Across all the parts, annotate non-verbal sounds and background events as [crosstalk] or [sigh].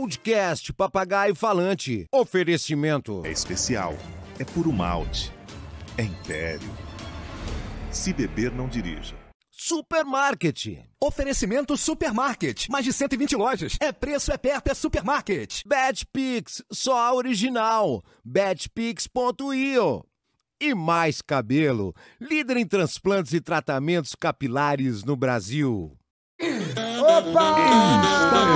Podcast Papagaio Falante. Oferecimento. É especial. É puro malte. É império. Se beber, não dirija. Supermarket. Oferecimento Supermarket. Mais de 120 lojas. É preço, é perto, é supermarket. Betpix. Só a original. Badpix.io. e mais cabelo. Líder em transplantes e tratamentos capilares no Brasil. Está entrando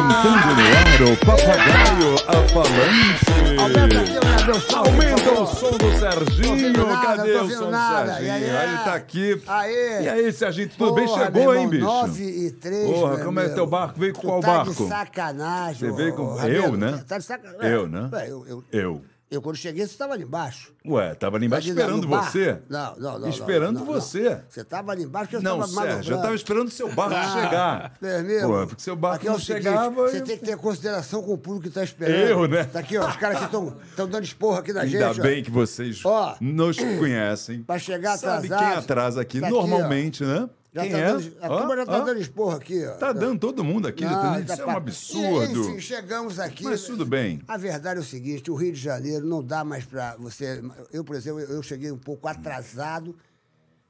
no ar o papagaio afalante. Aumenta o som? Aumenta o som do Serginho. Nada, Cadê o som nada. do Serginho? Aí, ele tá aqui. Aí. E aí, Serginho, tudo Porra, bem? Chegou, hein, bicho? 9 e 3. Porra, como é teu barco? Veio com qual tá barco? De sacanagem. Você veio com. Eu, né? Tá de sacanagem. É, né? tá eu, né? É, eu. eu. eu. Eu, quando cheguei, você estava ali embaixo. Ué, estava ali embaixo esperando você? Não, não, não. Esperando não, não, você. Não. Você estava ali embaixo porque eu estava Sérgio, eu estava esperando o seu barco ah, chegar. É mesmo? Pô, porque seu barco aqui, é não seguinte, chegava... Você tem que ter consideração com o público que está esperando. Erro, né? Está aqui, ó, os caras que estão dando esporro aqui na Ainda gente. Ainda bem ó. que vocês ó, nos conhecem. Para chegar atrasado. Sabe quem atrasa aqui, tá normalmente, aqui, né? Já tá Quem tá é? Dando, a ah, já tá ah, dando esporro aqui. Ó. Tá dando todo mundo aqui. Não, isso tá é um absurdo. E, enfim, chegamos aqui. Mas tudo bem. A verdade é o seguinte, o Rio de Janeiro não dá mais para você... Eu, por exemplo, eu cheguei um pouco atrasado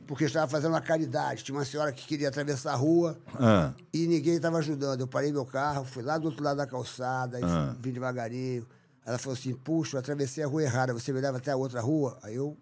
porque estava fazendo uma caridade. Tinha uma senhora que queria atravessar a rua ah. e ninguém estava ajudando. Eu parei meu carro, fui lá do outro lado da calçada, ah. vim devagarinho. Ela falou assim, puxa, eu atravessei a rua errada, você me leva até a outra rua? Aí eu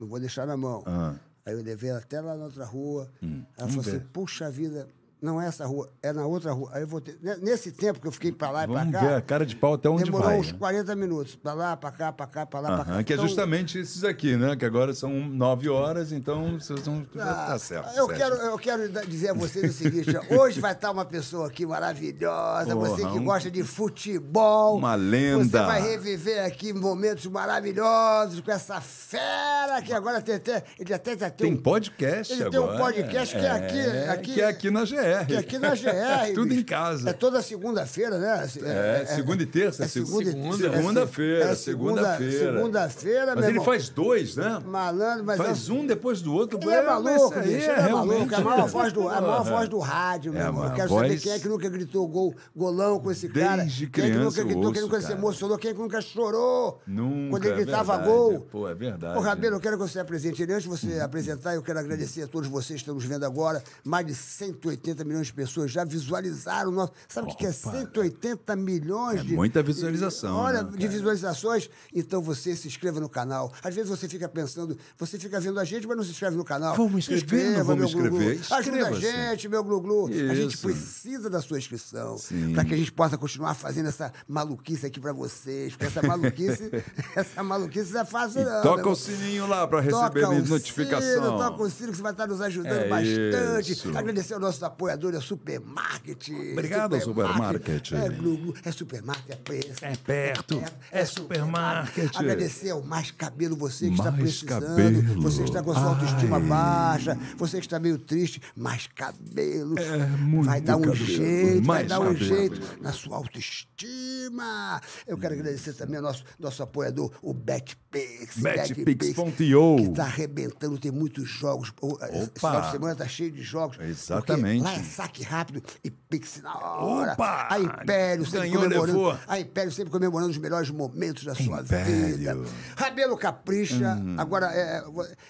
não vou deixar na mão. Ah. Aí eu levei ela até lá na outra rua. Hum. Ela falou assim: Puxa vida, não é essa rua, é na outra rua. Aí eu voltei. Né, nesse tempo que eu fiquei para lá e para cá. Ver, a cara de pau até onde demorou vai. Demorou uns 40 né? minutos. Para lá, para cá, para cá, para lá, para cá. Que é então, é justamente esses aqui, né? Que agora são 9 horas, então vocês vão. Ah, tá certo. Eu certo. quero, eu quero dizer a vocês o seguinte: hoje vai estar uma pessoa aqui maravilhosa, Porra, você que um... gosta de futebol. Uma lenda. Você vai reviver aqui momentos maravilhosos com essa fera que agora tem até. Ele até, até tem um podcast ele agora. Ele tem um podcast é, que é aqui. É, aqui que é aqui na GE. GR. Que aqui na GR. [laughs] Tudo bicho. em casa. É toda segunda-feira, né? É, é, é segunda e terça. É, é segunda, segunda-feira. Segunda-feira. Segunda-feira. Mas ele faz dois, né? Malandro, mas faz é um depois do outro. Ele é, maluco, bicho. é, maluco. É a maior voz do, a maior voz do rádio, meu irmão. Eu quero saber quem é que nunca gritou gol, golão com esse cara. Desde criança. Quem é que nunca gritou, quem nunca se emocionou, quem é que nunca chorou. Nunca. Quando ele gritava gol. Pô, é verdade. Ô, Rabelo, eu quero que você apresente. Antes de você uhum. apresentar, eu quero agradecer a todos vocês que estão nos vendo agora. Mais de 180 180 milhões de pessoas já visualizaram o nosso. Sabe o que é 180 milhões é de. Muita visualização. Olha, né, de visualizações. Então você se inscreva no canal. Às vezes você fica pensando, você fica vendo a gente, mas não se inscreve no canal. Vamos inscrever, vamos inscrever. Ajuda a gente, meu Gluglu. Isso. A gente precisa da sua inscrição para que a gente possa continuar fazendo essa maluquice aqui para vocês. Porque essa maluquice, [laughs] essa maluquice não é fácil, não. Toca né? o sininho lá para receber toca notificação. Sino, toca o sininho que você vai estar nos ajudando é bastante. Isso. Agradecer o nosso apoio apoiador é Supermarket. Obrigado, Supermarket. É Globo, é Supermarket, é preço. É perto, é, é, é Supermarket. Agradecer ao Mais Cabelo, você que mais está precisando, cabelo. você que está com a sua autoestima baixa, você que está meio triste, Mais Cabelo. É, muito vai dar um cabelo. jeito, mais vai dar cabelo. um jeito na sua autoestima. Eu quero agradecer também ao nosso, nosso apoiador, o BetPix. BetPix.io. Que está arrebentando, tem muitos jogos. Opa. Esse final de semana está cheio de jogos. Exatamente. Lá saque rápido e pix na hora. Opa! A Império sempre Ganhou, comemorando. Levou. A Império sempre comemorando os melhores momentos da Império. sua vida. Rabelo Capricha. Hum. Agora, é, é,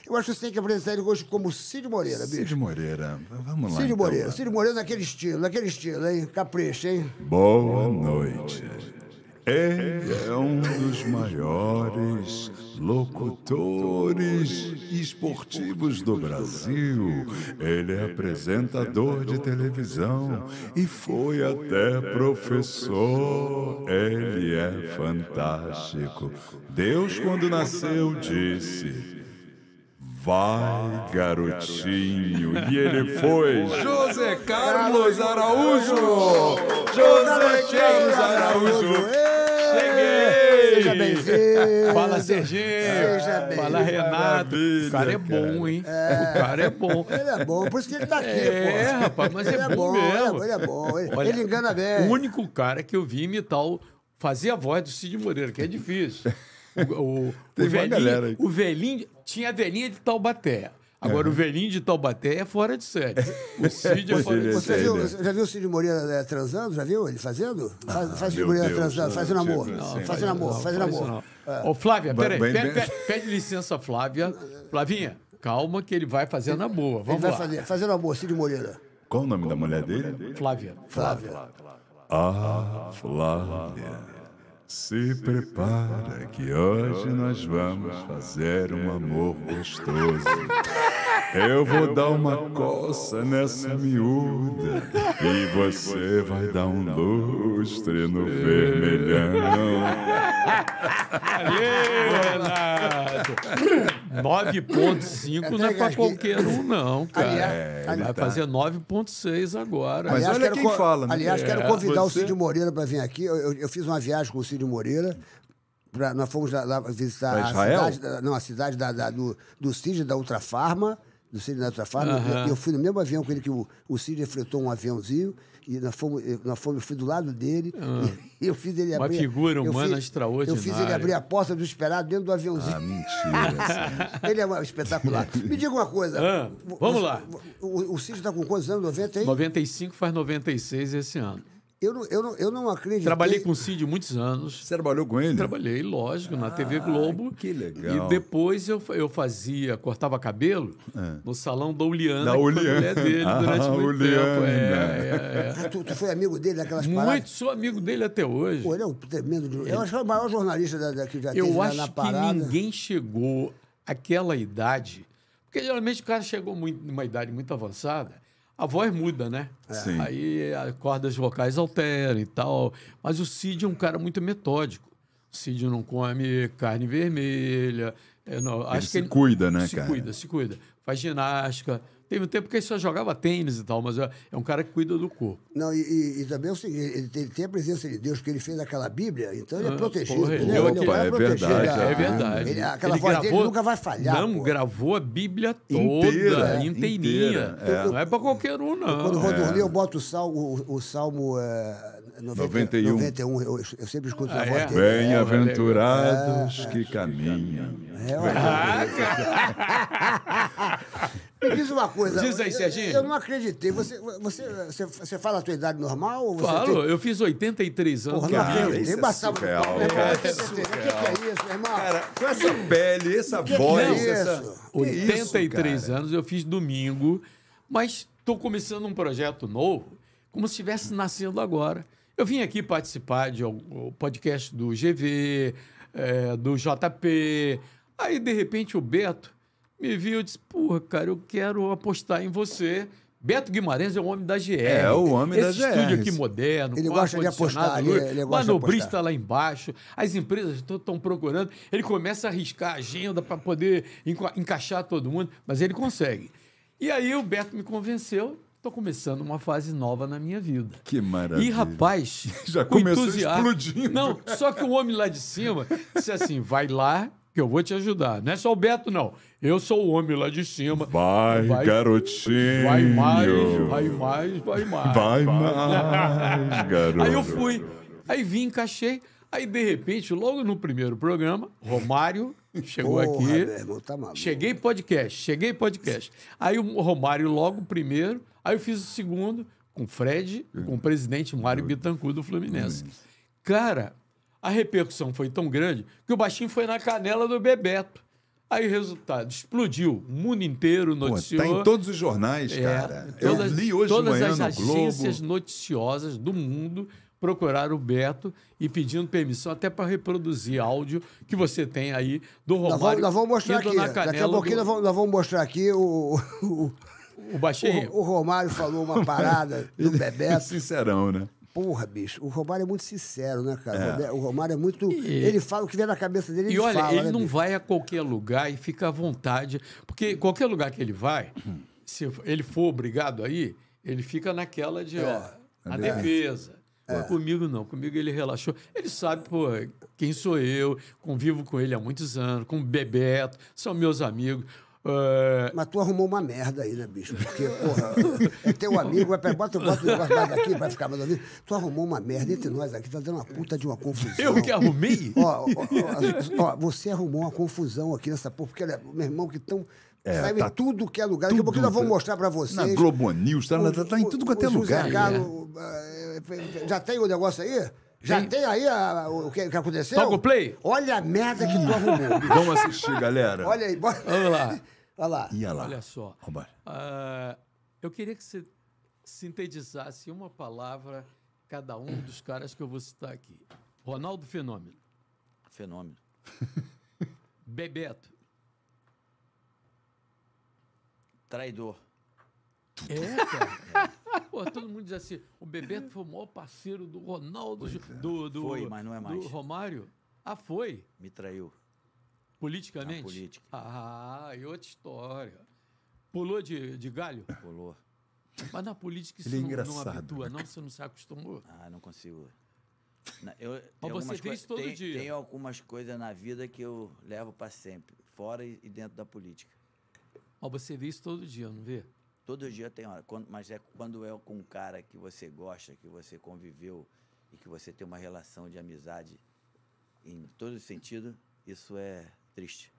eu acho que você tem que apresentar ele hoje como Cid Moreira, bicho. Cid Moreira. Vamos lá. Cid então. Moreira. Então. Cid Moreira naquele estilo, naquele estilo, hein? Capricha, hein? Boa, Boa noite. noite. Ele é um dos maiores locutores esportivos do Brasil. Ele é apresentador de televisão e foi até professor. Ele é fantástico. Deus, quando nasceu, disse. Vai, garotinho! E ele foi José Carlos Araújo! José Carlos Araújo! bem-vindo. Fala, Serginho. Seja bem Fala, Renato. O cara é bom, cara. hein? É. O cara é bom. Ele é bom, por isso que ele tá aqui, é, pô. rapaz, mas ele é, é bom, é mesmo. Ele é bom, ele, é bom. Olha, ele engana bem. O único cara que eu vi imitar o... fazer a voz do Cid Moreira, que é difícil. [laughs] O, o, o velhinho, o velhinho tinha a velhinha de Taubaté. Agora, o velhinho de Taubaté é fora de série. O Cid é [laughs] fora de é série. Você já viu o Cid Moreira é, transando? Já viu ele fazendo? Faz, ah, faz o Cid Moreira Deus, transando, fazendo amor. Fazendo amor, fazendo amor. É. Ô, Flávia, peraí. Pede licença, Flávia. [laughs] Flavinha, calma que ele vai fazendo amor. boa. Vamos ele vai fazer, fazendo amor, boa, Cid Moreira. Qual o nome da mulher dele? Flávia. Flávia. Ah, Flávia. Se prepara que hoje nós vamos fazer um amor gostoso. Eu vou dar uma coça nessa miúda e você vai dar um lustre no vermelhão. Aê, Renato! 9.5 não é pra qualquer um, não, cara. Aliás, vai tá. fazer 9.6 agora. Mas aliás, olha quem fala, né? Aliás, quero é, convidar você... o Cid Moreira para vir aqui. Eu, eu, eu fiz uma viagem com o Cid Moreira Pra, nós fomos lá, lá visitar a cidade, não, a cidade da, da, do, do Cid, da Ultrafarma do Cid na Uhum. Eu, eu, fui no mesmo avião com ele, que o, o Cid enfrentou um aviãozinho, e nós fomos, eh, nós fomos, eu fui do lado dele, uhum. [laughs] e eu fiz ele abrir... Uma figura humana fiz, extraordinária. Eu fiz ele abrir a porta do esperado dentro do aviãozinho. Ah, mentira. [laughs] ele é espetacular. Me diga uma coisa. Uhum. Vamos lá. O, o Cid está com quantos anos? 90, hein? 95 faz 96 esse ano. Eu não, eu não, eu não acredito. Trabalhei com o Cid muitos anos. Você trabalhou com ele? Trabalhei, lógico, ah, na TV Globo. Que legal. E depois eu, eu fazia, cortava cabelo é. no salão da Uliana, da Uliana. mulher dele [laughs] ah, durante muito Uliana. tempo. É, é, é. Ah, tu, tu, foi amigo dele naquelas muito, paradas? Muito, sou amigo dele até hoje. Pô, ele é um tremendo. Eu acho que é o maior jornalista da, da, que já eu teve acho na, na parada. Que ninguém chegou àquela idade. Porque geralmente o cara chegou muito, numa idade muito avançada a voz muda, né? É. Aí eh, as cordas vocais alteram e tal. Mas o Cid é um cara muito metódico. O Cid não come carne vermelha. Eh, não, acho se que ele, cuida, né, se cara? Se cuida, se cuida. Faz ginástica. Teve um tempo que ele só jogava tênis e tal, mas é, é um cara que cuida do corpo. Não, e, e também é o seguinte, ele tem, a presença de Deus, porque ele fez aquela Bíblia, então ele é ah, protegido. Porra, né? ele, opa, ele é, é verdade. A, é verdade. Ele, aquela ele voz gravou, dele nunca vai falhar. Não, pô. gravou a Bíblia toda, inteirinha. é. Então, não é pra qualquer um, não. Eu, quando vou dormir, é. eu boto o salmo, o, o salmo é, 90, 91. 91 eu, eu sempre escuto ah, a é? voz é? dele. Bem-aventurados que caminham. É, ah, [laughs] Me diz uma coisa. Diz aí, Serginho. Eu, eu, não acreditei. Você, você, você, você fala a tua idade normal? Ou Falo, tem... eu fiz 83 anos. Porra, não acreditei. passava O que, é isso, meu irmão? Cara, com essa pele, essa que voz... Que é essa... 83 é isso, anos, eu fiz domingo, mas estou começando um projeto novo, como se estivesse nascendo agora. Eu vim aqui participar de um podcast do GV, é, eh, do JP. Aí, de repente, o Beto me viu e disse: Porra, cara, eu quero apostar em você. Beto Guimarães é o homem da GR. É, o homem Esse da GR. Esse estúdio aqui moderno, ele gosta de apostar, ali. ele manobrista lá embaixo, as empresas estão procurando. Ele começa a arriscar a agenda para poder enca encaixar todo mundo, mas ele consegue. E aí o Beto me convenceu, Estou começando uma fase nova na minha vida. Que maravilha. E, rapaz, [laughs] já começou entusiasmo... explodindo. Não, só que o homem lá de cima disse assim: vai lá que eu vou te ajudar. Não é só o Beto, não. Eu sou o homem lá de cima. Vai, vai garotinho. Vai mais, vai mais, vai mais. Vai, vai mais, garoto. [laughs] Aí eu fui. Aí vim, encaixei. Aí, de repente, logo no primeiro programa, Romário chegou Porra, aqui. Velho, tá cheguei podcast, cheguei podcast. Aí o Romário logo primeiro, aí eu fiz o segundo com o Fred, com o presidente Mário Bitancu do Fluminense. Cara, a repercussão foi tão grande que o baixinho foi na canela do Bebeto. Aí, resultado, explodiu. O mundo inteiro noticiou. Pô, tá em todos os jornais, é, cara. Todas, Eu li hoje de manhã no Globo. Todas as agências noticiosas do mundo procuraram o Beto e pedindo permissão até para reproduzir áudio que você tem aí do Romário. Nós vamos, mostrar aqui. Daqui a pouquinho do... nós, vamos, mostrar aqui o... o... baixinho. O, o, Romário falou uma parada [laughs] do Bebeto. É sincerão, né? porra, bicho, o Romário é muito sincero, né, cara? É. O Romário é muito. E... Ele fala o que vem na cabeça dele. Ele e olha, fala, ele né, não bicho? vai a qualquer lugar e fica à vontade. Porque qualquer lugar que ele vai, se ele for obrigado aí, ele fica naquela de, é. ó, é a defesa. É. Comigo não, comigo ele relaxou. Ele sabe, pô, quem sou eu, convivo com ele há muitos anos, com o Bebeto, são meus amigos. É... Mas tu arrumou uma merda aí, né, bicho? Porque, porra, é teu amigo, vai é, pegar, bota, bota o negócio mais daqui, vai ficar mais ali. Tu arrumou uma merda entre nós aqui, tá dando uma puta de uma confusão. Eu que arrumei? Ó, ó, ó, ó você arrumou uma confusão aqui nessa porra, porque, é, meu irmão, que tão... É, Sabe tá tudo que é lugar. Daqui a pouco nós vamos mostrar para vocês. Na Globo News, tá, o, tá em tudo quanto é lugar. Galo, né? é. Já tem o negócio aí? Já tem, tem aí a, o que, que aconteceu? Toca o play? Olha a merda que tu arrumou. [laughs] Vamos assistir, galera. Olha aí, bora. Vamos lá. Olha lá. Olha só. Uh, eu queria que você sintetizasse uma palavra cada um dos caras que eu vou citar aqui. Ronaldo Fenômeno. Fenômeno. [laughs] Bebeto. Traidor. É, cara. É. [laughs] Pô, todo mundo diz assim: o Bebeto foi o maior parceiro do Ronaldo, é. do, do, foi, mas não é mais. do Romário. Ah, foi? Me traiu. Politicamente? Na política. Ah, e outra história. Pulou de, de galho? Pulou. Mas na política isso é não, não habitua, não? Você não se acostumou? Ah, não consigo. Eu, Mas você vê isso todo tem, dia. Tem algumas coisas na vida que eu levo para sempre, fora e dentro da política. Mas você vê isso todo dia, não vê? Todo dia tem hora. mas é quando é com um cara que você gosta, que você conviveu e que você tem uma relação de amizade em todo sentido, isso é Triste.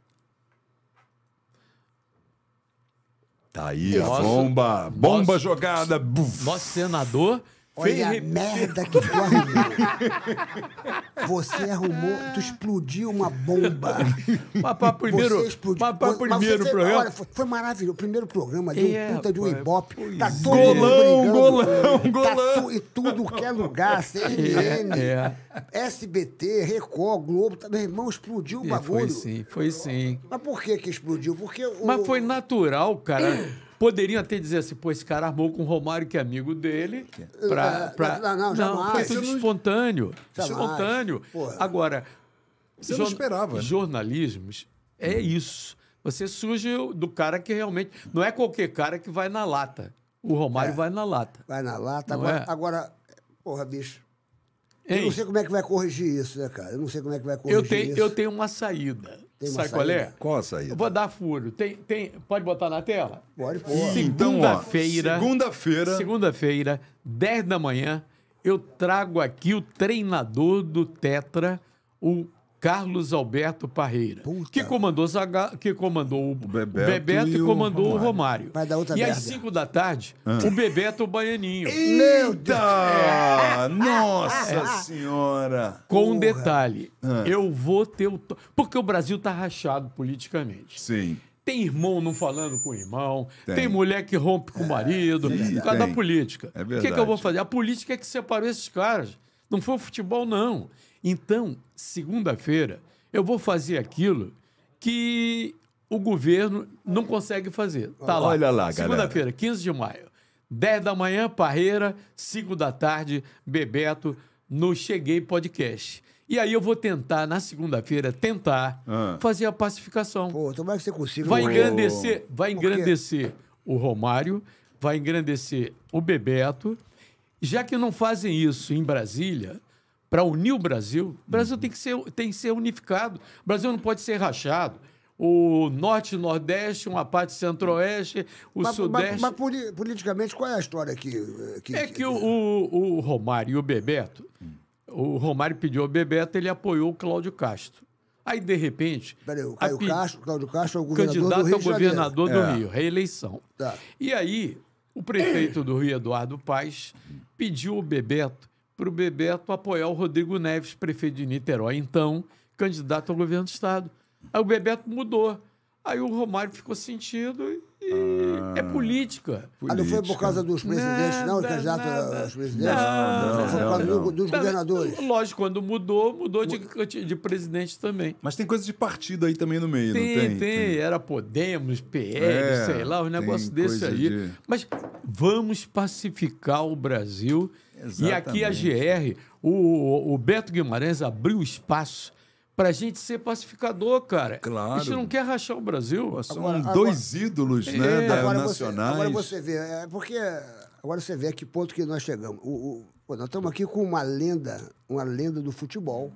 Tá aí a bomba. Bomba jogada. Buf. Nosso senador Olha a merda que tu arrumou. Você arrumou, tu explodiu uma bomba. primeiro, você explodiu, mas você, programa. Olha, foi, foi, maravilhoso. O primeiro programa de um é, puta de um ibope. Tá todo é. golão, brigando, golão, tá golão. Tu, e tudo que [laughs] é lugar, CNN, é. SBT, Record, Globo. Tá, meu irmão, explodiu o bagulho. Foi sim, foi sim. Mas por que que explodiu? Porque o... Mas foi natural, cara. [clears throat] poderiam até dizer assim, pô, esse cara armou com o Romário, que é amigo dele. Pra, é, é, pra... É, não, não, jamais. Não, foi tudo espontâneo. Jamais. Espontâneo. Porra. Agora. Você jor... não esperava. Jornalismo é isso. Você surge do cara que realmente. Não é qualquer cara que vai na lata. O Romário é. vai na lata. Vai na lata. Agora, é? agora, porra, bicho. Ei. Eu não sei como é que vai corrigir isso, né, cara? Eu não sei como é que vai corrigir eu tenho, isso. Eu tenho uma saída. Tem Sabe qual é? Qual a saída? Eu vou dar furo. Tem, tem, pode botar na tela? Pode, pode. Então, segunda-feira. Segunda-feira. Segunda-feira, 10 da manhã, eu trago aqui o treinador do Tetra, o Carlos Alberto Parreira, Puta. que comandou, Zaga, que comandou o Bebeto, Bebeto e, e comandou o Romário. e às 5 da tarde, ah. o Bebeto é o Baianinho. Eita! Deus! [laughs] Nossa Senhora! Com Porra. um detalhe, ah. eu vou ter o... Porque o Brasil tá rachado politicamente. Sim. Tem irmão não falando com irmão, tem, tem mulher que rompe com o é, marido, é, por causa da política. É verdade. O que, é que eu vou fazer? A política é que separou esses caras. Não foi o futebol, não. Então, segunda-feira, eu vou fazer aquilo que o governo não consegue fazer. Tá lá. Olha lá, galera. Segunda-feira, 15 de maio. 10 da manhã, Parreira. 5 da tarde, Bebeto, no Cheguei Podcast. E aí eu vou tentar, na segunda-feira, tentar ah. fazer a pacificação. Pô, tomara que você consiga. Vai engrandecer, vai engrandecer o Romário, vai engrandecer o Bebeto. Já que não fazem isso em Brasília, para unir o Brasil. O Brasil uhum. tem, que ser, tem que ser unificado. O Brasil não pode ser rachado. O norte, nordeste, uma parte centro-oeste, o mas, sudeste. Mas, mas, politicamente, qual é a história aqui? Eh, que é que, que... É? O, o, Romário e o Bebeto. Hum. O Romário pediu ao Bebeto, ele apoiou o Cláudio Castro. Aí, de repente. Peraí, o Caio pe... Castro, Cláudio Castro é o governador candidato ao governador do é. Rio, reeleição. Tá. E aí, o prefeito do Rio, Eduardo Paes, pediu ao Bebeto para o Bebeto apoiar o Rodrigo Neves, prefeito de Niterói, então candidato ao governo do Estado. Aí o Bebeto mudou. Aí o Romário ficou sentido e é ah, é política. política. Ah, não foi ah, por causa dos presidentes, nada, tá- não? Os candidatos nada, aos presidentes? Não, não, não foi por causa do, dos tá, governadores. Lógico, quando mudou, mudou de, de, presidente também. Mas tem coisa de partido aí também no meio, tem, não tem? Tem, tem. Era Podemos, PL, é, sei lá, um negócio desse aí. De... Mas vamos pacificar o Brasil Exatamente. E aqui a GR, o, o Beto Guimarães abriu espaço para a gente ser pacificador, cara. Claro. A gente não quer rachar o Brasil. Agora, São agora, dois ídolos, é, né, da, agora nacionais. Você, agora você vê, é porque agora você vê a que ponto que nós chegamos. O, o, pô, nós estamos aqui com uma lenda, uma lenda do futebol.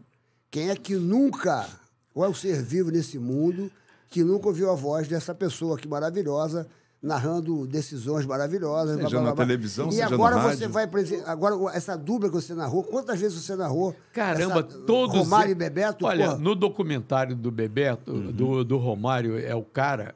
Quem é que nunca, qual é o ser vivo nesse mundo, que nunca ouviu a voz dessa pessoa que maravilhosa narrando decisões maravilhosas. Seja blá, blá, blá, na televisão, e seja agora no você rádio. vai agora essa dupla que você narrou, quantas vezes você narrou? Caramba, essa, todos Romário e Bebeto. Olha, porra. no documentário do Bebeto, uhum. do, do Romário é o cara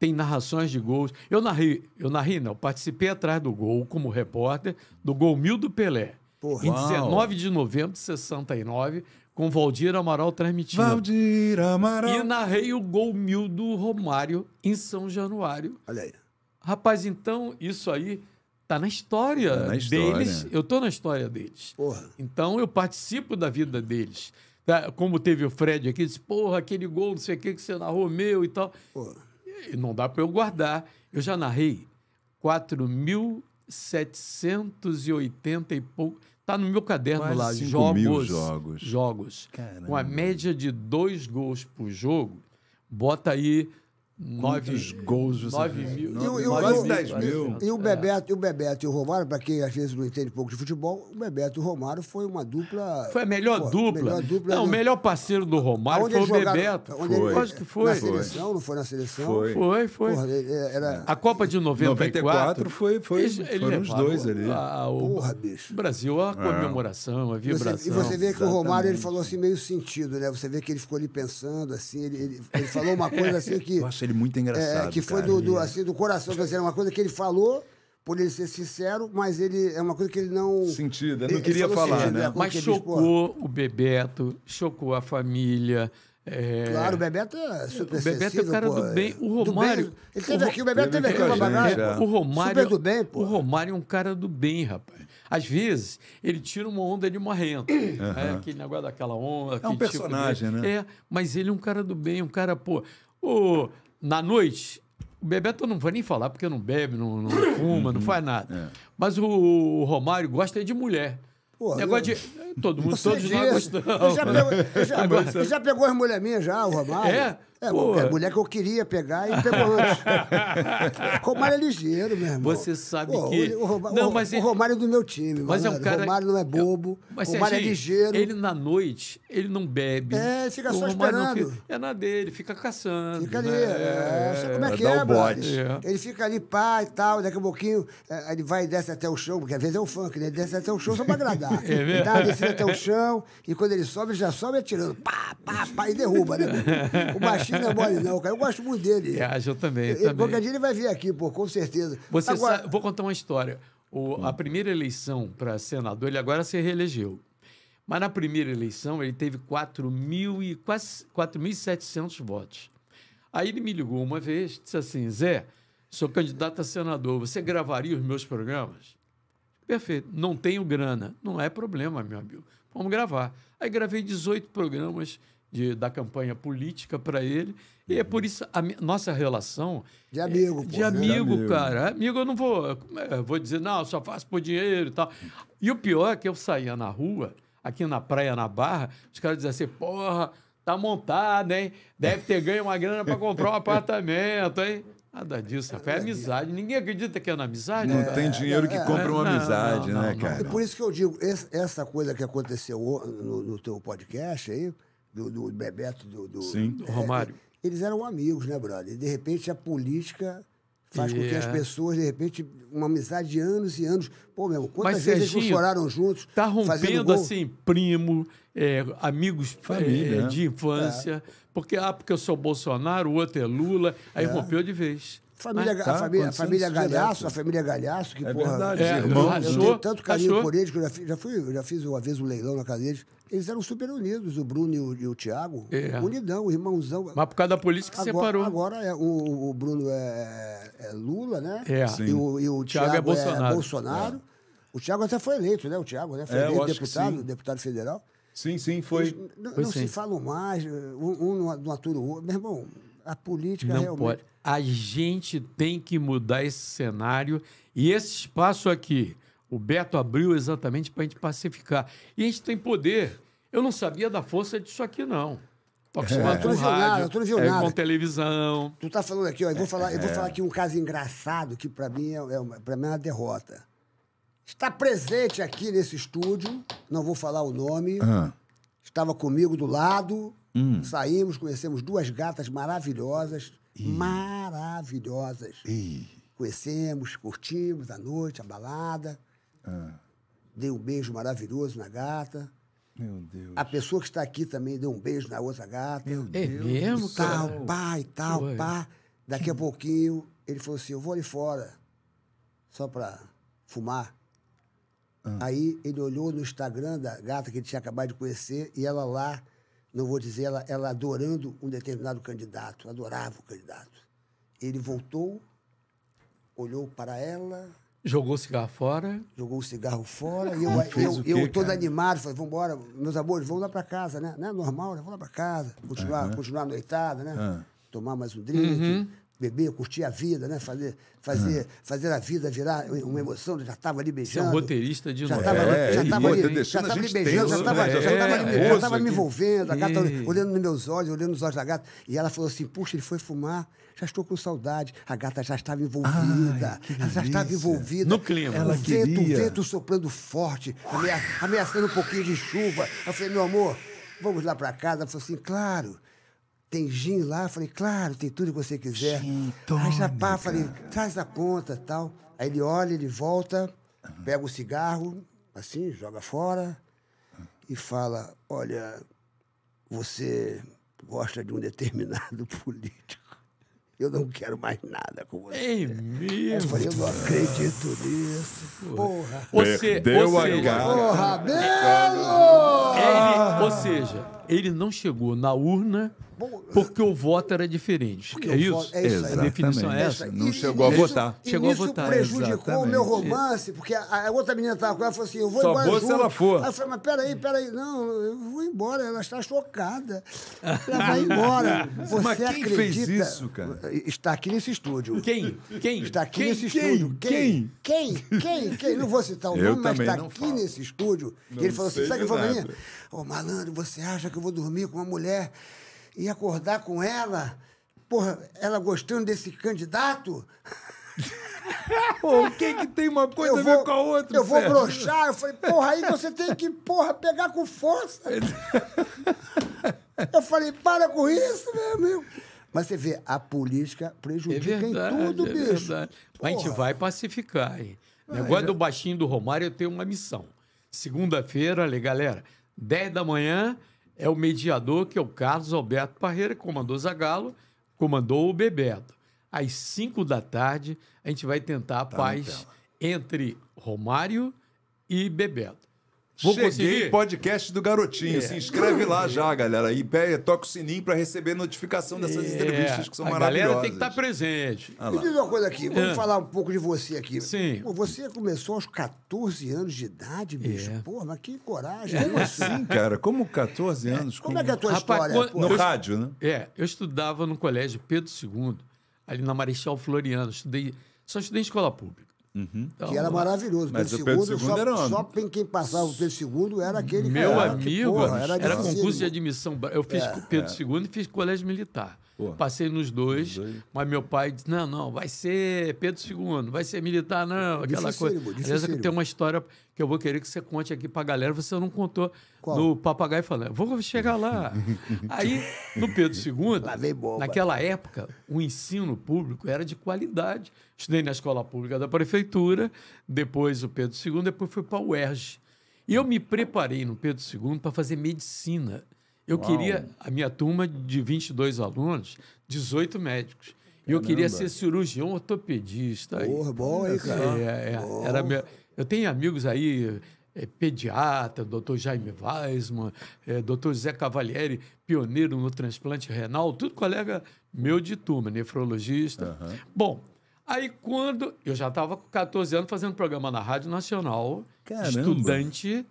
tem narrações de gols. Eu narrei, eu narrei não, participei atrás do gol como repórter do gol mil do Pelé. Porra. Em 19 de novembro de 69, com Valdir Amaral transmitindo. Valdir Amaral. E narrei o gol mil do Romário em São Januário. Olha aí. Rapaz, então isso aí tá na história, tá na história. deles. Eu tô na história deles. Porra. Então eu participo da vida deles. Tá? Como teve o Fred aqui, disse, porra, aquele gol, não sei o que, que você narrou meu e tal. Porra. E não dá para eu guardar. Eu já narrei 4 mil 780 e pouco. Tá no meu caderno Quase lá, jogos, jogos. Jogos. Caramba. Com a média de dois gols por jogo, bota aí Nove gols. Nove mil. E, mil. E o Bebeto, e o Bebeto e o Romário, para quem às vezes não entende pouco de futebol, o Bebeto e o Romário foi uma dupla. Foi a melhor pô, dupla. Melhor dupla não, o melhor parceiro do Romário foi o jogaram, Bebeto. Onde foi. Ele, que foi. Na seleção, foi. não foi na seleção? Foi, foi. foi. Porra, era... A Copa de 94. 94 foi, foi, ele, foram os dois ali. A, o Porra, bicho. Brasil, a é. comemoração, a vibração. Você, e você vê que Exatamente. o Romário ele falou assim, meio sentido, né? Você vê que ele ficou ali pensando, assim, ele, ele, ele falou uma coisa assim que. Nossa, ele dele muito é, engraçado. É, que foi cara, do, do, é. assim, do coração. Quer dizer, uma coisa que ele falou por ele ser sincero, mas ele é uma coisa que ele não. Sentido, ele não queria falar, sentido, né? É, mas chocou diz, o Bebeto, chocou a família. É... Claro, o Bebeto é super O Bebeto é o cara pô, do bem. O Romário. Bem. Ele teve aqui, o Bebeto teve aqui uma bagagem. O Romário. Super do bem, pô. O Romário é um cara do bem, rapaz. Às vezes, ele tira uma onda de marrento. Uhum. Né? É, aquele negócio daquela onda. É um personagem, tipo de... né? É, mas ele é um cara do bem, um cara, pô. O na noite, o Bebeto não vai nem falar, porque não bebe, não, não fuma, não faz nada. É. Mas o, o Romário gosta de mulher. Pô, Negócio eu... de. Todo mundo, todos nós gostamos. já, já, eu já pegou as mulheres minhas já, o Romário. É? É, a é mulher que eu queria pegar e pegou [laughs] antes. Romário é ligeiro, meu irmão. Você sabe Pô, que... O, não, mas o, o Romário é do meu time, mas é um cara... O Romário não é, é bobo, mas, Romário é ligeiro. Ele, na noite, ele não bebe. É, fica só esperando. Fica... É na dele, fica caçando. Fica ali, né? é... Sabe como é, é que é, bote. É. Ele fica ali, pá e tal, daqui a pouquinho ele vai e desce até o chão, porque às vezes é o funk, né? Ele desce até o chão só pra agradar. [laughs] É mesmo? Dá descendo até o chão, e quando ele sobe, ele já sobe atirando. Pá, pá, pá, e derruba, né? O baixinho Agostinho não é mole, não, cara. Eu gosto muito dele. É, eu também. Ele, Qualquer dia ele vai vir aqui, pô, com certeza. Você agora... sabe, vou contar uma história. O, a hum. primeira eleição para senador, ele agora se reelegeu. Mas na primeira eleição ele teve 4 mil e quase 4.700 votos. Aí ele me ligou uma vez, disse assim: Zé, sou candidato a senador, você gravaria os meus programas? Perfeito, não tenho grana. Não é problema, meu amigo. Vamos gravar. Aí gravei 18 programas de, da campanha política para ele. E é por uhum. isso a nossa relação. De amigo, é, De né? amigo, amigo, cara. Amigo, eu não vou. Eu é, vou dizer, não, só faço por dinheiro e tal. E o pior é que eu saía na rua, aqui na praia, na barra, os caras diziam assim, porra, tá montado, hein? Deve ter ganho uma grana para comprar um apartamento, hein? Nada disso, é, é amizade. Ninguém acredita que é na amizade. Não é, tem dinheiro que é, é compra uma não, amizade, não, né, não, né, cara? por isso que eu digo, essa coisa que aconteceu no, no teu podcast aí do, do Bebeto, do, do Sim, do é, Romário. Eles eram amigos, né, brother? E, de repente a política faz yeah. com que as é. pessoas, de repente, uma amizade de anos e anos. Pô, meu, quantas Mas, vezes Serginho, eles choraram juntos? Tá rompendo assim, primo, é, amigos é, Família, é, de infância. É. Porque, ah, porque eu sou Bolsonaro, o outro é Lula, aí é. rompeu de vez. Família, ah, tá, a, família, a família né, Galhaço, a família Galhaço, que, é porra, verdade, é, é irmão, achou, eu tenho tanto carinho achou. por eles que eu já, fiz, já, fui, já fiz uma vez um leilão na casa deles. Eles eram super unidos, o Bruno e o, e o Thiago. É. Unidão, irmãozão. Mas por causa da polícia que agora, separou. Agora é, o, o Bruno é, é Lula, né? É. E o, e o Thiago, Thiago é, é Bolsonaro. Bolsonaro. O Thiago até foi eleito, né? O Thiago, né? Foi é, eleito deputado, deputado federal. Sim, sim, foi. Eles, foi não sim. se falam mais, um, um não atura o outro. Meu irmão, a política não realmente. Pode. A gente tem que mudar esse cenário e esse espaço aqui. O Beto abriu exatamente para a gente pacificar. E a gente tem poder. Eu não sabia da força disso aqui, não. Tô é. acostumado é. com rádio, tô é, com televisão. Tu tá falando aqui, ó, eu vou falar, eu vou é. falar aqui um caso engraçado que para mim é, é uma, mim é uma derrota. Está presente aqui nesse estúdio, não vou falar o nome, estava comigo do lado, hum. saímos, conhecemos duas gatas maravilhosas, Ih. maravilhosas. Ih. Conhecemos, curtimos a noite, a balada. Ah. Dei um beijo maravilhoso na gata. Meu Deus. A pessoa que está aqui também deu um beijo na outra gata. Meu é Deus. É mesmo, tal, pai pá e tal, Foi. pá. Daqui a pouquinho ele falou assim: eu vou ali fora, só para fumar. Ah. Aí ele olhou no Instagram da gata que ele tinha acabado de conhecer e ela lá não vou dizer ela, ela adorando um determinado candidato, adorava o candidato. Ele voltou, olhou para ela. Jogou o cigarro fora. Jogou o cigarro fora. e eu, eu, eu todo cara? animado, falei, vamos embora, meus amores, vamos lá para casa, né? Não é normal, né? Vamos lá para casa, continuar, uhum. continuar noitada, né? Uhum. Tomar mais um drink. Uhum beber, curtir a vida, né? fazer, fazer, fazer a vida virar uma emoção. Eu já estava ali beijando. Você é um roteirista de já Tava, é, já estava ali, já estava é, ali beijando, já estava né? é, já me envolvendo, a gata olhando nos meus olhos, olhando nos olhos da gata. E ela falou assim, puxa, ele foi fumar já estou com saudade. A gata já estava envolvida. Ai, ela já estava envolvida. No clima. Ela o vento, o vento soprando forte, ameaçando um pouquinho de chuva. Eu falei, meu amor, vamos lá para casa. Ela falou assim, claro tem gin lá? Falei, claro, tem tudo que você quiser. Gin, Aí já pá, falei, traz a ponta tal. Aí ele olha, ele volta, pega o cigarro, assim, joga fora e fala, olha, você gosta de um determinado [laughs] político. Eu não quero mais nada com você. Ei, mesmo? Eu falei, eu não acredito nisso. Porra. Você, Deu você, a Porra, Belo! É, ou seja, ele não chegou na urna porque o voto era diferente. Porque é isso? Voto, é isso a definição é essa. Não e, chegou a votar. chegou isso a votar. prejudicou Exatamente. o meu romance, porque a, a outra menina estava com ela e falou assim: eu vou Só embora. Só se ela for. Aí eu falei: mas peraí, peraí. Não, eu vou embora. Ela está chocada. Ela vai embora. [laughs] Você mas quem acredita? fez isso, cara? Está aqui nesse estúdio. Quem? Quem? Está aqui quem? nesse quem? estúdio. Quem? Quem? Quem? Quem? Não vou citar o eu nome, mas está aqui falo. nesse estúdio. Não ele falou assim: sabe o que ele falou pra mim? Ô, malandro, você acha que eu vou dormir com uma mulher? e acordar com ela, porra, ela gostando desse candidato. [laughs] Pô, o que que tem uma coisa a ver com a outra? Eu vou broxar. Eu falei, porra, aí você tem que, porra, pegar com força. eu falei, para com isso, meu amigo. Mas você vê, a política prejudica é verdade, em tudo, é bicho. Verdade. Mas a gente vai pacificar. Hein? É, negócio é. do baixinho do Romário, eu tenho uma missão. Segunda-feira, olha, galera, 10 da manhã, é o mediador, que é o Carlos Alberto Parreira, que comandou Zagalo, comandou o Bebeto. Às 5 da tarde, a gente vai tentar a tá paz entre Romário e Bebeto. Vou Cheguei, conseguir? podcast do Garotinho. É. Se inscreve lá já, é. galera. E pega, toca o sininho para receber notificação dessas é. entrevistas que são a maravilhosas. A galera tem que estar tá presente. Ah Me diz uma coisa aqui, vamos é. falar um pouco de você aqui. Sim. Pô, você começou aos 14 anos de idade, bicho. É. Pô, mas que coragem. Como assim, cara? Como 14 é. anos? Como, como... é que é a tua Rapaz, história? No rádio, né? É, eu estudava no colégio Pedro II, ali na Marechal Floriano. Estudei... Só estudei em escola pública. Uhum. Então, que era maravilhoso. Mas Pedro o Pedro II, só, era... só quem passava o Pedro II era aquele Meu cara, amigo, que, porra, era, era, concurso de admissão. Eu fiz é, Pedro é. II e fiz colégio militar. Pô, Passei nos dois, dois, mas meu pai disse: não, não, vai ser Pedro II, vai ser militar, não, aquela coisa. Sério, Aliás, sério. tem uma história que eu vou querer que você conte aqui pra galera, você não contou Qual? no Papagaio falando, vou chegar lá. [laughs] Aí, no Pedro II, naquela época, o ensino público era de qualidade. Estudei na escola pública da prefeitura, depois o Pedro II, depois fui para o UERJ. E eu me preparei no Pedro II para fazer medicina. Eu Uau. queria a minha turma de 22 alunos, 18 médicos. E eu queria ser cirurgião ortopedista. Porra, bom, aí, cara? É, é, Era meu... Eu tenho amigos aí, é, pediatra, doutor Jaime Weisman, é, doutor Zé Cavalieri, pioneiro no transplante renal, tudo colega meu de turma, nefrologista. Uhum. Bom, aí quando. Eu já estava com 14 anos fazendo programa na Rádio Nacional, Caramba. estudante,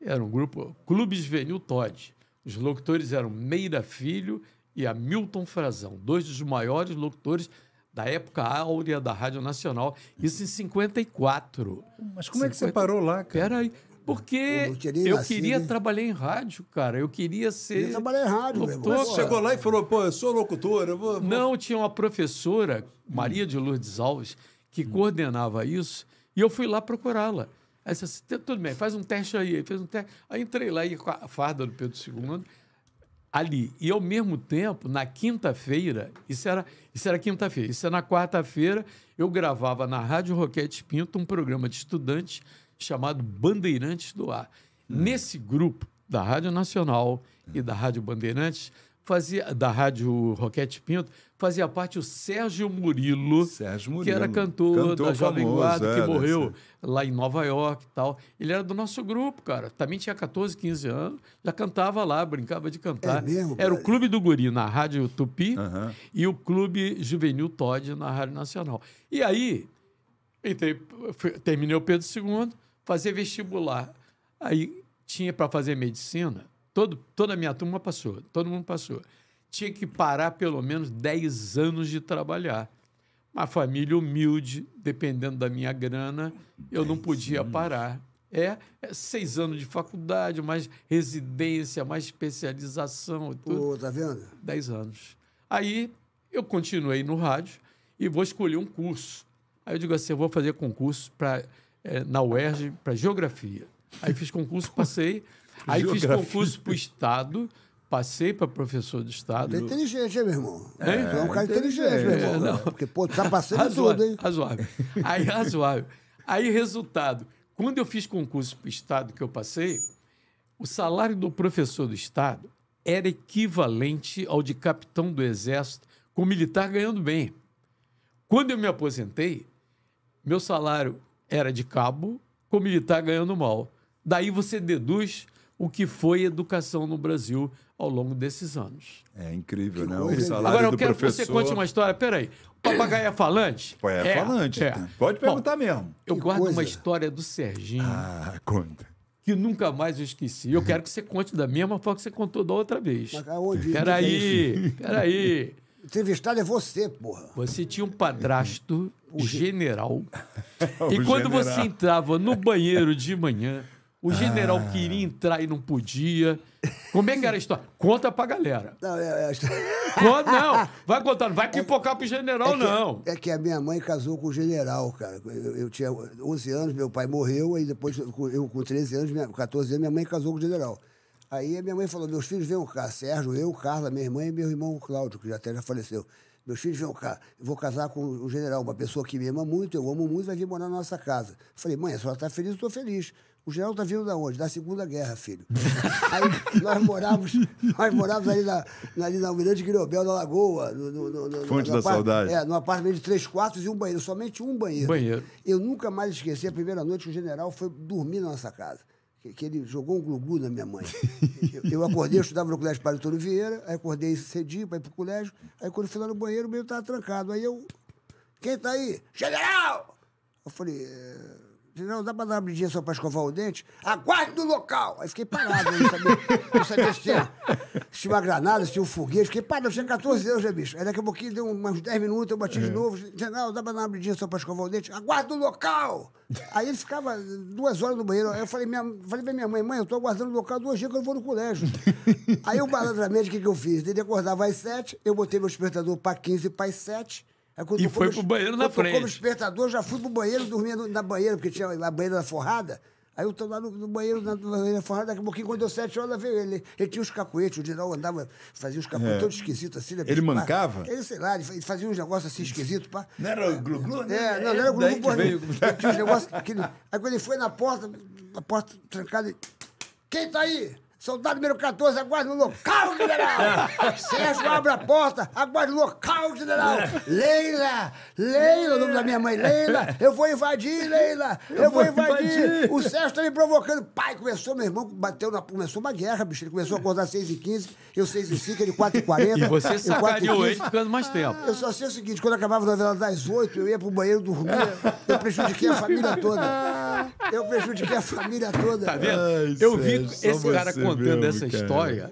era um grupo Clubes Juvenil Todd. Os locutores eram Meira Filho e Hamilton Frazão, dois dos maiores locutores da época áurea da Rádio Nacional, isso em 54. Mas como 50... é que você parou lá, cara? Peraí. Porque eu queria, eu queria né? trabalhar em rádio, cara. Eu queria ser. Eu queria trabalhar em rádio, locutor. Você chegou lá e falou, pô, eu sou locutor, eu vou, vou. Não, tinha uma professora, Maria de Lourdes Alves, que hum. coordenava isso, e eu fui lá procurá-la. Aí disse assim, tudo bem, faz um teste aí. Fez um teste. Aí entrei lá e com a farda do Pedro II ali. E ao mesmo tempo, na quinta-feira, isso era, isso era quinta-feira, isso era é na quarta-feira, eu gravava na Rádio Roquete Pinto um programa de estudantes chamado Bandeirantes do Ar. Hum. Nesse grupo da Rádio Nacional hum. e da Rádio Bandeirantes, fazia da rádio Roquete Pinto, fazia parte o Sérgio Murilo, Sérgio Murilo. que era cantor, cantor da Jovem Guarda, é, que morreu é. lá em Nova York e tal. Ele era do nosso grupo, cara. Também tinha 14, 15 anos, já cantava lá, brincava de cantar. É mesmo, era o Clube do Guri na Rádio Tupi uhum. e o Clube Juvenil Todd na Rádio Nacional. E aí, entrei, terminei o Pedro II, fazia vestibular. Aí tinha para fazer medicina Todo, toda a minha turma passou, todo mundo passou. Tinha que parar pelo menos 10 anos de trabalhar. Uma família humilde, dependendo da minha grana, eu não podia parar. É, é, seis anos de faculdade, mais residência, mais especialização. Tudo. Pô, tá vendo? Dez anos. Aí eu continuei no rádio e vou escolher um curso. Aí eu digo assim: eu vou fazer concurso pra, é, na UERJ para geografia. Aí fiz concurso, passei. Aí Geografia. fiz concurso para o Estado. Passei para professor do Estado. É inteligente, hein, meu irmão? É, é um cara inteligente, meu irmão. É, não. Porque, pô, tá passando razoável, tudo, hein? Razoável. Aí, [laughs] razoável. Aí, resultado. Quando eu fiz concurso para o Estado que eu passei, o salário do professor do Estado era equivalente ao de capitão do Exército, com militar ganhando bem. Quando eu me aposentei, meu salário era de cabo, com militar ganhando mal. Daí você deduz o que foi educação no Brasil ao longo desses anos. É incrível, né? O salário Agora eu quero que você conte uma história. Peraí, o papagaio é falante? É, é falante. É. Pode perguntar Bom, mesmo. Eu que guardo coisa. uma história do Serginho. Ah, conta. Que nunca mais eu esqueci. Eu quero que você conte da mesma forma que você contou da outra vez. aí peraí, peraí. Entrevistado é você, porra. Você tinha um padrasto, o general. [laughs] e quando general. você entrava no banheiro de manhã, o general ah. queria entrar e não podia. Como é que era a história? Conta pra galera. Não, é, é... Conta, não. Vai Não Vai pipocar é, pro general, é que, não. É que a minha mãe casou com o general, cara. Eu, eu, tinha 11 anos, meu pai morreu, aí depois, eu com 13 anos, 14 anos, minha mãe casou com o general. Aí a minha mãe falou: meus filhos, vêm cá. Sérgio, eu, Carla, minha irmã e meu irmão Cláudio, que já até já faleceu. Meus filhos vão cá, vou casar com o general, uma pessoa que me ama muito, eu amo muito, vai vir morar na nossa casa. Falei, mãe, a senhora está feliz, eu estou feliz. O general tá vindo da onde? Da Segunda Guerra, filho. Aí nós morávamos, nós morávamos ali na, na, ali na Almirante Guilherme da Lagoa. No, no, no, Fonte da saudade. É, num apartamento de três quartos e um banheiro. Somente um banheiro. Banheiro. Eu nunca mais esqueci a primeira noite que o general foi dormir na nossa casa. Que, que ele jogou um glu-glu na minha mãe. Eu, eu acordei, eu estudava no colégio Padre Antônio Vieira, aí acordei cedinho para ir pro colégio. Aí quando fui lá no banheiro, o banheiro tava trancado. Aí eu... Quem tá aí? General! Eu falei... É, não dá pra dar uma abridinha só pra escovar o dente? Aguarde no local! Aí fiquei parado, né? não sabia, não sabia se, tinha, se tinha uma granada, se tinha um foguete. Fiquei parado, eu tinha 14 anos, né, bicho? Aí daqui a pouquinho deu uns 10 minutos, eu bati é. de novo. Disse, não, dá pra dar uma abridinha só pra escovar o dente? Aguarde no local! Aí ele ficava duas horas no banheiro. Aí eu falei, minha, falei pra minha mãe, mãe, eu tô aguardando o local duas dias que eu vou no colégio. Aí eu, malandramente, o que, que eu fiz? Ele acordava às 7, eu botei meu despertador pra 15 para as 7. É e foi pro banheiro na frente. Como despertador, já fui pro banheiro, dormia na banheira, porque tinha a banheira da forrada. Aí eu tô lá no, no banheiro, na, na forrada, daqui a pouquinho, quando deu sete horas, veio ele. Ele tinha uns cacuetes, o Dinal andava, fazia uns cacuetes é. todos esquisitos assim. Né, ele mancava? Ele, sei lá, ele fazia uns negócios assim esquisitos. Não era glu-glu, né? É, não, não era é glu-glu, porra. Veio... Ele tinha uns negócios... Aquele... Aí quando ele foi na porta, a porta trancada, ele... Quem tá aí? Soldado número 14, aguarde no local, general! [laughs] Sérgio, abre a porta, aguarde no local, general! Leila! Leila, o nome da minha mãe, Leila! Eu vou invadir, Leila! Eu, eu vou, vou invadir. invadir. O Sérgio tá me provocando. Pai, começou, meu irmão, bateu na, começou uma guerra, bicho. Ele começou a acordar às 6h15, eu 6 h 5 ele 4h40. E você sacaneou ele ficando mais tempo. Eu só sei o seguinte, quando acabava a novela das 8, eu ia pro banheiro, dormir, eu prejudiquei a família toda. Eu prejudiquei a família toda. Tá vendo? Ai, eu vi esse cara com contando essa cara. história.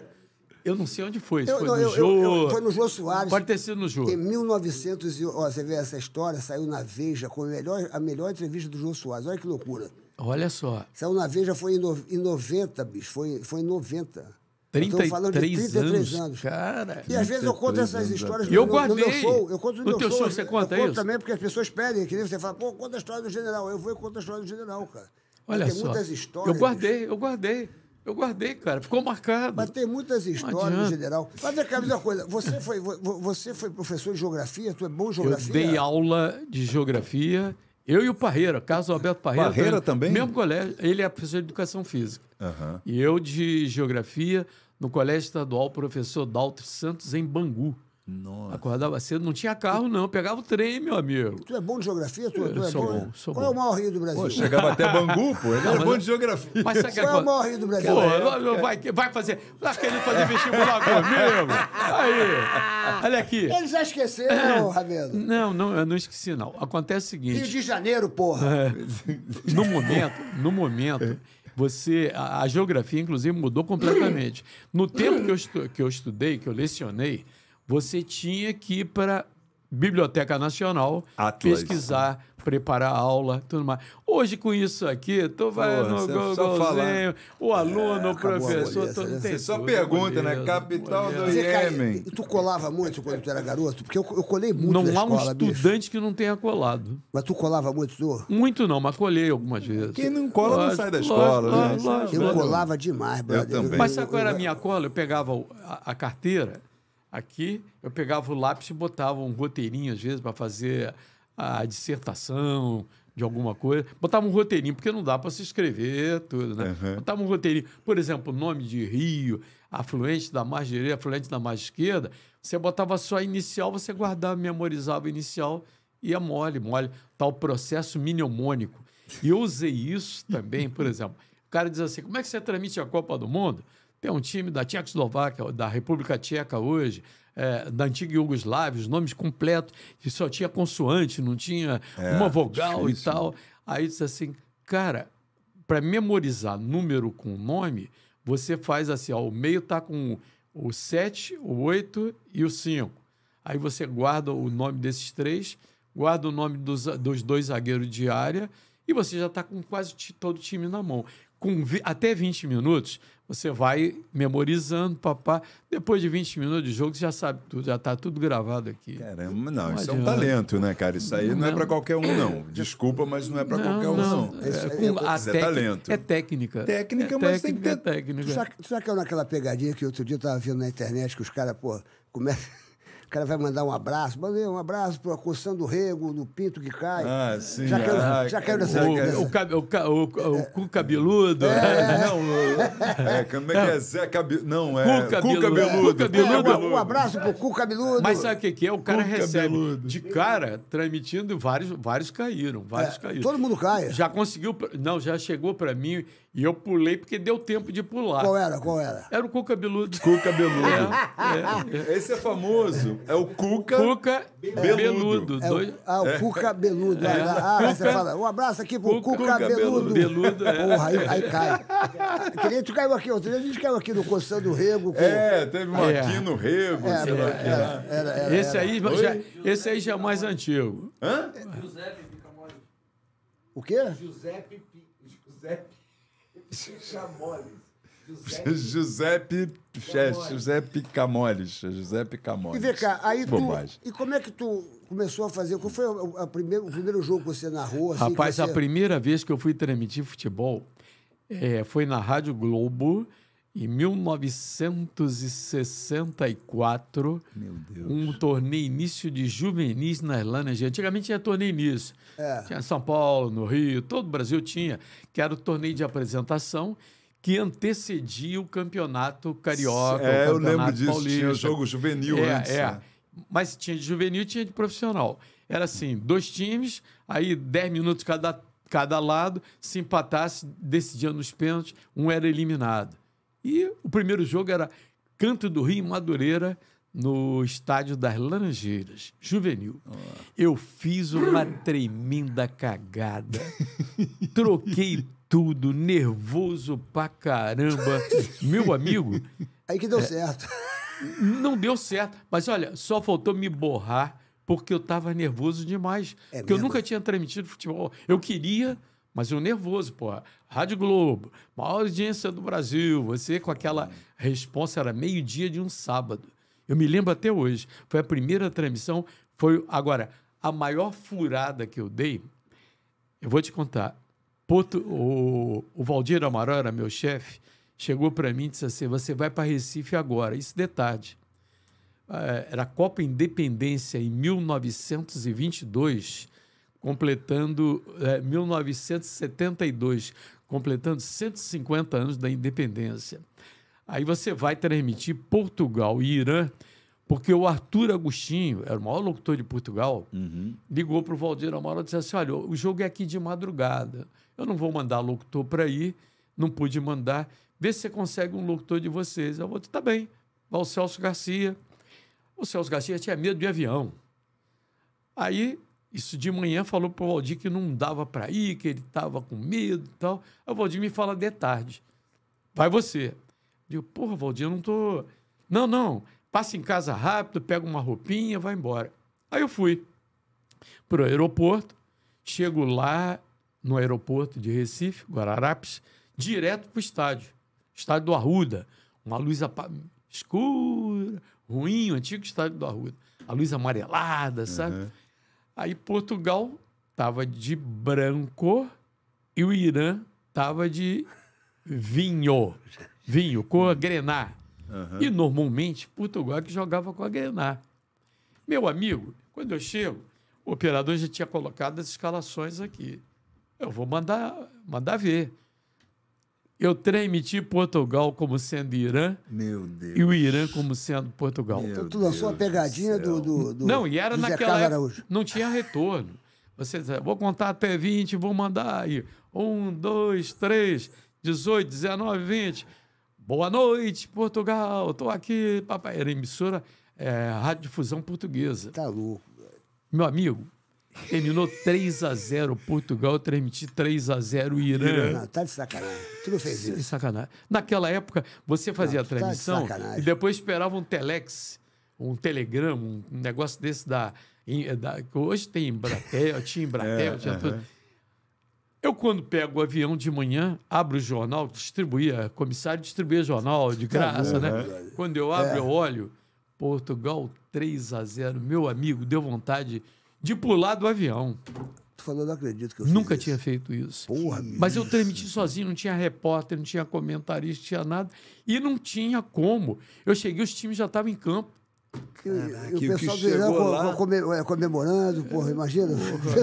Eu não sei onde foi. Eu, foi, não, no eu, Jô, eu, foi no Jô Soares. Pode ter sido no Jô. Em 1900, e, ó, você vê essa história, saiu na Veja com a melhor, a melhor entrevista do Jô Soares. Olha que loucura. Olha só. Saiu na Veja foi em, no, em 90, bicho. Foi, foi em 90. 33 de 33 anos. anos. Cara. E às vezes eu conto essas histórias no, eu guardei. no meu show. Eu conto no, no meu teu show. show você eu conta eu isso? Eu conto também porque as pessoas pedem, que nem você fala, pô, conta a história do general. Eu vou e conto a história do general, cara. Olha tem só. muitas histórias. Eu guardei, bicho. eu guardei. Eu guardei, cara. Ficou marcado. Mas tem muitas histórias, general. Mas é que a mesma coisa. Você foi, você foi professor de geografia? Tu é bom em geografia? Eu dei aula de geografia. Eu e o Parreira, Carlos Alberto Parreira. Parreira também? Mesmo colégio. Ele é professor de educação física. Uhum. E eu de geografia no Colégio Estadual Professor Daltro Santos, em Bangu. Nossa. Acordava cedo, não tinha carro, não. Pegava o trem, meu amigo. Tu é bom de geografia? Tu, é tu é sou bom. sou Qual bom. é o maior rio do Brasil? Pô, chegava até Bangu, pô. Ele era bom de geografia. Mas sabe é Qual é, é o maior rio do Brasil? Pô, vai, vai fazer. Tá querendo fazer vestibular [laughs] comigo? Aí. Olha aqui. Eles já esqueceram, é. Rabelo? Não, não, eu não esqueci, não. Acontece o seguinte. Rio de Janeiro, porra. É, no momento, no momento. Você, a, a geografia, inclusive, mudou completamente. No tempo que eu, estu, que eu estudei, que eu lecionei, você tinha que ir para Biblioteca Nacional Atlas. pesquisar, preparar aula, tudo mais. Hoje, com isso aqui, tu vai Porra, no Googlezinho, o aluno, é, o professor, tu não né? tem só pergunta, né? Capital do Iêmen. Tu colava muito quando tu era garoto? Porque eu, eu colei muito Não há um estudante bicho. que não tenha colado. Mas tu colava muito, tu? Muito não, mas colhei algumas vezes. Quem não cola lógico, não sai da escola. Lógico, né? lógico, eu colava demais, brother. Eu também. Mas sabe qual era a minha cola? Eu pegava a, a carteira Aqui eu pegava o lápis e botava um roteirinho, às vezes, para fazer a dissertação de alguma coisa. Botava um roteirinho, porque não dá para se escrever tudo, né? Uhum. Botava um roteirinho. Por exemplo, nome de rio, afluente da margem direita, afluente da margem esquerda. Você botava só a inicial, você guardava, memorizava a inicial e a mole, mole. Tal processo mnemônico. E eu usei isso também, por [laughs] exemplo. O cara diz assim, como é que você transmite a Copa do Mundo? Tem um time da Tchecoslováquia, da República Tcheca hoje, é, da antiga Iugoslávia, os nomes completos, que só tinha consoante, não tinha é, uma vogal difícil. e tal. Aí disse assim, cara, para memorizar número com nome, você faz assim, ó, o meio tá com o 7, o 8 e o 5. Aí você guarda o nome desses três, guarda o nome dos, dos dois zagueiros de área e você já está com quase todo o time na mão. Com até 20 minutos, você vai memorizando, papá. Depois de 20 minutos de jogo, você já sabe tudo, já está tudo gravado aqui. Caramba, não, não isso adianta. é um talento, né, cara? Isso aí não, não é para qualquer um, não. Desculpa, mas não é para qualquer um, não. É, isso, é, com, é, é talento. É técnica. Técnica, é mas tem que ter... É técnica. Será, já, tu naquela é pegadinha que outro dia eu estava vendo na internet que os caras, pô, começam cara vai mandar um abraço. Mandei um abraço para a Conceição do Rego, do Pinto que cai. Ah, sim. Já caiu, ah, já caiu nessa... O, O, cab, o, o, o, cu cabeludo. É. Né? Não, é, como é que é? Zé Cabeludo. Não, é... Cu cabeludo. cu cabeludo. É, um, um abraço pro cu cabeludo. Mas sabe o que, é? O cara cu recebe cabeludo. de cara, transmitindo, vários, vários caíram, vários é, caíram. Todo mundo cai. Já conseguiu... Não, já chegou para mim e eu pulei porque deu tempo de pular. Qual era? Qual era? Era o Cuca cabeludo. Cuca cabeludo. é, é. Esse é famoso. É o cuca. Cuca beludo. É o, ah, o Cuca cabeludo. É. Ah, você fala. Um abraço aqui pro cuca, cuca beludo. é. Porra, aí, aí cai. Que nem tu caiu aqui outro dia, a gente caiu aqui no Coçã do Rego. Com... É, teve uma é. aqui no Rego, sei lá. Era, era, era, esse, Aí, já, esse aí já é mais antigo. Hã? Giuseppe Pica O quê? Giuseppe Giuseppe Chamoles. [laughs] Giuseppe, é, Giuseppe Camoles. Giuseppe Camoles. E vê cá, aí tu, e como é que tu começou a fazer? Qual foi a, a primeiro, o primeiro jogo que você narrou? Assim, Rapaz, você... a primeira vez que eu fui transmitir futebol é, foi na Rádio Globo em 1964, um torneio início de juvenis na Irlanda. Antigamente tinha torneio início. É. Tinha São Paulo, no Rio, todo o Brasil tinha, que era o torneio de apresentação que antecedia o campeonato carioca. É, campeonato eu lembro disso. Paulista. Tinha jogo juvenil é, antes. É. Né? Mas tinha de juvenil tinha de profissional. Era assim: dois times, aí 10 minutos cada, cada lado, se empatasse, decidia nos pênaltis, um era eliminado. E o primeiro jogo era Canto do Rio Madureira, no estádio das Laranjeiras, juvenil. Oh. Eu fiz uma tremenda cagada. [laughs] Troquei tudo, nervoso pra caramba. Meu amigo. Aí que deu é, certo. Não deu certo. Mas olha, só faltou me borrar porque eu tava nervoso demais. É porque mesmo? eu nunca tinha transmitido futebol. Eu queria mas eu nervoso, pô. Rádio Globo, maior audiência do Brasil. Você com aquela resposta era meio-dia de um sábado. Eu me lembro até hoje. Foi a primeira transmissão. Foi agora a maior furada que eu dei. Eu vou te contar. o, o Valdir Amaral era meu chefe. Chegou para mim e disse assim: Você vai para Recife agora. Isso de tarde. É, era a Copa Independência em 1922 completando é, eh, 1972, completando 150 anos da independência. Aí você vai transmitir Portugal e Irã, porque o Arthur Agostinho, era o maior locutor de Portugal, uhum. ligou para o Valdir Amaral e disse assim: Olha, o jogo é aqui de madrugada, eu não vou mandar locutor para ir, não pude mandar, vê se você consegue um locutor de vocês. Eu vou dizer: Tá bem, vai o Celso Garcia. O Celso Garcia tinha medo de avião. Aí isso de manhã falou para o Valdir que não dava para ir, que ele estava com medo e tal. Aí o Valdir me fala de tarde. Vai você. Eu digo, porra, Valdir, eu não tô. Não, não. Passa em casa rápido, pega uma roupinha, vai embora. Aí eu fui para o aeroporto, chego lá no aeroporto de Recife, Guararapes, direto para o estádio. Estádio do Arruda. Uma luz apa... escura, ruim, o antigo estádio do Arruda. A luz amarelada, sabe? Uhum. Aí Portugal tava de branco e o Irã tava de vinho. Vinho, com a grená. Uhum. E normalmente Portugal é que jogava com a grená. Meu amigo, quando eu chego, o operador já tinha colocado as escalações aqui. Eu vou mandar, mandar ver eu transmiti Portugal como sendo Irã. Meu Deus. E o Irã como sendo Portugal. Meu então tu lançou uma a pegadinha do, do, do, Não, e era naquela época. Não tinha retorno. Você dizia, ah, vou contar até 20, vou mandar aí. Um, dois, três, 18, 19, 20. Boa noite, Portugal. Estou aqui, papai. Era emissora é, Rádio Difusão Portuguesa. Tá louco. Meu amigo, Terminou 3x0 Portugal, transmiti 3x0 Irã. Irã. Tá de sacanagem. Tu não fez isso. De sacanagem. Naquela época, você fazia não, a transmissão tá de e depois esperava um telex, um telegrama, um negócio desse da. É, da hoje tem Embratel, tinha Embratel, é, tinha uh -huh. tudo. Eu, quando pego o avião de manhã, abro o jornal, distribuía, comissário distribuía jornal de tá graça, é, né? quando eu abro, é. eu olho, Portugal 3 x 0 meu amigo, deu vontade de pular do avião. Tu falou, não acredito que eu Nunca tinha isso. feito isso. Porra, Mas eu transmiti sozinho, não tinha repórter, não tinha comentarista, não tinha nada. E não tinha como. Eu cheguei, os times já estavam em campo. e o pessoal virando, né, lá... É, comemorando, porra, imagina.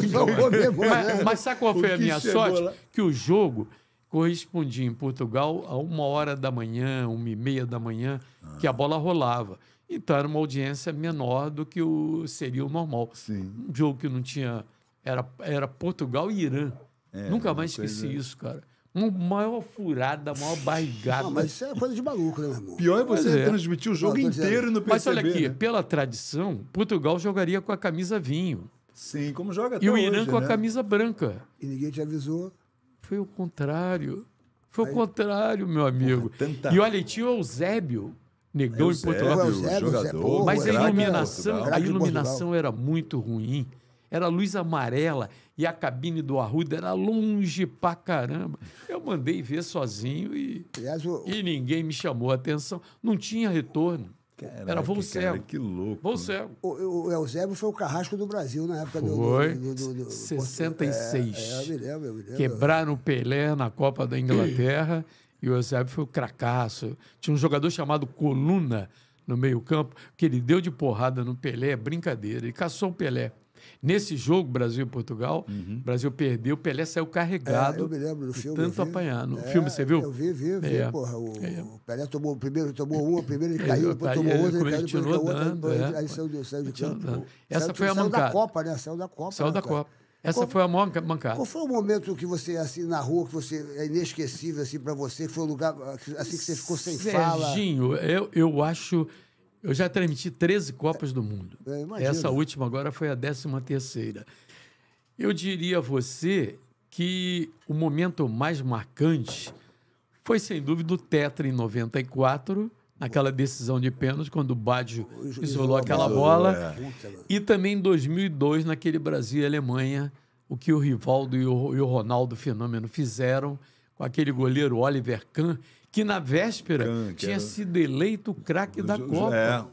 [laughs] [laughs] mas, mas sabe qual foi a minha sorte? Lá... Que o jogo correspondia em Portugal a uma hora da manhã, uma e meia da manhã, ah. que a bola rolava. Então tá era uma audiência menor do que o seria o normal. Sim. Um jogo que não tinha. Era, era Portugal e Irã. É, Nunca mais esqueci coisa... isso, cara. Uma maior furada, maior barrigada. Não, mas isso é coisa de maluco, né, meu irmão? Pior é você é. transmitir o jogo não, inteiro no não perceber. Mas olha aqui, né? pela tradição, Portugal jogaria com a camisa vinho. Sim, como joga até E o Irã hoje, com né? a camisa branca. E ninguém te avisou. Foi o contrário. Foi Aí... o contrário, meu amigo. Porra, tanta... E olha, tinha o Eusébio, Negão em Portugal. É, Zero, é, é jogador, mas a iluminação, a iluminação era muito ruim. Era luz amarela e a cabine do Arruda era longe pra caramba. Eu mandei ver sozinho e, Aliás, o... e ninguém me chamou a atenção. Não tinha retorno. Caraca, era voo cego. Cara, que louco. Voo cego. O, o Eusébio foi o carrasco do Brasil na época foi. do... Foi. 66. É, é, eu me lembro, eu me lembro. Quebraram o Pelé na Copa da Inglaterra. [clears throat] E o Eusébio foi o um cracaço. Tinha um jogador chamado Coluna no meio-campo, que ele deu de porrada no Pelé, é brincadeira. Ele caçou o Pelé. Nesse jogo, Brasil e Portugal, uhum. Brasil perdeu, Pelé saiu carregado. É, eu me lembro do filme. Tanto apanhar. No é, filme você viu? Eu vi, vi, vi. É. Porra, o, é. o, Pelé tomou primeiro, tomou uma, primeiro ele é, caiu, depois tá tomou outra, ele caiu, depois tomou outra, aí saiu de, campo. Essa foi a saiu mancada. Saiu da Copa, né? Saiu da Copa. Saiu né, da Copa. Essa qual, foi a maior mancada. Qual foi o momento que você, assim, na rua, que você é inesquecível, assim, para você, que foi o um lugar, assim, que você ficou sem Serginho, fala? Serginho, eu, eu acho... Eu já transmiti 13 Copas do Mundo. É, Essa última agora foi a 13 terceira. Eu diria a você que o momento mais marcante foi, sem dúvida, o Tetra em 94 naquela decisão de pênalti, quando o Baggio isolou aquela bola. É. E também em 2002, naquele Brasil e Alemanha, o que o Rivaldo e o, Ronaldo Fenômeno fizeram com aquele goleiro Oliver Kahn, que na véspera Kahn, tinha era... sido eleito o craque da Copa. É.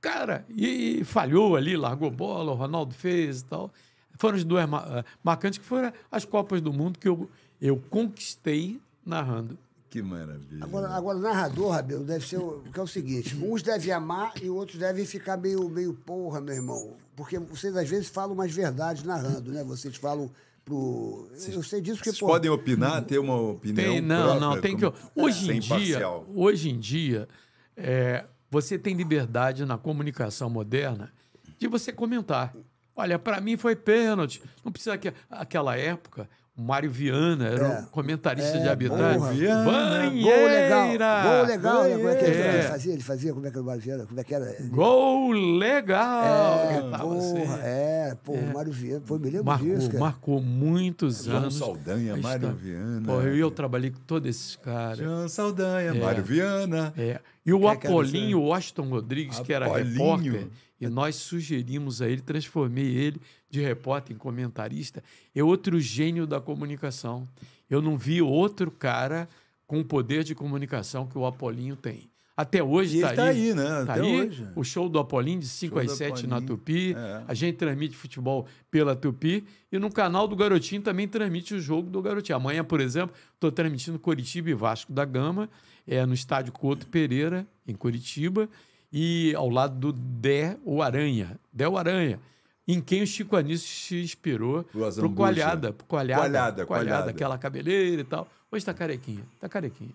Cara, e, e, falhou ali, largou bola, o Ronaldo fez e tal. Foram as duas eh, marcantes que foram as Copas do Mundo que eu, eu conquistei narrando. Que maravilha. Agora, agora narrador, Rabelo, deve ser. O, que é o seguinte: uns devem amar e outros devem ficar meio, meio porra, meu irmão. Porque vocês às vezes falam umas verdades narrando, né? Vocês falam pro. eu sei disso que. É vocês podem opinar, ter uma opinião. Tem, não, própria, não, tem como, que. Hoje é, em dia. Hoje em dia, é, você tem liberdade na comunicação moderna de você comentar. Olha, para mim foi pênalti. Não precisa que aquela época Mário Viana, era é. um comentarista é, de habitat. Viana, Banheira! Gol legal, gol né? legal Como é que é ele, é. ele fazia? Ele fazia, como é que era o Mário Viana? Como é que era? Gol legal! É, Gritava porra, assim. é, pô, é. Mário Viana, pô, me lembro marcou, disso, cara. Marcou muitos anos. João Saldanha, Mário tá. Viana. Porra, eu, eu trabalhei com todos esses caras. João Saldanha, é. Mário Viana. É. E o Apolinho Washington Rodrigues, Apolinho. que era repórter e nós sugerimos a ele, transformei ele de repórter em comentarista. É outro gênio da comunicação. Eu não vi outro cara com o poder de comunicação que o Apolinho tem. Até hoje está tá aí. aí, né? Tá Até aí, hoje. O show do Apolinho, de 5 show às 7 na Tupi. É. A gente transmite futebol pela Tupi. E no canal do Garotinho também transmite o jogo do Garotinho. Amanhã, por exemplo, estou transmitindo Curitiba e Vasco da Gama, é, no estádio Couto Pereira, em Curitiba e ao lado do Dé o Aranha. Dé o Aranha, em quem o Chico Anísio se inspirou pro o coalhada, coalhada, coalhada, aquela cabeleira e tal. Hoje está carequinha, está carequinha.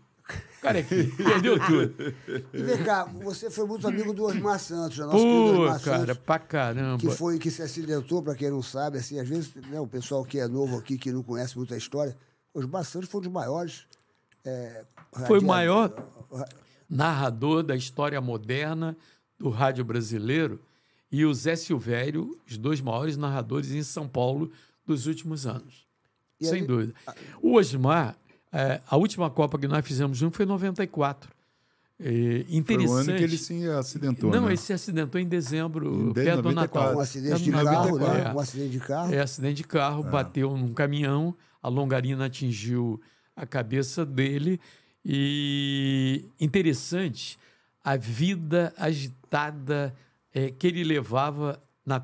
Carequinha, [laughs] perdeu tudo. E vem cá, você foi muito amigo do Osmar Santos, Pô, Osmar cara, Santos, pra caramba. Que foi que se acidentou, para quem não sabe, assim, às vezes, né, o pessoal que é novo aqui, que não conhece muito a história, Osmar Santos foi um dos maiores é, foi o maior narrador da história moderna do rádio brasileiro, e o Zé Silvério, os dois maiores narradores em São Paulo dos últimos anos. E Sem aí... dúvida. O Osmar, é, a última Copa que nós fizemos junto foi em 94. É, interessante. Foi o ano que ele se acidentou. Não, né? ele se acidentou em dezembro, em perto do Natal. Um acidente de carro, né? É. Um acidente de carro. É, acidente de carro, é. bateu num caminhão, a longarina atingiu a cabeça dele e interessante a vida agitada é, que ele levava na,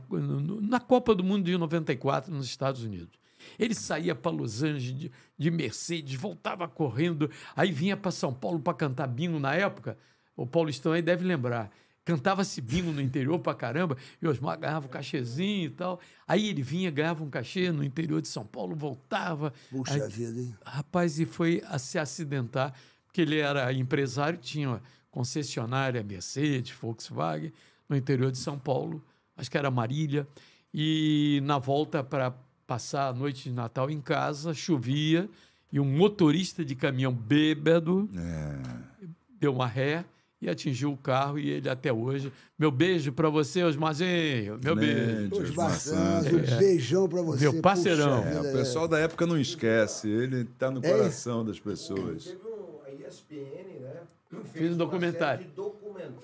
na Copa do Mundo de 94 nos Estados Unidos. Ele saía para Los Angeles de, de, Mercedes, voltava correndo, aí vinha para São Paulo para cantar Bino na época. O Paulistão aí deve lembrar. Cantava-se bingo no interior pra caramba, e Osmar ganhava um cachezinho e tal. Aí ele vinha, ganhava um cachê no interior de São Paulo, voltava. Puxa aí, vida, hein? Rapaz, e foi a se acidentar, porque ele era empresário, tinha concessionária Mercedes, Volkswagen, no interior de São Paulo, acho que era Marília. E na volta para passar a noite de Natal em casa, chovia, e um motorista de caminhão bêbado é. deu uma ré e atingiu o carro e ele até hoje. Meu beijo para você, Osmarzinho. Meu Ned, beijo. Osmar Santos, é. beijão para você. Meu parceirão. Puxa, é, o é. pessoal da época não esquece, ele está no é. coração das pessoas. Teve um, ESPN, né? Fez, um documentário.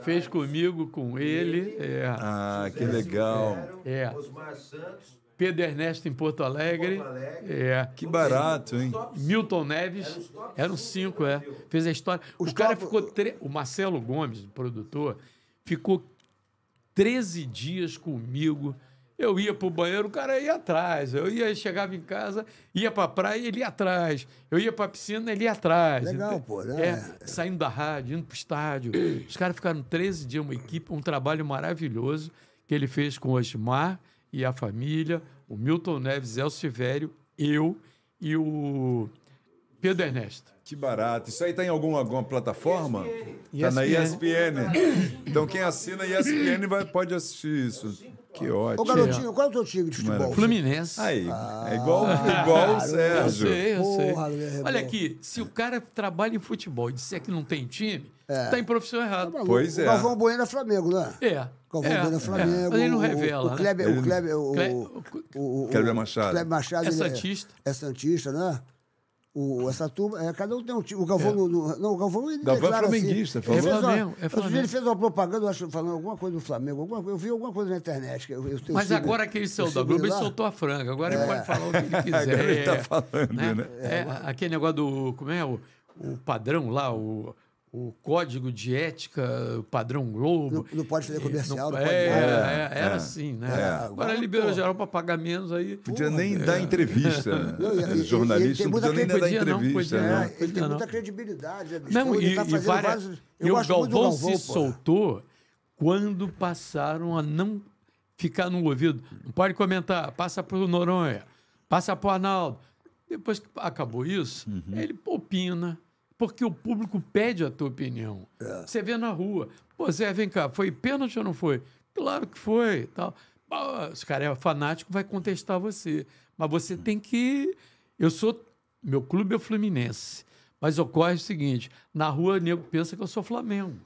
Fez comigo, com ele. ele é. Ah, que legal. é. Osmar Santos Pedro Ernesto em Porto Alegre. Porto Alegre. É. Que barato, hein? Milton Neves. Eram cinco, é. Fez a história. Os o cara top... ficou. Tre... O Marcelo Gomes, produtor, ficou 13 dias comigo. Eu ia pro banheiro, o cara ia atrás. Eu ia, chegava em casa, ia pra praia, ele ia atrás. Eu ia pra piscina, ele ia atrás. Legal, então, pô. Né? É, saindo da rádio, indo pro estádio. Os caras ficaram 13 dias, uma equipe, um trabalho maravilhoso que ele fez com o Osmar e a família, o Milton Neves, Elcio Tivério, eu e o Pedro Ernesto. Que barato. Isso aí está em alguma, alguma plataforma? Está na ESPN. Então quem assina ESPN vai, pode assistir isso. Que ótimo. Ô, garotinho, qual é o teu time de futebol? Fluminense. Aí, ah, é igual, igual o Sérgio. Eu sei, eu sei. Porra, Olha aqui, se o cara trabalha em futebol e disser que não tem time, é. tá em profissão errada. Tá pois é. O Galvão Bueno é Flamengo, né? É. Galvão é, Bueno é Flamengo. É. Ele não revela. O Kleber, né? o Kleber, o, Kleber, o, o, o, Kleber Machado. Kleber Machado é, é santista. É, é santista, né? O, essa turma, é, cada um tem um time. O Galvão, é. no, no, não, o Galvão ele Galvão é assim, flamenguista, assim, é Flamengo. Uma, é Flamengo. Ele fez uma é propaganda acho, falando alguma coisa do Flamengo. Alguma, eu vi alguma coisa na internet. Eu, eu, eu Mas agora que ele saiu da Globo, ele soltou a franga. Agora é. ele pode falar o que ele [laughs] quiser. agora ele está falando, né? né? É, é, aquele negócio do. Como é? O, o padrão lá, o o código de ética padrão Globo. Não, não pode fazer é, comercial, não, não pode. É, é, é, era é é. assim, né? Agora liberou geral para pagar menos aí. Podia nem dar entrevista. Né? jornalista não podia nem dar entrevista. Né? Não, ele tem muita credibilidade. Não, e, tá e várias, vários, eu e o Galvão, se pô. soltou quando passaram a não ficar no ouvido. Não pode comentar, passa para o Noronha, passa para o Arnaldo. Depois que acabou isso, uhum. ele opina porque o público pede a tua opinião. É. Você vê na rua. Pô, Zé, vem cá, foi pênalti ou não foi? Claro que foi. Tal. Os cara é fanático, vai contestar você. Mas você hum. tem que. Eu sou. Meu clube é o Fluminense. Mas ocorre o seguinte: na rua, nego pensa que eu sou Flamengo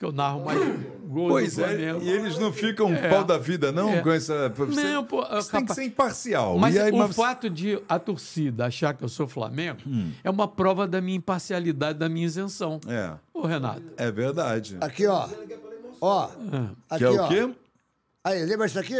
que eu narro mais [coughs] gols pois do Flamengo. É, e eles não ficam é, pau da vida, não? É. Com essa, você, não, pô, você tem que ser imparcial. Mas aí, o mas... fato de a torcida achar que eu sou Flamengo hum. é uma prova da minha imparcialidade, da minha isenção. É. Ô, Renato. É verdade. Aqui, ó. Ó. Ah. Aqui, que é o quê? Ó. Aí, lembra isso aqui?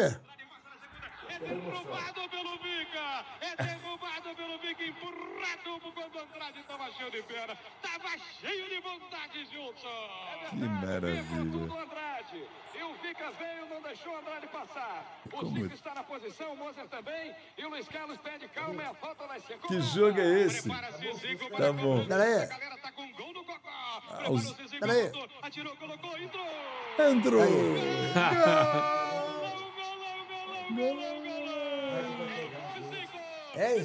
derrubado pelo Vica. É derrubado pelo Vica, é empurrado quando Andrade estava cheio de pena. Estava cheio de vontade, Gilson. É que é maravilha. Andrade. E o Vica veio, não deixou o Andrade passar. O Como... Chico é? está na posição, o Mozer também. E o Luiz Carlos pede calma e a falta vai ser. Que jogo é esse? Tá Zico, tá bom. Galera, galera tá com gol do Cocó. Ah, Prepara o Zico, atirou, colocou, entrou. Entrou. [laughs] É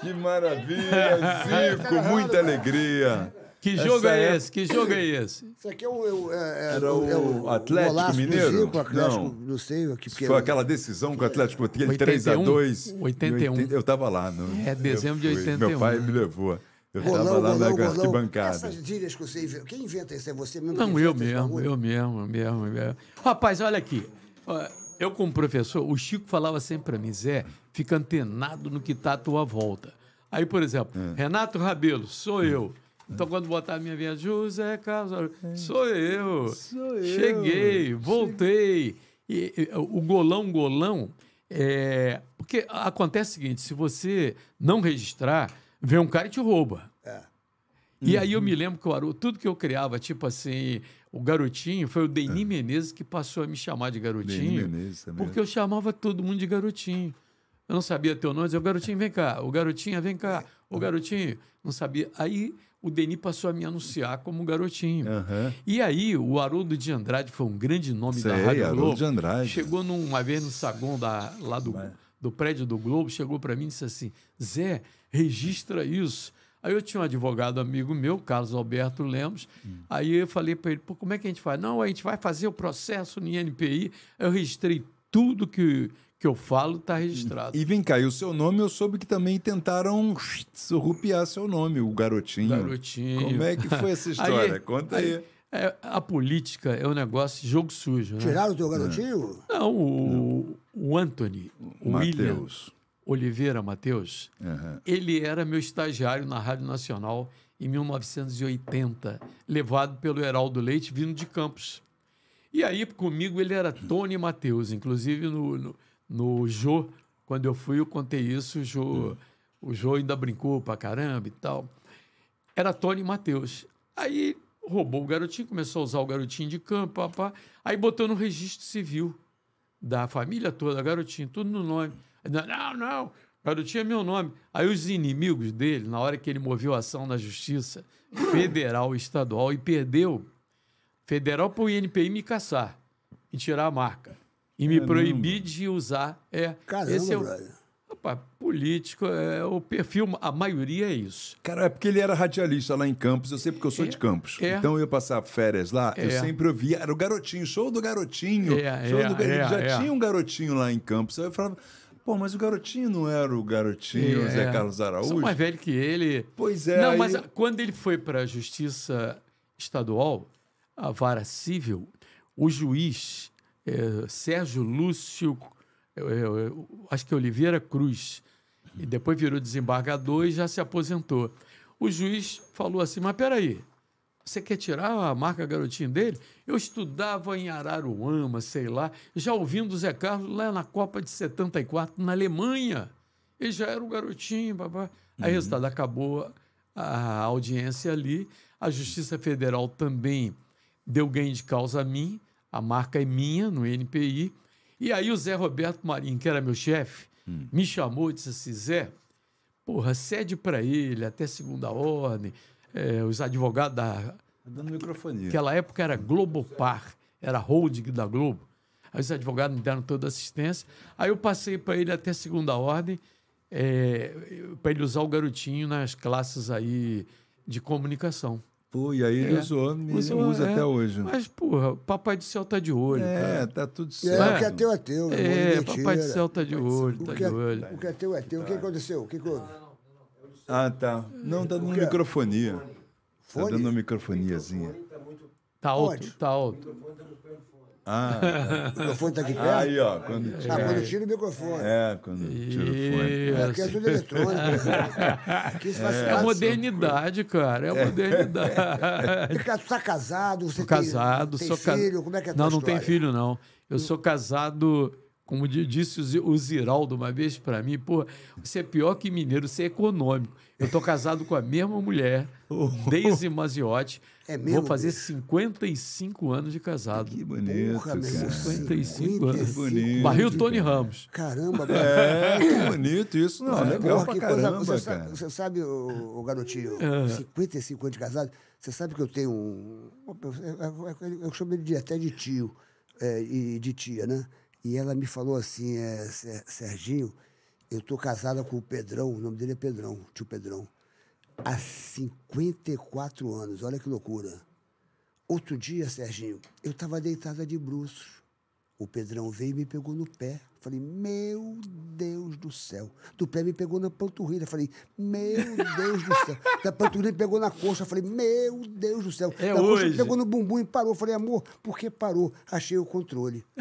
Que maravilha, [laughs] Zico, muita né? alegria. Que jogo Essa é, é, esse? Que jogo é esse? Isso aqui é o. É, é, é, era o, é o, Atlético o Mineiro? Zico, Atlético, não. não sei. Aqui, porque Foi é. aquela decisão com o Atlético, aquele 3x2. 81. Eu estava lá. No, é, dezembro de 81. Meu pai me levou. Eu estava lá golão, na arquibancada. Essas gírias que você inventa, quem inventa isso? É você mesmo? Não, eu mesmo, eu mesmo, eu mesmo, eu mesmo. Rapaz, olha aqui. Olha. Eu, como professor, o Chico falava sempre para mim, Zé, fica antenado no que está à tua volta. Aí, por exemplo, é. Renato Rabelo, sou é. eu. Então, é. quando botar a minha vinheta, José Carlos, é. sou eu. Sou eu. Cheguei, voltei. E, e, o golão, golão, é... porque acontece o seguinte, se você não registrar, vem um cara e te rouba. É. E uhum. aí eu uhum. me lembro que o Aru, tudo que eu criava, tipo assim, o garotinho, foi o Denis é. Menezes que passou a me chamar de garotinho. Menezes, é porque eu chamava todo mundo de garotinho. Eu não sabia teu nome, dizia, o garotinho, vem cá, o garotinho, vem cá, o garotinho. Não sabia. Aí o Denis passou a me anunciar como garotinho. Uhum. E aí o Haroldo de Andrade foi um grande nome Sei, da Rádio Haroldo Globo. de Andrade. Chegou uma vez no saguão da, lá do, do prédio do Globo, chegou para mim e disse assim, Zé, registra isso Aí eu tinha um advogado amigo meu, Carlos Alberto Lemos. Hum. Aí eu falei para ele: Pô, como é que a gente faz? Não, a gente vai fazer o processo no INPI. Eu registrei tudo que, que eu falo, está registrado. E vem cá, e o seu nome eu soube que também tentaram surrupiar seu nome, o garotinho. Garotinho. Como é que foi essa [laughs] história? aí, Conta aí. aí. É, a política é um negócio jogo sujo. Né? Tiraram o teu é. garotinho? Não, o, o Anthony. O Mateus. William. Oliveira Matheus, uhum. ele era meu estagiário na Rádio Nacional em 1980, levado pelo Heraldo Leite, vindo de Campos. E aí, comigo, ele era Tony Matheus, Inclusive, no, no, no Jô, quando eu fui, eu contei isso, o Jô, uhum. o Jô ainda brincou pra caramba e tal. Era Tony Matheus. Aí roubou o garotinho, começou a usar o garotinho de campo, papá. aí botou no registro civil da família toda, garotinho, tudo no nome. Não, não, garotinho é meu nome. Aí os inimigos dele, na hora que ele moveu a ação na justiça federal, estadual e perdeu, federal para o INPI me caçar e tirar a marca. E me é proibir de usar. É, Caramba, esse é o, Opa, político, é, o perfil, a maioria é isso. Cara, é porque ele era radialista lá em Campos, eu sei porque eu sou é, de Campos. É. Então eu ia passar férias lá, eu é. sempre ouvia, era o garotinho, show do garotinho. É, show do é, garotinho. já tinha um garotinho lá em Campos. Aí eu falava, Pô, mas o garotinho não era o garotinho é, Zé Carlos Araújo? Sou mais velho que ele. Pois é. Não, aí... mas quando ele foi para a Justiça Estadual, a vara civil, o juiz é, Sérgio Lúcio, é, é, é, acho que Oliveira Cruz, e depois virou desembargador e já se aposentou. O juiz falou assim: mas peraí, você quer tirar a marca garotinho dele? Eu estudava em Araruama, sei lá, já ouvindo o Zé Carlos lá na Copa de 74, na Alemanha. Ele já era um garotinho, babá. Aí, uhum. resultado, acabou a audiência ali. A Justiça Federal também deu ganho de causa a mim. A marca é minha no NPI. E aí o Zé Roberto Marinho, que era meu chefe, uhum. me chamou e disse assim, Zé, porra, cede para ele até segunda ordem é, os advogados da. Tá dando microfonia. Aquela época era Globopar, era holding da Globo. Aí os advogados me deram toda a assistência. Aí eu passei para ele até segunda ordem, é, para ele usar o garotinho nas classes aí de comunicação. Pô, e aí ele é. usou, usa, usa é. até hoje. Mas, porra, Papai do Céu tá de olho. É, cara. tá tudo certo. É, o que é teu é teu. É, é, Papai do Céu tá de olho, tá o tá de é olho. O que é teu é teu. O que aconteceu? O que aconteceu? Ah, tá. Não, tá dando Porque... microfonia. Tá fone? Tá dando uma microfoniazinha. Tá alto, tá alto. Tá ah, o microfone tá aqui perto? Aí, ó. Quando é. tira... Ah, quando tira o microfone. É, quando tira o fone. É, porque é tudo eletrônico. Né? é, é modernidade, cara. É, é. modernidade. Você [laughs] tá casado? Você Tô tem, casado, tem sou filho? Ca... Como é que é Não, não história? tem filho, não. Eu sou casado como disse o Ziraldo uma vez para mim, pô, você é pior que mineiro, você é econômico. Eu tô casado com a mesma mulher, [laughs] oh. Deise Maziotti. É mesmo, Vou fazer 55 anos de casado. Que bonito, Porra, cara. 55 anos. Bonito, Barril Tony Ramos. Caramba, cara. É, que bonito isso. Não, é, legal pra caramba, coisa, você cara. Sabe, você sabe, o, o garotinho, é. 55 anos de casado, você sabe que eu tenho um... Eu, eu, eu chamo ele de, até de tio é, e de tia, né? E ela me falou assim, é, Serginho, eu tô casada com o Pedrão, o nome dele é Pedrão, tio Pedrão, há 54 anos, olha que loucura. Outro dia, Serginho, eu estava deitada de bruços. O Pedrão veio e me pegou no pé. Falei, meu Deus do céu. Do pé me pegou na panturrilha. Falei, meu Deus do céu. Da panturrilha me pegou na coxa. Falei, meu Deus do céu. É da hoje. coxa pegou no bumbum e parou. Falei, amor, por que parou? Achei o controle. [laughs]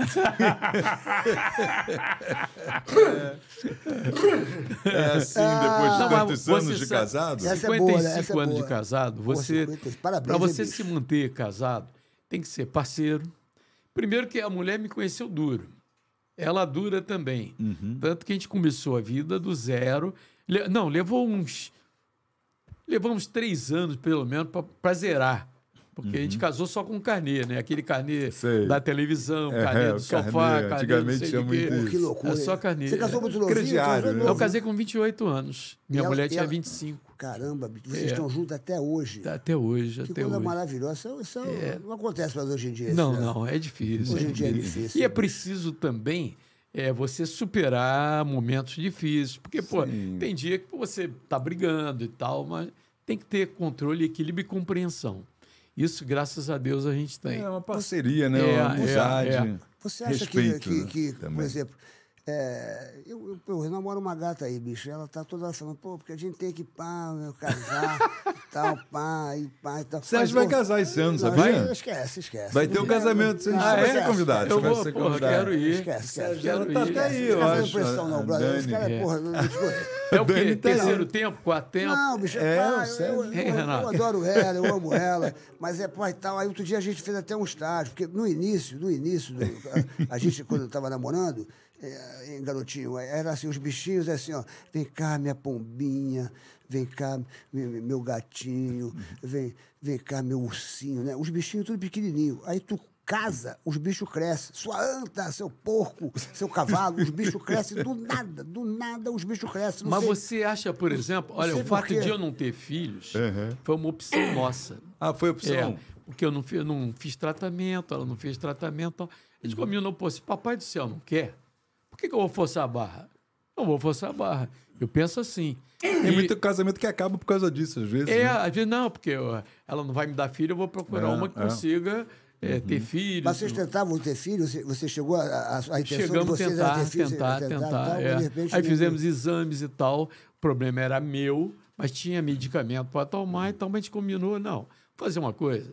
é assim, ah, depois de tantos anos de casado? 55 anos de casado, você. Para você se manter casado, tem que ser parceiro. Primeiro que a mulher me conheceu duro ela dura também. Uhum. Tanto que a gente começou a vida do zero. Le... Não, levou uns. Levamos três anos, pelo menos, para zerar. Porque uhum. a gente uhum. casou só com carnê, né? Aquele carnê sei. da televisão, é, carnê do sofá, carnê, antigamente carnê não sei muito Que loucura. É só carnê. Você casou é muito novinho? Crediário, então, né? Eu casei com 28 anos. Minha e mulher ela, tinha ela... 25. Caramba, vocês é. estão juntos até hoje. Tá, até hoje, que até coisa hoje. maravilhosa. Isso, é. não acontece mais hoje em dia. Não, isso, né? não, é difícil. Hoje em é dia é difícil. E é né? preciso também é você superar momentos difíceis. Porque, Sim. pô, tem dia que você tá brigando e tal, mas tem que ter controle, equilíbrio e compreensão. Isso, graças a Deus, a gente tem. É uma parceria, né? É, uma é, amizade. É, é. Você acha Respeito, que, que, que né? por exemplo, é, eu, eu, eu, namoro uma gata aí, bicho. Ela tá toda falando, pô, porque a gente tem que pá, meu, né, casar tal, [laughs] pá, e pá e tal. vai casar esse ano, sabia? Esquece, esquece. Vai ter um casamento. Você ah, é, convidado. Eu vou, ser porra, quero ir. Esquece, esquece. Quero tá aí, eu acho. Pressão, não, é, brother. Esse cara é porra. É o quê? Tá Terceiro tempo? Quatro tempo Não, bicho, é, é pá, eu, eu, adoro ela, eu amo ela. Mas é pá e tal. Aí outro dia a gente fez até um estágio, porque no início, no início, a gente, quando eu tava namorando, é, garotinho. É, era assim, os bichinhos é assim, ó, vem cá, minha pombinha, vem cá, meu gatinho, uhum. vem, vem cá, meu ursinho, né? Os bichinhos tudo pequenininho. Aí tu casa, os bichos crescem. Sua anta, seu porco, seu cavalo, os bichos crescem do nada, do nada os bichos crescem. Não Mas sei. você acha, por exemplo, olha, o fato de eu não ter filhos uhum. foi uma opção nossa. Ah, foi opção? É, porque eu não, fiz, eu não fiz tratamento, ela não fez tratamento. Então, eles uhum. comiam, não, pô, se papai do céu não quer, que, que eu vou forçar a barra? Não vou forçar a barra. Eu penso assim. Tem e... muito casamento que acaba por causa disso, às vezes. É, né? às vezes não, porque eu, ela não vai me dar filho, eu vou procurar é, uma que é. consiga é, uhum. ter filho. Mas vocês tentavam ter filhos? Você, você chegou a, a, a intenção Chegamos de vocês tentar, ter Tentar, tentar, tentar. Tal, é. repente, Aí fizemos tem... exames e tal. O problema era meu, mas tinha medicamento para tomar, então a gente combinou, não. Fazer uma coisa,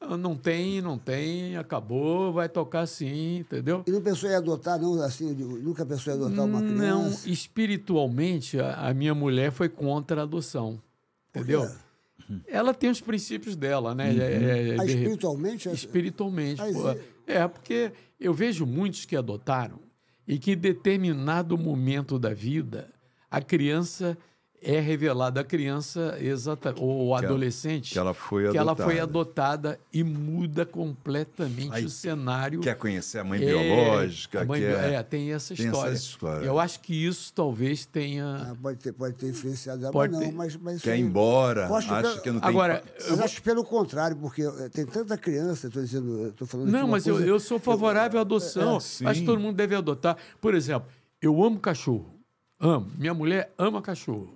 ah, não tem, não tem, acabou, vai tocar sim, entendeu? E não pensou em adotar, não, assim, nunca pensou em adotar uma criança? Não, espiritualmente, a, a minha mulher foi contra a adoção, entendeu? Ela tem os princípios dela, né? Uhum. É, é, é ah, espiritualmente? É? Espiritualmente, ah, pô. É. é, porque eu vejo muitos que adotaram e que em determinado momento da vida a criança é revelada a criança exata, ou o adolescente que ela, que ela foi que adotada. ela foi adotada e muda completamente Aí, o cenário. Quer conhecer a mãe é, biológica? A mãe quer, é, tem, essa, tem história. essa história. Eu acho que isso talvez tenha. Ah, pode, ter, pode ter influenciado, pode não. Mas, mas quer ir embora, acho que, que não tem. Agora, eu acho pelo contrário, porque eh, tem tanta criança, estou dizendo, estou falando. Não, mas coisa, eu, eu sou favorável eu, à adoção. É, é, acho que todo mundo deve adotar. Por exemplo, eu amo cachorro. Amo. Minha mulher ama cachorro.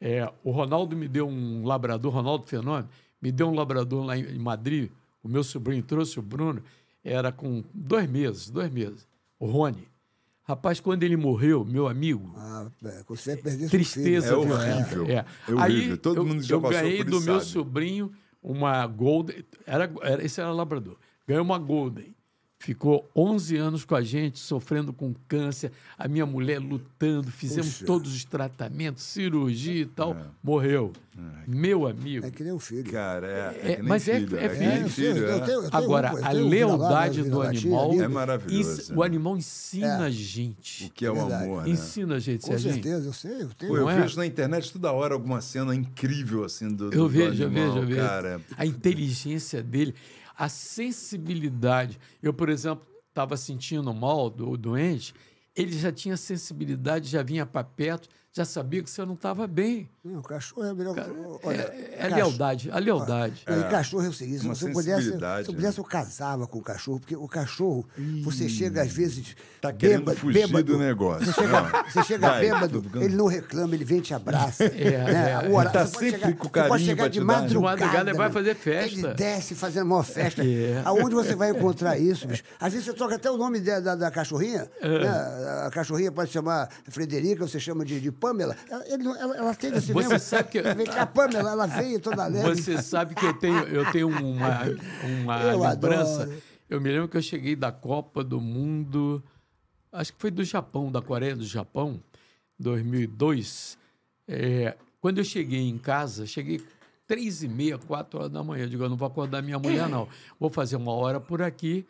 É, o Ronaldo me deu um labrador, Ronaldo Fenômeno, me deu um labrador lá em, Madrid. O meu sobrinho trouxe o Bruno, era com dois meses, dois meses. O Rony. Rapaz, quando ele morreu, meu amigo. Ah, é, você perdeu Tristeza. É horrível. É. é horrível. Aí, Todo eu, mundo já eu passou ganhei por do isso, meu sabe. sobrinho uma Golden. Era, era, esse era Labrador. Ganhei uma Golden ficou 11 anos com a gente, sofrendo com câncer, a minha mulher lutando, fizemos todos os tratamentos, cirurgia e tal, é. morreu. É. é Meu amigo. É que nem um filho. Cara, é, mas filho, é, filho. filho eu é. tenho, eu tenho Agora, a lealdade do animal. é maravilhoso. Isso, né? O animal ensina é. a gente. O que é o amor, né? Ensina a gente. Com certeza, eu sei. Eu, tenho. Pô, eu vejo na internet toda hora alguma cena incrível assim do, do Eu vejo, do animal, eu vejo, eu vejo. Cara. A inteligência dele. A sensibilidade. Eu, por exemplo, estava sentindo mal do doente, ele já tinha sensibilidade, já vinha para perto, já sabia que você não estava bem. Não, o cachorro é melhor. Cara, é, olha, é, é lealdade, a lealdade. Olha, é, cachorro é o seguinte: se você pudesse, se né? pudesse, eu casava com o cachorro, porque o cachorro, você chega às vezes. Tá bêbado, querendo fugir bêbado, do negócio. Você chega, né? você chega Vai, bêbado, ele não reclama, ele vem e te abraça. [laughs] É, né? é, é. tá sempre chegar, com carinho. Pode chegar de madrugada. De madrugada vai fazer festa. Ele desce fazendo uma festa. É. Aonde você vai encontrar isso, bicho? Às vezes você troca até o nome da, da, da cachorrinha. É. Né? A cachorrinha pode chamar Frederica, você chama de, de Pamela. Ela, ela, ela teve esse você mesmo. sabe que. a Pamela, ela veio toda leve. Você sabe que eu tenho, eu tenho uma, uma eu lembrança. Adoro. Eu me lembro que eu cheguei da Copa do Mundo, acho que foi do Japão, da Coreia do Japão, 2002. É, quando eu cheguei em casa, cheguei três e meia, quatro horas da manhã. Eu digo, eu não vou acordar minha mulher, não. Vou fazer uma hora por aqui.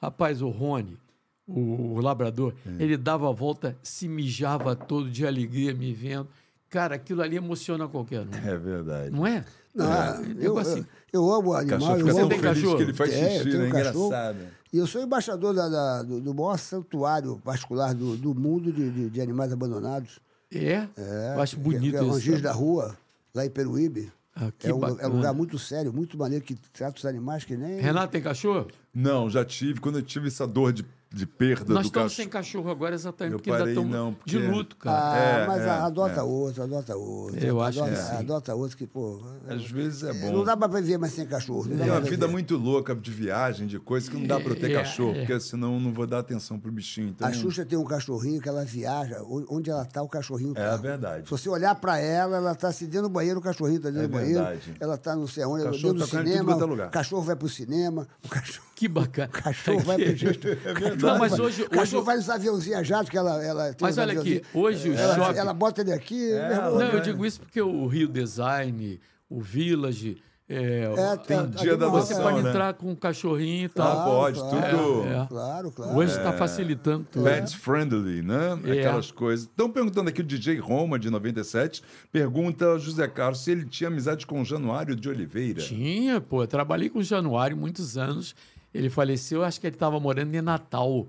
Rapaz, o Rony, o, o labrador, é. ele dava a volta, se mijava todo de alegria me vendo. Cara, aquilo ali emociona qualquer um. É verdade. Não é? Não, é. Ah, é eu, assim, eu, eu amo animais. Cachorro, eu você amo tem cachorro? Que ele faz xixi, é, eu né? um Engraçado. E eu sou embaixador da, da, do, do, maior santuário particular do, do mundo de, de, de, animais abandonados. É? é? Eu acho é bonito é, é, o É da Rua, lá em Peruíbe. Ah, é, um, é, um, lugar muito sério, muito maneiro, que trata os animais que nem. Renato tem cachorro? Não, já tive. Quando eu tive essa dor de de perda Nós do estamos sem cachorro agora exatamente eu porque parei, ainda porque... de luto, cara. Ah, é, mas é, adota é. outro, adota outro. Eu adota, acho que Adota outro que, pô... É, Às vezes é, é bom. Não dá para viver mais sem cachorro. é uma vida muito louca de viagem, de coisa, que não dá para ter é, cachorro, porque senão não vou dar atenção pro bichinho. Então a Xuxa tem um cachorrinho que ela viaja, onde ela tá, o cachorrinho tá. É verdade. Se você olhar para ela, ela tá se assim, dentro do banheiro, o cachorrinho tá dentro do banheiro. Verdade. Ela tá no sei ela tá no cinema. O cachorro vai pro cinema. O cachorro... Que bacana. O [laughs] cachorro vai pro... [laughs] Não, mas hoje. O cachorro hoje... vai nos aviãozinhos a que ela. ela mas olha aqui, hoje o ela, shopping. Ela bota ele aqui. É, irmão, não, eu digo isso porque o Rio Design, o Village. É, é, tem tá, dia da adoção, Você pode né? entrar com um cachorrinho e tal. Claro, ah, pode, claro, tudo. É, é. claro, claro. Hoje está é. facilitando tudo. Pets friendly, né? É. Aquelas coisas. Estão perguntando aqui o DJ Roma, de 97, pergunta ao José Carlos se ele tinha amizade com o Januário de Oliveira. Tinha, pô. Eu trabalhei com o Januário muitos anos. Ele faleceu, acho que ele estava morando em Natal.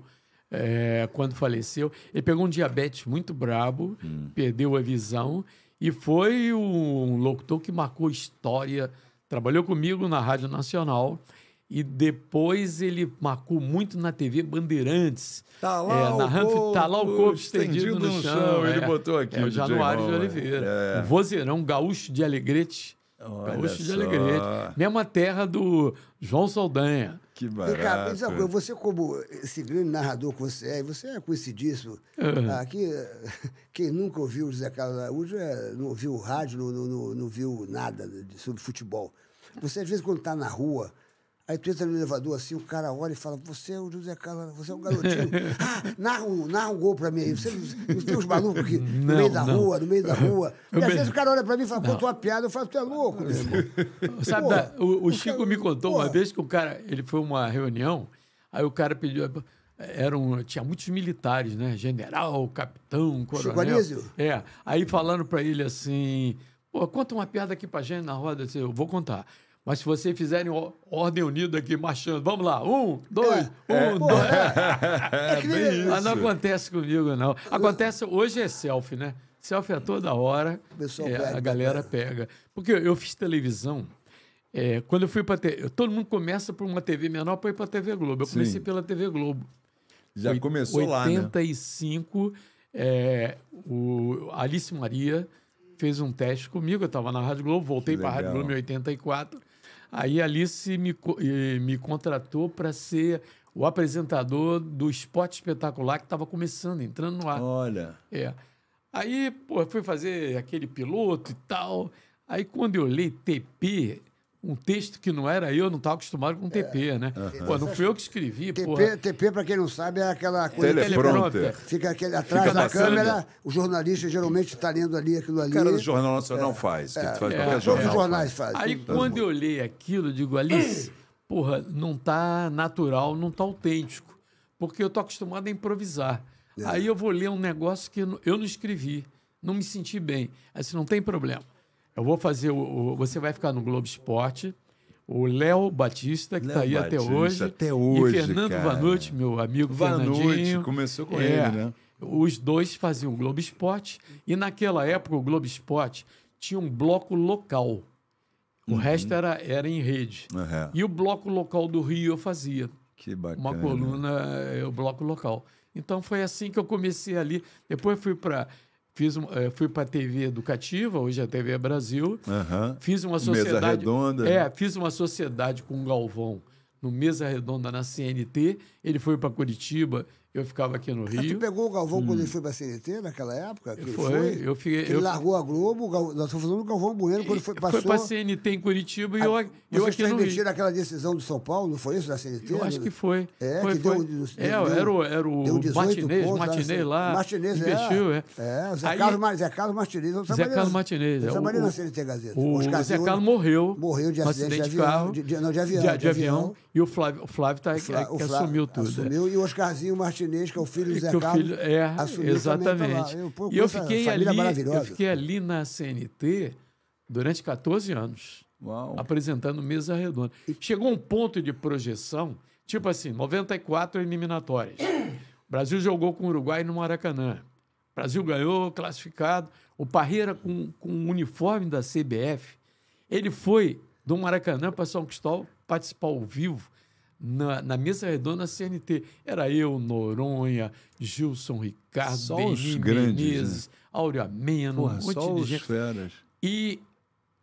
É, quando faleceu, ele pegou um diabetes muito brabo, hum. perdeu a visão e foi um locutor que marcou história. Trabalhou comigo na Rádio Nacional e depois ele marcou muito na TV Bandeirantes. Tá é, lá, é, o, tá corpo, tá lá o corpo estendido, estendido no, no, chão. chão. Ele é. botou é, aqui. É, o Januário de Oliveira. É. vozeirão gaúcho de Alegrete. gaúcho só. de Alegrete. Mesma terra do João Saldanha. Que barato. você como esse grande narrador que você é, você é conhecidíssimo. Uhum. Aqui, ah, [laughs] quem nunca ouviu o José Carlos Araújo é, não ouviu rádio, não, não, não, não viu nada sobre futebol. Você, às vezes, quando está na rua, Aí tu entra no elevador assim, o cara olha e fala: Você é o José Carlos, você é um garotinho. [laughs] ah, narra um, narra um gol pra mim aí. Você não, tem uns malucos aqui no meio da não. rua, no meio da rua. e às vezes o cara olha pra mim e fala: Conta uma piada. Eu falo: Tu é louco, meu irmão. Sabe, porra, o, o Chico cara, me contou porra. uma vez que o cara, ele foi uma reunião, aí o cara pediu. Eram, tinha muitos militares, né? General, capitão, coronel. Chico é. Aí falando pra ele assim. Pô, conta uma piada aqui pra gente na roda. Eu vou contar. Mas se vocês fizerem ordem unida aqui, marchando, vamos lá, um, dois, é, é. um, é, dois. É, é que nem... Mas não acontece comigo, não. Acontece, hoje é selfie, né? Selfie a toda hora, é, pega, a galera né? pega. Porque eu fiz televisão, é, quando eu fui para TV, todo mundo começa por uma TV menor para ir para a TV Globo. Eu Sim. comecei pela TV Globo. Já começou 85, lá, 85, né? é, o Alice Maria fez um teste comigo, eu estava na Rádio Globo, voltei para a Rádio Globo em 84, Aí a Alice me, me contratou para ser o apresentador do esporte espetacular que estava começando, entrando no ar. Olha. É. Aí, pô, fui fazer aquele piloto e tal. Aí quando eu li TP, um texto que não era eu, não estava acostumado com TP, é, né? Uh Pô, não fui eu que escrevi, TP, porra. TP, para quem não sabe, é aquela coisa... Teleprompter. Fica aquele atrás Fica da câmera, câmera, o jornalista geralmente está lendo ali aquilo ali. O cara do Jornal Nacional é, faz, é, faz é, Todos os jornais fazem. Aí, quando eu olhei aquilo, eu digo, Alice, porra, não está natural, não está autêntico, porque eu tô acostumado a improvisar. É. Aí eu vou ler um negócio que eu não escrevi, não me senti bem. Aí, assim, não tem problema eu vou fazer o, o, você vai ficar no Globo Esporte. O Léo Batista, que está aí Batista, até hoje. Até hoje. E Fernando cara. Vanucci, meu amigo Vanucci, Fernandinho. começou com é, ele, né? Os dois faziam o Globo Esporte. E naquela época, o Globo Esporte tinha um bloco local. O uhum. resto era, era em rede. Uhum. E o bloco local do Rio eu fazia. Que bacana. Uma coluna, é, o bloco local. Então foi assim que eu comecei ali. Depois fui para Fiz, eh, fui para a TV educativa, hoje é a TV Brasil. Uhum. Fiz uma sociedade. Mesa redonda. É, né? fiz uma sociedade com o Galvão no Mesa Redonda na CNT. Ele foi para Curitiba, eu ficava aqui no ah, Rio. Mas tu pegou o Galvão hum. quando ele hum. foi para a CNT naquela época? Que foi, foi, eu fiquei. Ele eu... largou a Globo, nós estamos falando do Galvão Bueno quando foi, passou. Foi para a CNT em Curitiba e ah, a... eu, eu aqui no Rio. aquela decisão do de São Paulo, não foi isso, da CNT? Eu acho né? que foi. É, foi, que foi. Deu, deu, é deu, era o, era o deu Martinez, pontos, Martinez né? lá. Martinez, é. investiu, é. É, é Zé, Carlos, Martinez. Eu Zé Carlos Martinez. Eu é, trabalhei na CNT Gazeta. O Zé Carlos morreu. Morreu de acidente de carro. Não, de avião. De avião. E o Flávio está aqui, que assumiu tudo. Né? Assumiu e o Oscarzinho Martinez que é o filho do [laughs] Zé Carlos. Filho, é, exatamente. pô, e eu fiquei, ali, eu fiquei ali na CNT durante 14 anos, Uau. apresentando mesa redonda. Chegou um ponto de projeção, tipo assim, 94 eliminatórias. O Brasil jogou com o Uruguai no Maracanã. O Brasil ganhou, classificado. O Parreira, com, com o uniforme da CBF, ele foi do Maracanã para São Cristóvão participar ao vivo na, na, mesa redonda CNT. Era eu, Noronha, Gilson Ricardo, só Benim, os grandes, né? Menezes, né? Áureo um monte só de os gente. Feras. E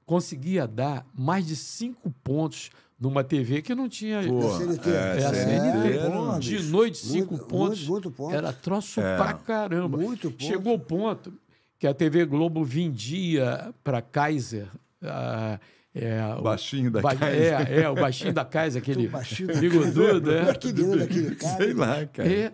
conseguia dar mais de cinco pontos numa TV que não tinha. Pô, CNT. É, CNT. É, né? é né? de noite, cinco muito, pontos. Muito, muito ponto. Era troço é. pra caramba. Muito ponto. Chegou o ponto que a TV Globo vendia para Kaiser. Uh, é, o baixinho da ba Kaiser. É, é, o baixinho da Kaiser, aquele bigodudo. É. Sei lá, cara. É,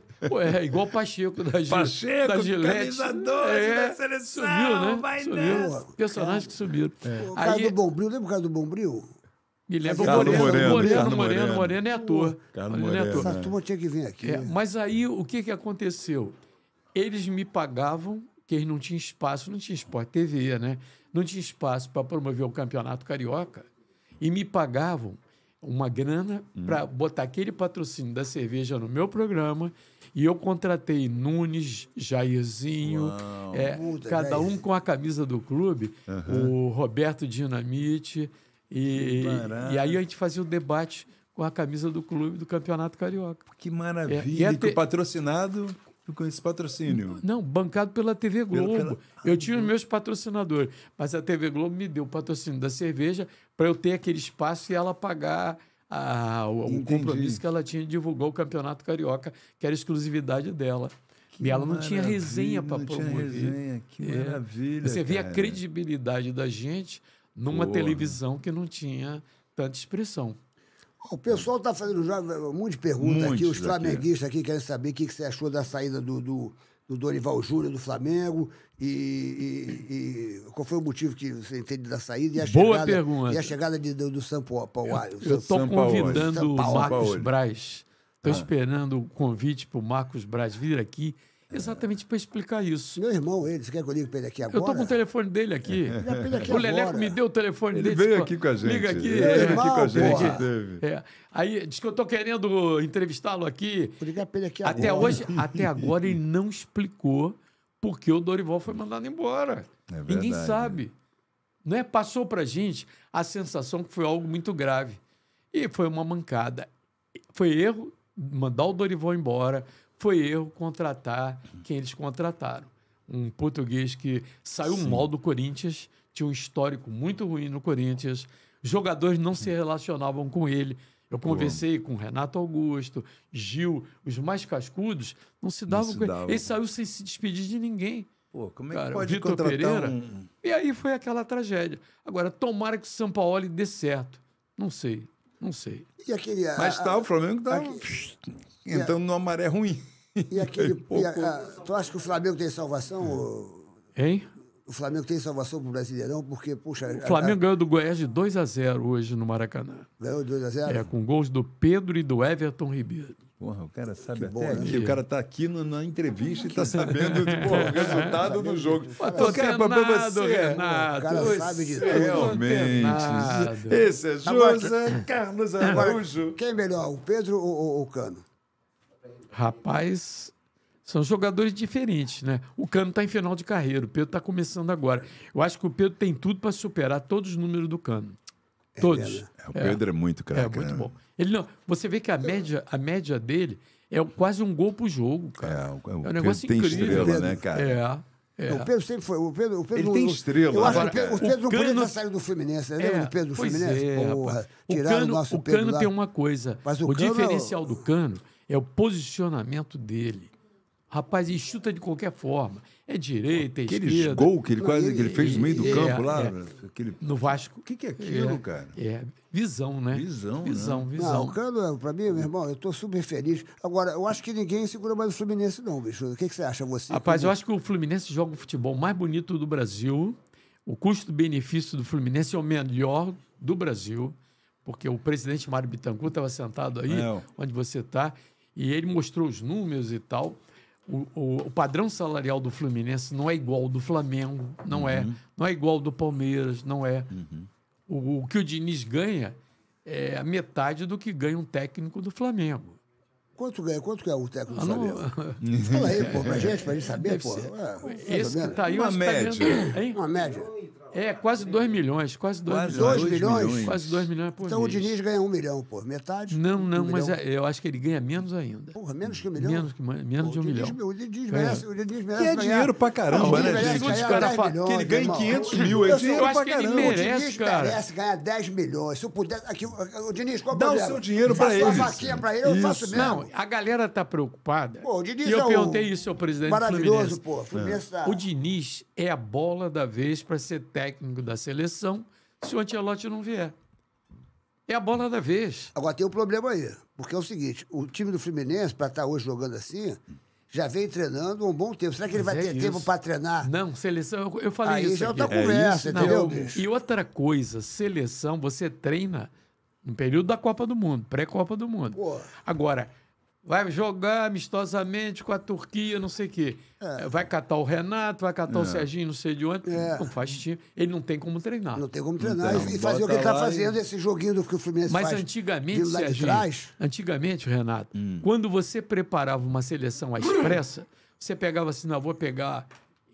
é igual Pacheco da Gillette. Pacheco, da Gillette. é, da seleção. Subiu, né? Vai subiu. Personagens que subiram. É. O cara Aí, do Bombril, lembra o cara do Bombril? Guilherme Carlos Moreno. Moreno, Moreno, Moreno, Moreno, é ator. Moreno. É ator. Né? Essa turma tinha que vir aqui. É, mas aí, o que, que aconteceu? Eles me pagavam, que eles não tinham espaço, não tinha esporte TV, né? não tinha espaço para promover o campeonato carioca e me pagavam uma grana hum. para botar aquele patrocínio da cerveja no meu programa e eu contratei Nunes, Jairzinho, é, Puta, cada um com a camisa do clube, uhum. o Roberto Dinamite e, e aí a gente fazia o um debate com a camisa do clube do Campeonato Carioca. Que maravilha! É, e é o patrocinado com esse patrocínio? Não, bancado pela TV Globo. Pela, pela... eu tinha os meus patrocinadores, mas a TV Globo me deu o patrocínio da cerveja para eu ter aquele espaço e ela pagar a, o, o compromisso que ela tinha de divulgar o Campeonato Carioca, que era exclusividade dela. Que e ela não tinha resenha para promover. Tinha resenha, que é. maravilha. Você via vê a credibilidade da gente numa televisão que não tinha tanta expressão. O pessoal está fazendo já um monte de perguntas aqui. Os é. flamenguistas aqui querem saber o que, você achou da saída do, do, do Dorival Júnior do Flamengo e, e, e, qual foi o motivo que você entende da saída e a Boa chegada, pergunta. E a chegada de, do, do Sampaoli. Eu estou convidando o Marcos Braz. Estou ah. esperando o convite para o Marcos Braz vir aqui exatamente para explicar isso. Meu irmão, ele, você quer que eu ligue para ele aqui agora? Eu estou com o telefone dele aqui. [laughs] o Leleco me deu o telefone ele dele. Ele veio aqui com a gente. Liga aqui. Ele veio aqui com a gente. É. Aí diz que eu estou querendo entrevistá-lo aqui. Vou ligar para ele aqui até agora. Hoje, até agora ele não explicou por que o Dorival foi mandado embora. É Ninguém né? sabe. Né? Passou para gente a sensação que foi algo muito grave. E foi uma mancada. Foi erro mandar o Dorival embora, foi erro contratar quem eles contrataram. Um português que saiu Sim. mal do Corinthians, tinha um histórico muito ruim no Corinthians, jogadores não se relacionavam com ele. Eu conversei Pô. com Renato Augusto, Gil, os mais cascudos, não se davam não se com ele. Dava. Ele saiu sem se despedir de ninguém. Pô, como é que Cara, pode Vitor Pereira. Um... E aí foi aquela tragédia. Agora, tomara que o São Paulo dê certo. Não sei, não sei. Aquele, Mas a, tá, o Flamengo tá aqui, entrando a, numa maré ruim. E aquele [laughs] e a, a, tu acha que o Flamengo tem salvação? É. Hein? O Flamengo tem salvação pro Brasileirão, porque, puxa. O Flamengo a... ganhou do Goiás de 2 a 0 hoje no Maracanã. Ganhou de 2 a 0 É, com gols do Pedro e do Everton Ribeiro. Porra, o cara sabe que até bom, né? aqui. Né? O cara tá aqui no, na entrevista e tá sabendo [laughs] porra, o resultado do jogo. Pô, tô cara, pra você, Renato. O cara você sabe de é tudo. Realmente. Esse é José Carlos Araújo. Quem é melhor, o Pedro ou, ou o Cano? Rapaz, são jogadores diferentes, né? O Cano está em final de carreira, o Pedro está começando agora. Eu acho que o Pedro tem tudo para superar todos os números do Cano. É todos. É, o Pedro é, é muito craque. É muito né? bom. Ele não, você vê que a média, a média dele é quase um gol por jogo, cara. É, o, é um Pedro negócio tem incrível. estrela, é né, cara? É. é. O Pedro sempre foi. O Pedro, o Pedro, ele tem estrela. Eu acho que o Pedro, é. não podia do Fluminense. Né? o do Pedro do Fluminense? É, Porra, o Cano, o, o Cano tem uma coisa. Mas o, o diferencial do Cano é o posicionamento dele. Rapaz, e chuta de qualquer forma. É direita, é esquerda. Aquele gol que ele quase que ele fez no meio do é, campo lá. É, aquele... No Vasco. O que, que é aquilo, é, cara? É visão, né? Visão, Visão, né? visão. Não, o Cano, pra mim, meu irmão, eu tô super feliz. Agora, eu acho que ninguém segura mais o Fluminense não, bicho. O que, que você acha, você? Rapaz, como... eu acho que o Fluminense joga o futebol mais bonito do Brasil. O custo-benefício do Fluminense é o melhor do Brasil. Porque o presidente Mário Bittancourt estava sentado aí, não. É, onde você está, e ele mostrou os números e tal. O, o, o, padrão salarial do Fluminense não é igual ao do Flamengo, não é. uhum. é. Não é igual ao do Palmeiras, não é. Uhum. O, o, que o Diniz ganha é a metade do que ganha um técnico do Flamengo. Quanto ganha? Quanto é o técnico ah, do Flamengo? [laughs] Fala aí, pô, pra gente, pra gente saber, Deve pô. Ser. É, Esse tá aí, tá uma média. Tá uma média. É, quase 2 milhões, quase 2 milhões. 2 milhões? Quase 2 milhões por então, mês. Então o Diniz ganha 1 um milhão, pô, metade? Não, não, um mas milhão. É, eu acho que ele ganha menos ainda. Porra, menos que um milhão? Menos, que, menos pô, de um milhão. O Diniz é. merece, é. o Diniz merece que é ganhar. dinheiro pra caramba, não, né, gente? Os caras falam é que ele ganha irmão. 500 mil, é dinheiro pra caramba. Ele merece, o Diniz cara. merece ganhar 10 milhões. Se eu puder, aqui, o Diniz, qual Dá o seu dinheiro pra ele. Faço uma vaquinha pra ele, eu faço mesmo. Não, a galera tá preocupada. Pô, o Diniz e eu perguntei isso ao presidente do Fluminense. Maravilhoso, pô. Tá o Diniz é a bola da vez pra ser técnico técnico da seleção se o Antelote não vier. É a bola da vez. Agora tem um problema aí, porque é o seguinte: o time do Fluminense, para estar tá hoje jogando assim, já vem treinando um bom tempo. Será que ele Mas vai é ter isso. tempo para treinar? Não, seleção, eu, eu falei aí isso. Aí já está é conversa, é entendeu? Não, e outra coisa, seleção, você treina no período da Copa do Mundo, pré-Copa do Mundo. Porra. Agora vai jogar amistosamente com a Turquia, não sei o quê. É. é vai catar o Renato, vai catar é. o Serginho, não sei de onde. É. Não faz time. Ele não tem como treinar. Não tem como treinar. Então, e fazer o que ele está fazendo, e... esse joguinho do que o Fluminense Mas faz. antigamente, Serginho, trás... antigamente, Renato, hum. quando você preparava uma seleção à expressa, você pegava assim, não, vou pegar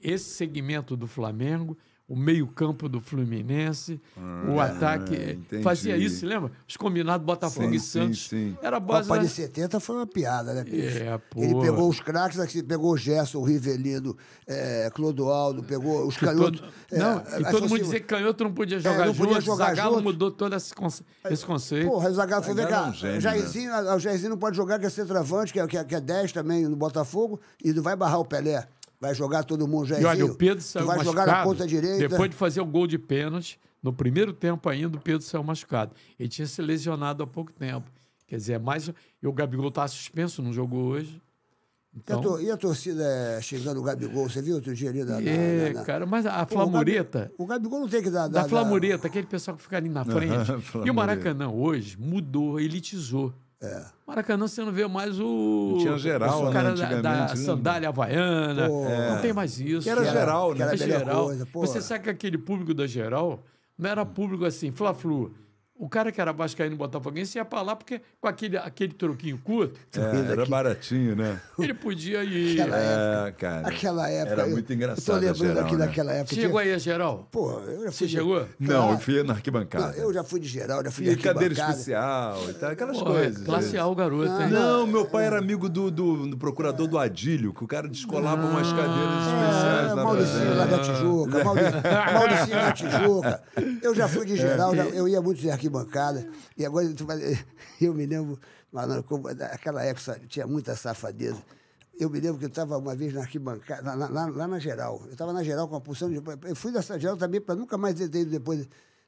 esse segmento do Flamengo, o meio-campo do Fluminense, ah, o ataque. Fazia isso, lembra? Os combinados Botafogo sim, e Santos. Sim, sim. Era base. Copa da... de 70 foi uma piada, né, bicho? É, pô. Ele pegou os craques, pegou o Gerson, o Rivelino, é, Clodoaldo, pegou os canhotos. Todo... É, não, e todo mundo dizia que canhoto não podia é, jogar é, não podia junto. Jogar Zagallo junto. mudou todo esse, conce... esse conceito. Porra, o Zagallo foi cá. Um gênio, né? Jairzinho, O Jairzinho não pode jogar, que é centroavante, que é, que é 10 é também no Botafogo, e não vai barrar o Pelé. Vai jogar todo mundo já. E olha, o Pedro saiu vai machucado. jogar na ponta direita. Depois de fazer o gol de pênalti, no primeiro tempo ainda, o Pedro saiu machucado. Ele tinha se lesionado há pouco tempo. Quer dizer, é mais. E o Gabigol está suspenso, não jogou hoje. Então... E, a torcida é xingando o Gabigol? Você viu outro dia ali? Da, é, na, na... cara, mas a Flamureta... O, Gabi... o Gabigol não tem que dar... Da, da Flamureta, da... aquele pessoal que fica ali na [laughs] frente. e o Maracanã hoje mudou, elitizou. É. Maracanã você não vê mais o. Não tinha geral, o né, cara né, da, da sandália havaiana. Pô, Não tem mais isso. Que era, geral, né? Era, geral. Né? É coisa, você sabe que aquele público da geral não era público assim, Fla-Flu o cara que era vascaíno botafoguense ia para lá porque com aquele, aquele troquinho curto. É, era baratinho, né? Ele podia ir. Aquela é, época, é, cara, aquela época. Era muito engraçado. Estou lembrando geral, aqui né? daquela época. Chegou aí a geral? Pô, eu já fui. Você de... chegou? Não, eu fui na arquibancada. Eu já fui de geral, já fui e de arquibancada. cadeira especial e tal, aquelas Pô, é coisas. É classe A o garoto, ah, Não, meu pai era amigo do, do, do procurador do Adílio, que o cara descolava ah, umas cadeiras é, especiais. Ah, na lá da Tijuca, [laughs] Mauricinho, da Tijuca. Eu já fui de geral, eu ia muito de arquibancada arquibancada. E agora [laughs] eu me lembro, naquela época tinha muita safadeza. Eu me lembro que eu estava uma vez na arquibancada, lá, lá, lá na geral. Eu estava na geral com a pulsão de. Eu fui nessa geral também para nunca mais ter depois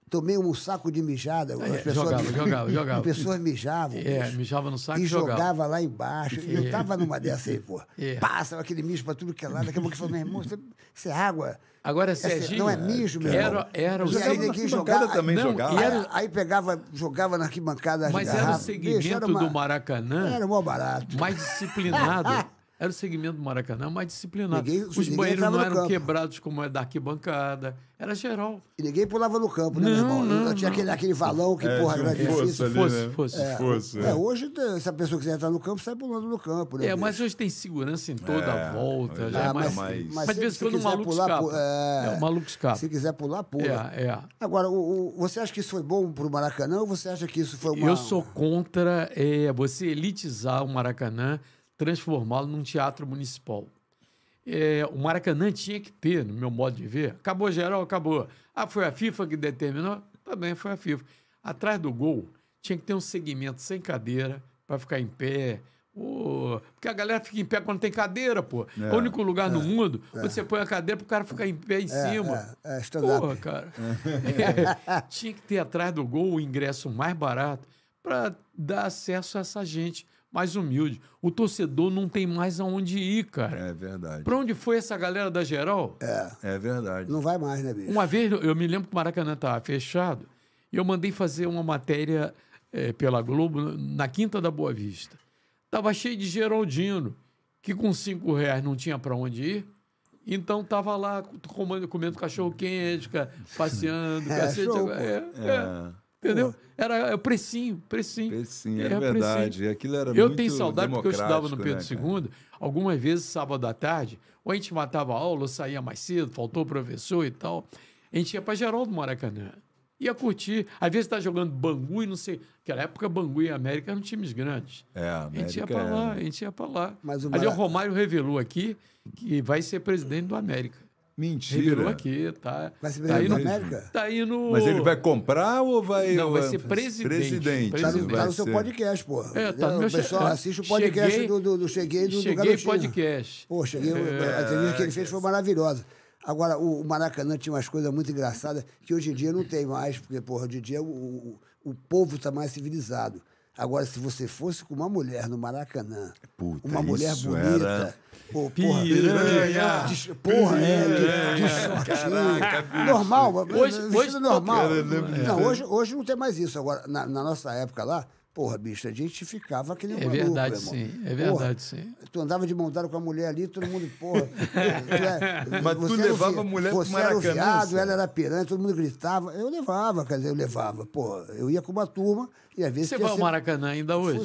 tomei um saco de mijada. pessoas, jogava, jogava, [laughs] jogava. As pessoas mijavam. É, bicho, mijava no saco e jogava. jogava lá embaixo. É. Eu tava numa dessa aí, pô. [laughs] É. Passa aquele mijo para tudo que é lado. Daqui a pouco falou, meu irmão, isso é água. Agora, é Serginho. Não é mesmo, meu Era, era o seguinte. jogava, também não, jogava. Era... Aí, pegava, jogava na arquibancada. Mas garrafas, era o segmento era uma, do Maracanã. Era mó barato. Mais disciplinado. [laughs] era o segmento do Maracanã mais disciplinado. Ninguém, os banheiros não eram campo. quebrados como é da arquibancada. Era geral. E ninguém pulava no campo, né, não, meu irmão? Não, não tinha não. Aquele, aquele valão que, é, porra, era difícil. fosse, né? fosse, é, fosse. É. é. hoje, se a pessoa quiser entrar no campo, sai pulando no campo, né? É, mas hoje tem segurança em toda a é, volta. Já, ah, é mas, mas, mas, mas de vez em quando o maluco pular, escapa. É. é, o maluco escapa. Se quiser pular, pula. É, Agora, o, o, você acha que isso foi bom pro Maracanã ou você acha que isso foi uma... Eu sou contra você elitizar o Maracanã transformá-lo num teatro municipal. É, o Maracanã tinha que ter, no meu modo de ver. Acabou geral, acabou. Ah, foi a FIFA que determinou? Também foi a FIFA. Atrás do gol, tinha que ter um segmento sem cadeira para ficar em pé. Oh, porque a galera fica em pé quando tem cadeira, pô. É, é o único lugar é, no mundo é. onde você põe a cadeira pro cara ficar em pé em é, cima. É, é, Porra, cara. [laughs] É, tinha que ter atrás do gol o ingresso mais barato para dar acesso a essa gente mais humilde. O torcedor não tem mais aonde ir, cara. É verdade. Pra onde foi essa galera da geral? É. É verdade. Não vai mais, né, bicho? Uma vez, eu me lembro que o Maracanã estava fechado e eu mandei fazer uma matéria é, pela Globo na Quinta da Boa Vista. Tava cheio de Geraldino, que com cinco reais não tinha para onde ir. Então tava lá comendo, comendo cachorro quente, passeando, é, cacete. Show, é, é, é, Entendeu? Pô. Era, é precinho, precinho. Precinho, era, é, é verdade. Precinho. Aquilo era eu muito tenho saudade porque eu estudava no né, Pedro né, II. Algumas vezes, sábado à tarde, ou a gente matava a aula, saía mais cedo, faltou professor e tal. A gente ia para Geraldo Maracanã. Ia curtir. Às vezes está jogando Bangu e não sei. Naquela época, Bangu e América eram times grandes. É, a é. A gente ia para lá, a gente ia para lá. Mas o Mara... Ali o Romário revelou aqui que vai ser presidente do América. Mentira. Revelou aqui, tá? Vai ser tá indo América? Tá indo... Mas ele vai comprar ou vai. Não, vai ser presidente. Presidente. Tá, no, tá no seu podcast, pô. É, tá no meu pessoal, che... assiste o podcast cheguei, do, do, do Cheguei do, cheguei do podcast. Pô, cheguei. É... A entrevista que ele fez foi maravilhosa. Agora, o Maracanã tinha umas coisas muito engraçadas que hoje em dia não tem mais, porque, porra, hoje em dia o, o, o povo está mais civilizado. Agora, se você fosse com uma mulher no Maracanã, Puta, uma mulher bonita. Era... Pô, porra, piranha, de, porra, piranha, é, de, de shortinho. normal, hoje, hoje normal. não, hoje, hoje não tem mais isso. Agora, na, na nossa época lá, Porra, bicho, a gente ficava aquele é maluco, verdade, irmão. Sim, é verdade, porra, sim. Tu andava de mão com a mulher ali, todo mundo, porra. [laughs] tu é, Mas tu levava a mulher Você era o viado, ela era piranha, todo mundo gritava. Eu levava, quer dizer, eu levava. Porra, eu ia com uma turma e às vezes... Você vai ao Maracanã ainda hoje?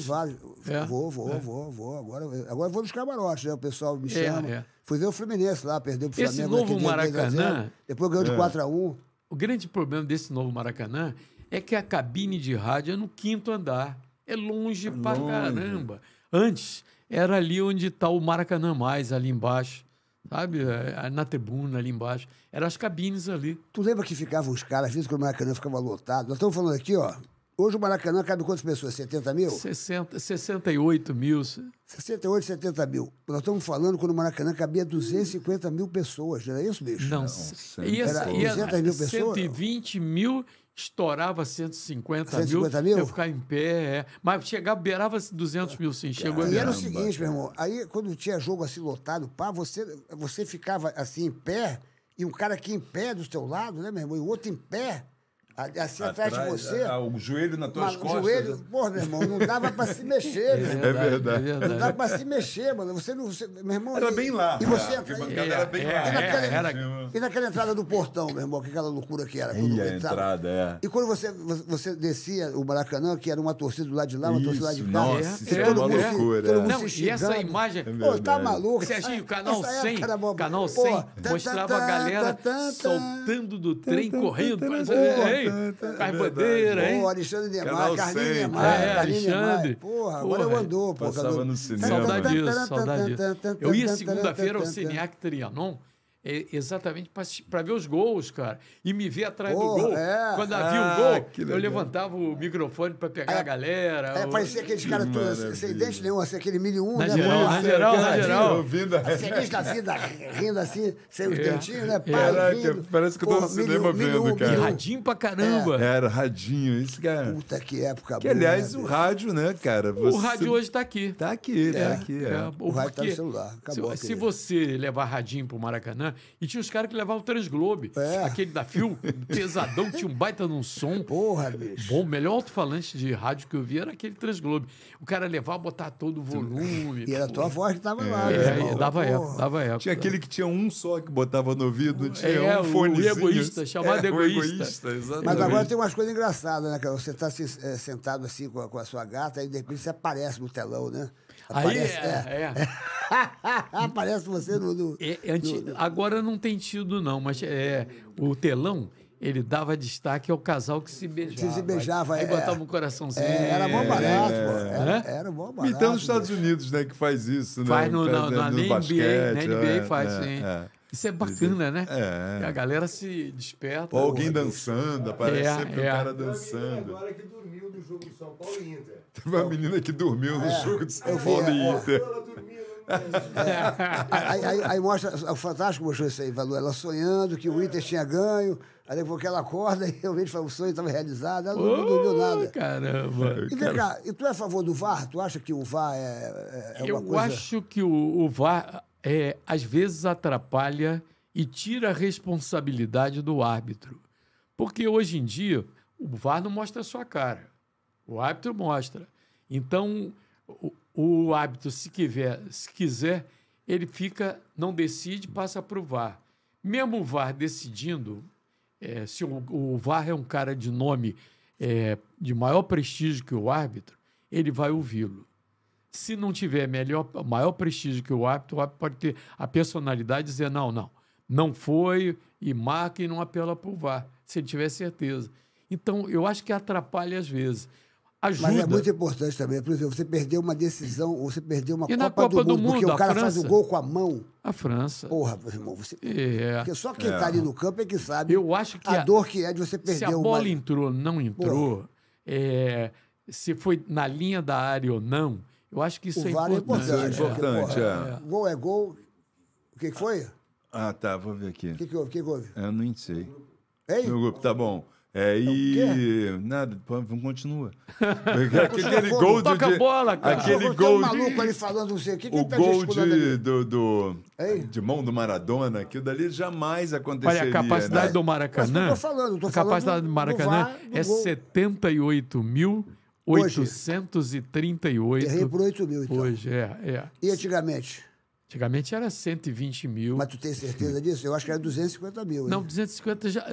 É? Vou, vou, é. vou, vou. Agora, agora vou nos camarotes, né? O pessoal me é, chama. É. Fui ver o Fluminense lá, perdeu pro Esse Flamengo. Esse novo Maracanã... depois ganhou de 4 é. a 1 O grande problema desse novo Maracanã é que a cabine de rádio é no quinto andar. É longe, é pra caramba. Antes era ali onde está o Maracanã Mais, ali embaixo. Sabe? É, na tribuna, ali embaixo. Eram as cabines ali. Tu lembra que ficavam os caras, às vezes, quando o Maracanã ficava lotado? Nós estamos falando aqui, ó. Hoje o Maracanã cabe quantas pessoas? 70 mil? 60, 68 mil. 68, 70 mil. Nós estamos falando quando o Maracanã cabia 250 mil pessoas, não era é isso, bicho? Não. não. Era e 200 mil pessoas? 120 mil estourava 150, 150 mil, mil, eu ficar em pé, é. mas chegava, beirava 200 mil, sim, chegou E era o seguinte, meu irmão, aí quando tinha jogo assim lotado, pá, você, você ficava assim em pé, e um cara aqui em pé do seu lado, né, meu irmão, e o outro em pé, Assim atrás Atrás, você. A, a, o joelho nas tuas costas. O joelho, porra, meu irmão, não dava para se mexer. É verdade, é verdade. Não dava para se mexer, mano. Você não. Você, meu irmão. Era e, bem lá. E você entra. É, era, bem é, lá. E naquela, era, e naquela entrada do portão, meu irmão, que aquela loucura que era. E a entrada, é. E quando você, você descia o Maracanã, que era uma torcida do lado de lá, uma Isso, torcida do lado de cá. Nossa, é, é uma loucura. não, e essa imagem. Pô, tá maluco. Serginho, canal 100. Canal 100 mostrava a galera soltando do trem, correndo. Faz é bandeira, hein? Pô, Alexandre Neymar, é, Carlinhos Neymar, é, Alexandre. Neymar. Porra, agora eu andou, pô. Passava no cinema. Saudade disso, saudade disso. Eu ia segunda-feira ao Cine Cineac Trianon, é exatamente para ver os gols, cara. E me ver atrás oh, do gol. É. Quando havia ah, o gol, eu levantava o microfone para pegar é, a galera. É, ou... parecia aqueles caras todos, sem dente nenhum, assim, aquele mini um, na né? Geral, na geral, na assim, geral. a... Feliz assim, da vida, rindo assim, sem os é, dentinhos, né? É. Pai, parece que eu tô no cinema vendo, cara. E radinho pra caramba. É, era radinho, isso, cara. Puta que época boa. Que, aliás, o né? rádio, né, cara? O rádio hoje tá aqui. Tá aqui, tá aqui. O rádio tá no celular. se você levar radinho pro Maracanã, né? E tinha os caras que levavam o Transglobe. É. Aquele da Fio, pesadão, tinha um baita num som. Porra, bicho. Bom, o melhor alto-falante de rádio que eu vi era aquele Transglobe. O cara levava, botar todo o volume. E era a tua voz que tava é. lá, né? É, dava época, dava época. Tinha né? aquele que tinha um só que botava no ouvido, é, tinha é, um fonezinho. egoísta, chamado é, egoísta. egoísta Mas agora tem umas coisas engraçadas, né, cara? Você tá se, eh, sentado assim com a, com a sua gata e de repente você aparece no telão, né? Aparece, Aí, é. é. é. [laughs] Aparece você no. no, é, é antes, no, no... Agora não tem tido, não, mas é, o telão ele dava destaque ao casal que se beijava. Que se beijava, aí, é. Aí botava um coraçãozinho. É, era bom barato, é, pô. Era, é? era bom barato. Então, nos Estados Unidos, né, que faz isso, né? Faz no, faz, no, né, na, no NBA, né? basquete, na NBA é, faz, é, sim. Isso é bacana, né? É. A galera se desperta. Ou alguém dançando, aparece sempre o um cara dançando. Agora que dormiu do jogo São Paulo e Inter. Teve uma é menina que dormiu no é. jogo de São Paulo e é. Inter. É, aí, aí, aí, mostra o Fantástico mostrou isso aí, Valu, ela sonhando que o Inter tinha ganho, aí depois que ela acorda e realmente fala, o sonho estava realizado, ela oh, não, dormiu nada. Caramba! E vem cara... cá, e tu é a favor do VAR? Tu acha que o VAR é, é, é Eu coisa... acho que o, o VAR é, às vezes atrapalha e tira a responsabilidade do árbitro. Porque hoje em dia o VAR não mostra a sua cara. O árbitro mostra. Então, o, o árbitro, se quiser, se quiser, ele fica, não decide, passa para o VAR. Mesmo o VAR decidindo, é, se o, o, VAR é um cara de nome é, de maior prestígio que o árbitro, ele vai ouvi-lo. Se não tiver melhor, maior prestígio que o árbitro, o árbitro pode ter a personalidade de dizer: não, não, não foi, e marca e não apela para o VAR, se ele tiver certeza. Então, eu acho que atrapalha às vezes. Ajuda. Mas é muito importante também. Por exemplo, você perdeu uma decisão, ou você perdeu uma Copa, Copa, do, do Mundo, mundo porque o cara França, faz o gol com a mão. A França. Porra, meu irmão, você. É, porque só quem está é. Tá ali no campo é que sabe Eu acho que a, a dor que é de você perder uma. Se a bola uma... entrou, não entrou, é, se foi na linha da área ou não, eu acho que isso o é vale é importante. É importante, é. Gol é gol. O que, que foi? Ah, tá, vou ver aqui. O que, que houve? O que, que houve? Eu não sei. Ei? No grupo, tá bom. É, é e. Nada, vamos continua. [laughs] aquele gol do. Toca de... bola, cara. Aquele gol. Um maluco ali falando não o que. O tá gol de, do, do, de mão do Maradona, aquilo dali jamais aconteceria. Olha, a capacidade né? do Maracanã. Mas, tô falando, tô a capacidade do, do Maracanã do é 78 838. Errei por 8 mil, então. Hoje, é, é. E antigamente? Antigamente era 120 mil. Mas tu tem certeza disso? Eu acho que era 250 mil. Não, hein? 250 já.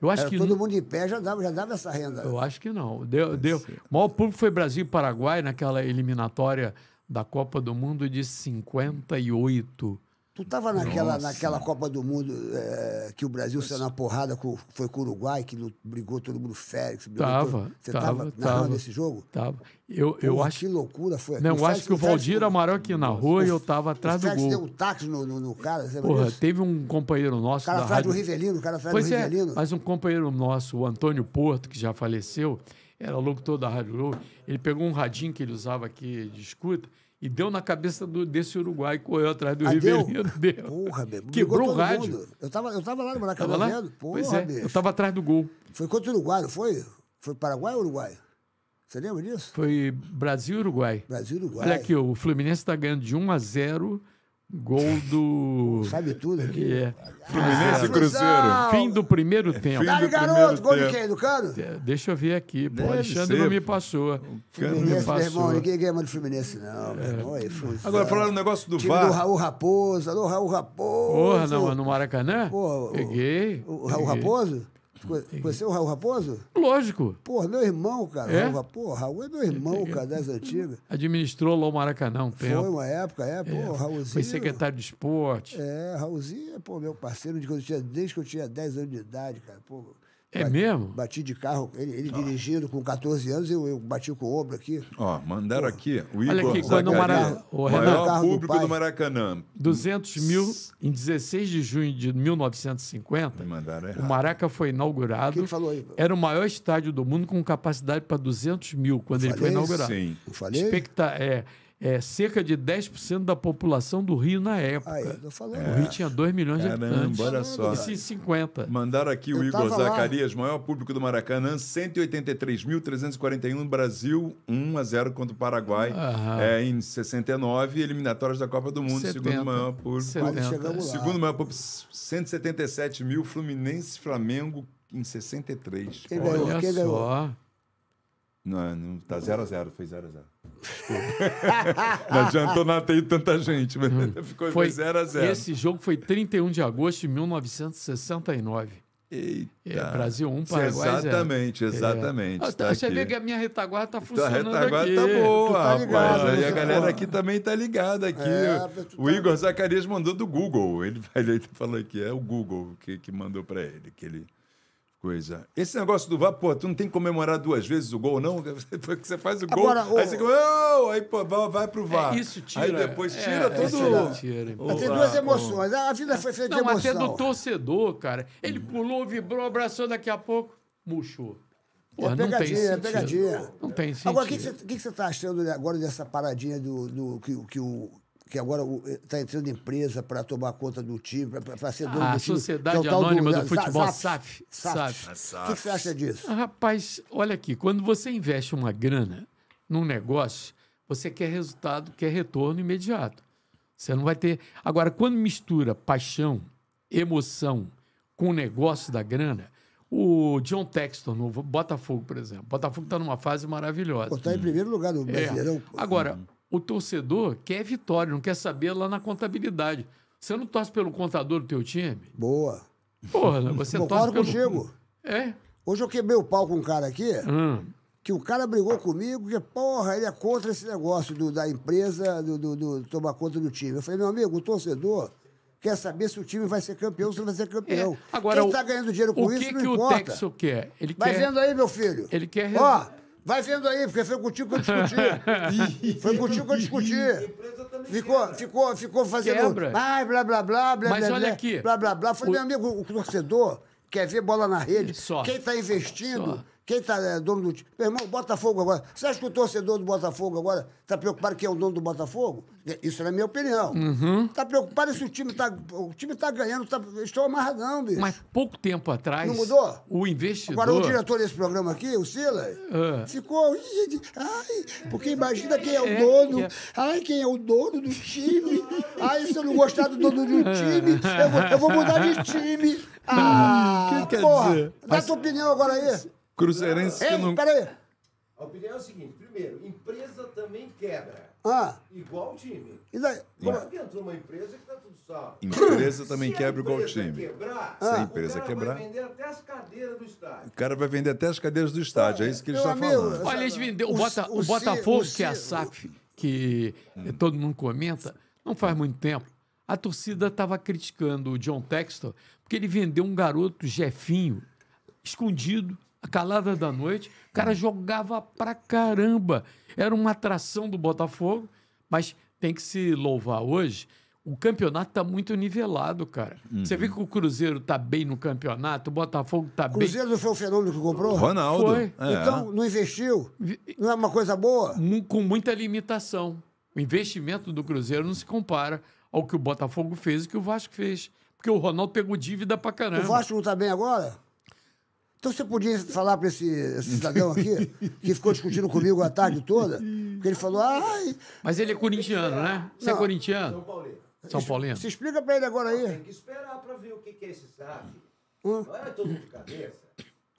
Eu acho era que todo mundo em pé já dava, já dava essa renda. Eu acho que não. Deu, deu. O maior público foi Brasil e Paraguai naquela eliminatória da Copa do Mundo de 58. Tu estava naquela, naquela Copa do Mundo é, que o Brasil saiu na porrada, com, foi com o Uruguai, que brigou todo mundo Félix. Tava, você estava narrando esse jogo? Tava. Eu, eu Pô, acho... Que loucura foi Não, eu acho que o Valdir Amaral é aqui na rua e eu estava atrás do gol. deu um táxi no, no, no cara. Porra, teve um companheiro nosso... O cara atrás rádio... do é, Rivelino, o cara atrás pois do Rivelino. É, mas um companheiro nosso, o Antônio Porto, que já faleceu, era louco todo da Rádio Globo, ele pegou um radinho que ele usava aqui de escuta e deu na cabeça do, desse uruguai que correu atrás do ah, Porra, meu. Quebrou o rádio. Eu estava eu tava lá no Maracanã vendo. Porra, pois é, Eu estava atrás do gol. Foi contra o Uruguai, não foi? Foi Paraguai ou Uruguai? Você lembra disso? Foi Brasil-Uruguai. e Brasil-Uruguai. e Olha aqui, o Fluminense está ganhando de 1 a 0 Gol do. Sabe tudo aqui. É. Fluminense e ah, Cruzeiro. Fim do primeiro é, tempo. Fim do garoto, gol de quem? Do Cano? É, deixa eu ver aqui. O Alexandre ser. não me passou. O Cano me passou. Meu irmão, ninguém ganha mais do Fluminense, não. É. Irmão, é Agora, falaram um negócio do time VAR. do Raul Raposo. Alô, Raul Raposo. Porra, não, no Maracanã? Porra, Peguei. O, Raul Raposo? Você o Raul Raposo? Lógico. Pô, meu irmão, cara. É? Raul, Raul é meu irmão, é. cara, das antigas. Administrou lá o Maracanã um tempo. Foi uma época, é, pô, é. Raulzinho. Foi secretário de esporte. É, Raulzinho é, pô, meu parceiro de quando eu tinha, desde que eu tinha 10 anos de idade, cara. Pô, é bati, mesmo? Bati de carro, ele, ele dirigindo com 14 anos, eu, eu bati com o ombro aqui. Ó, mandaram aqui o Igor Olha aqui, quando o, Mara... o Renan, maior público do, do, Maracanã. 200 mil, em 16 de junho de 1950, o Maraca foi inaugurado. Quem falou aí? Era o maior estádio do mundo com capacidade para 200 mil quando eu ele foi inaugurado. Sim. Eu falei? Expecta é, é, cerca de 10% da população do Rio na época. Aí, falando. É. O Rio tinha 2 milhões Caramba, de habitantes. olha só. Isso 50. Mandaram aqui eu o Igor Zacarias, lá. maior público do Maracanã, 183.341, Brasil 1 a 0 contra o Paraguai é, em 69, eliminatórias da Copa do Mundo, 70, segundo maior público. 70. Segundo maior público, 177 mil, Fluminense Flamengo em 63. Quem ganhou? Olha Quem ganhou? só. Não, é, não tá 0 a 0 foi 0 a 0 [laughs] não adiantou não ter tanta gente, mas hum. [laughs] ficou 0 a 0 Esse jogo foi 31 de agosto de 1969. Eita. É, Brasil 1, Paraguai Exatamente, zero. exatamente. É. Ah, tá, tá você vê que a minha retaguarda tá funcionando A retaguarda aqui. Tá, tá boa, tá rapaz. Ligado, Aí a galera tá aqui também tá ligada aqui. É, o Igor Zacarias mandou do Google. Ele, [laughs] ele falou que é o Google que, que mandou para ele, que ele coisa. Esse negócio do VAR, pô, tu não tem que comemorar duas vezes o gol, não? [laughs] Porque você faz o gol, Agora, o... aí você oh, aí pô, vai pro é VAR. É, isso tira. Aí depois é, tira é, todo... Tira, Tem duas emoções. A vida foi feita de é emoção. Não, até do torcedor, cara. Ele pulou, vibrou, abraçou, daqui a pouco, murchou. Porra, é pegadinha, é pegadinha. Não tem sentido. Agora, o que você está achando agora dessa paradinha do, do que, que o que agora está eh, entrando empresa para tomar conta do time, para ser dono a ah, do time. A Sociedade é Anônima do, do Futebol, SAF. SAF. O que você acha disso? Ah, rapaz, olha aqui, quando você investe uma grana num negócio, você quer resultado, quer retorno imediato. Você não vai ter... Agora, quando mistura paixão, emoção com o negócio da grana, o John Texton, no Botafogo, por exemplo. Botafogo está numa fase maravilhosa. Está em primeiro lugar no é. Brasileirão. É. Agora, uhum o torcedor quer vitória, não quer saber lá na contabilidade. Você não torce pelo contador do teu time? Boa. Porra, né? você Concordo torce pelo... contigo. É. Hoje eu quebrei o pau com um cara aqui, hum. que o cara brigou comigo, que, porra, ele é contra esse negócio do, da empresa, do, do, do tomar conta do time. Eu falei, meu amigo, o torcedor quer saber se o time vai ser campeão, se vai ser campeão. É. Agora, Quem está ganhando dinheiro com o isso que não que importa. O que o Texo quer? Ele vai quer... vendo aí, meu filho. Ele quer... Ó, Vai vendo aí, porque foi contigo que eu discuti. [laughs] foi contigo que eu discuti. Ficou, ficou, ficou fazendo. Quebra. Ai, blá, blá, blá, blá, Mas blá, olha blá, aqui. blá, blá, blá. Falei, o... meu amigo, o torcedor quer ver bola na rede. Só. Quem está investindo. Só quem tá é, dono do time? Meu irmão, Botafogo agora. Você acha que o torcedor do Botafogo agora tá preocupado quem é o dono do Botafogo? É, isso na minha opinião. Uhum. Tá preocupado se o time tá, o time tá ganhando, tá, estou amarradão, bicho. Mas pouco tempo atrás. Não mudou? O investidor. Agora o diretor desse programa aqui, o Silas, uh. ficou. Ai, porque imagina quem é o é, dono. É ai, quem é o dono do time. Ai, se eu não gostar do dono do time, eu vou, eu vou mudar de time. [laughs] Ah, que porra. Dá Mas... tua opinião agora aí. Cruzeirense que não. Peraí. A opinião é o seguinte: primeiro, empresa também quebra. Ah. Igual o time. E daí? Como que entrou uma empresa que tá tudo salvo? Empresa também quebra igual o time. Se a empresa o cara quebrar. vai vender até as cadeiras do estádio. O cara vai vender até as cadeiras do estádio, é, isso que ele está falando. Olha, eles venderam. O, Botafogo, que é a SAF, que hum. todo mundo comenta, não faz muito tempo. A torcida estava criticando o John Textor porque ele vendeu um garoto, Jefinho, escondido a calada da noite. O cara hum. jogava pra caramba. Era uma atração do Botafogo, mas tem que se louvar hoje. O campeonato tá muito nivelado, cara. Uhum. Você vê que o Cruzeiro tá bem no campeonato, o Botafogo tá Cruzeiro bem. O Cruzeiro foi o fenômeno que comprou? Ronaldo. Foi. É. Então, não investiu? Não é uma coisa boa? Com muita limitação. O investimento do Cruzeiro não se compara ao que o Botafogo fez e que o Vasco fez. Porque o Ronaldo pegou dívida pra caramba. O Vasco não tá bem agora? Então você podia falar para esse, esse, cidadão aqui, [laughs] que ficou discutindo comigo a tarde toda, porque ele falou, ai. Mas ele é corintiano, né? Você é não. é corintiano? São Paulino. São Paulino. Se, se explica para ele agora aí. Tem que esperar para ver o que, que é esse SAF. Hã? Não era é todo de cabeça.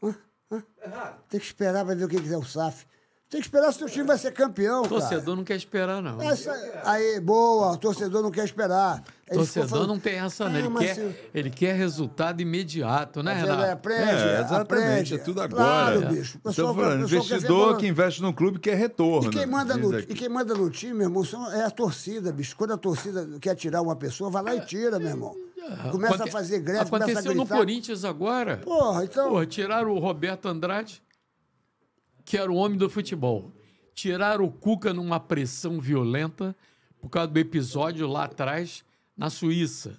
Hã? Hã? Tá errado. Tem que esperar para ver o que, que é o SAF. Tem que esperar se o time vai ser campeão. torcedor cara. não quer esperar, não. Essa, aí, boa, torcedor não quer esperar. torcedor falando, não tem essa, né? É, ele, quer, se... ele quer resultado imediato, né, Renato? É, aprende, é, exatamente, é aprende. é tudo agora. Claro, é. bicho. Pessoal, então, investidor que investe no clube quer retorno. E quem, né? manda no, e quem manda no time, meu irmão, é a torcida, bicho. Quando a torcida quer tirar uma pessoa, vai lá e tira, meu irmão. É, começa Aconte... a fazer greve, Aconteceu começa a no Corinthians agora. Porra, então... Porra, tiraram o Roberto Andrade que era o homem do futebol. Tiraram o Cuca numa pressão violenta por causa do episódio lá atrás na Suíça.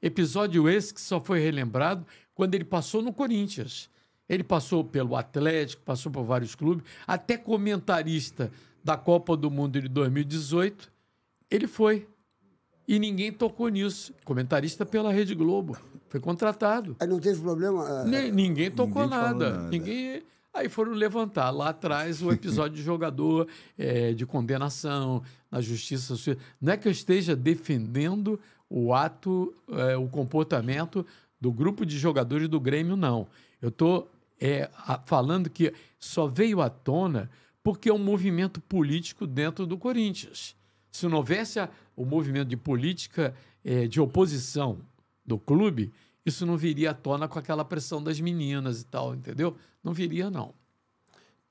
Episódio esse que só foi relembrado quando ele passou no Corinthians. Ele passou pelo Atlético, passou por vários clubes, até comentarista da Copa do Mundo de 2018, ele foi. E ninguém tocou nisso. Comentarista pela Rede Globo. Foi contratado. Aí não teve problema? É, ninguém tocou ninguém nada. nada. Ninguém Aí foram levantar lá atrás o episódio de jogador é, [laughs] de condenação na justiça. Não é que eu esteja defendendo o ato, é, o comportamento do grupo de jogadores do Grêmio, não. Eu estou eh, é, falando que só veio à tona porque é um movimento político dentro do Corinthians. Se não houvesse o movimento de política de oposição do clube, isso não viria à tona com aquela pressão das meninas e tal, entendeu? não viria, não.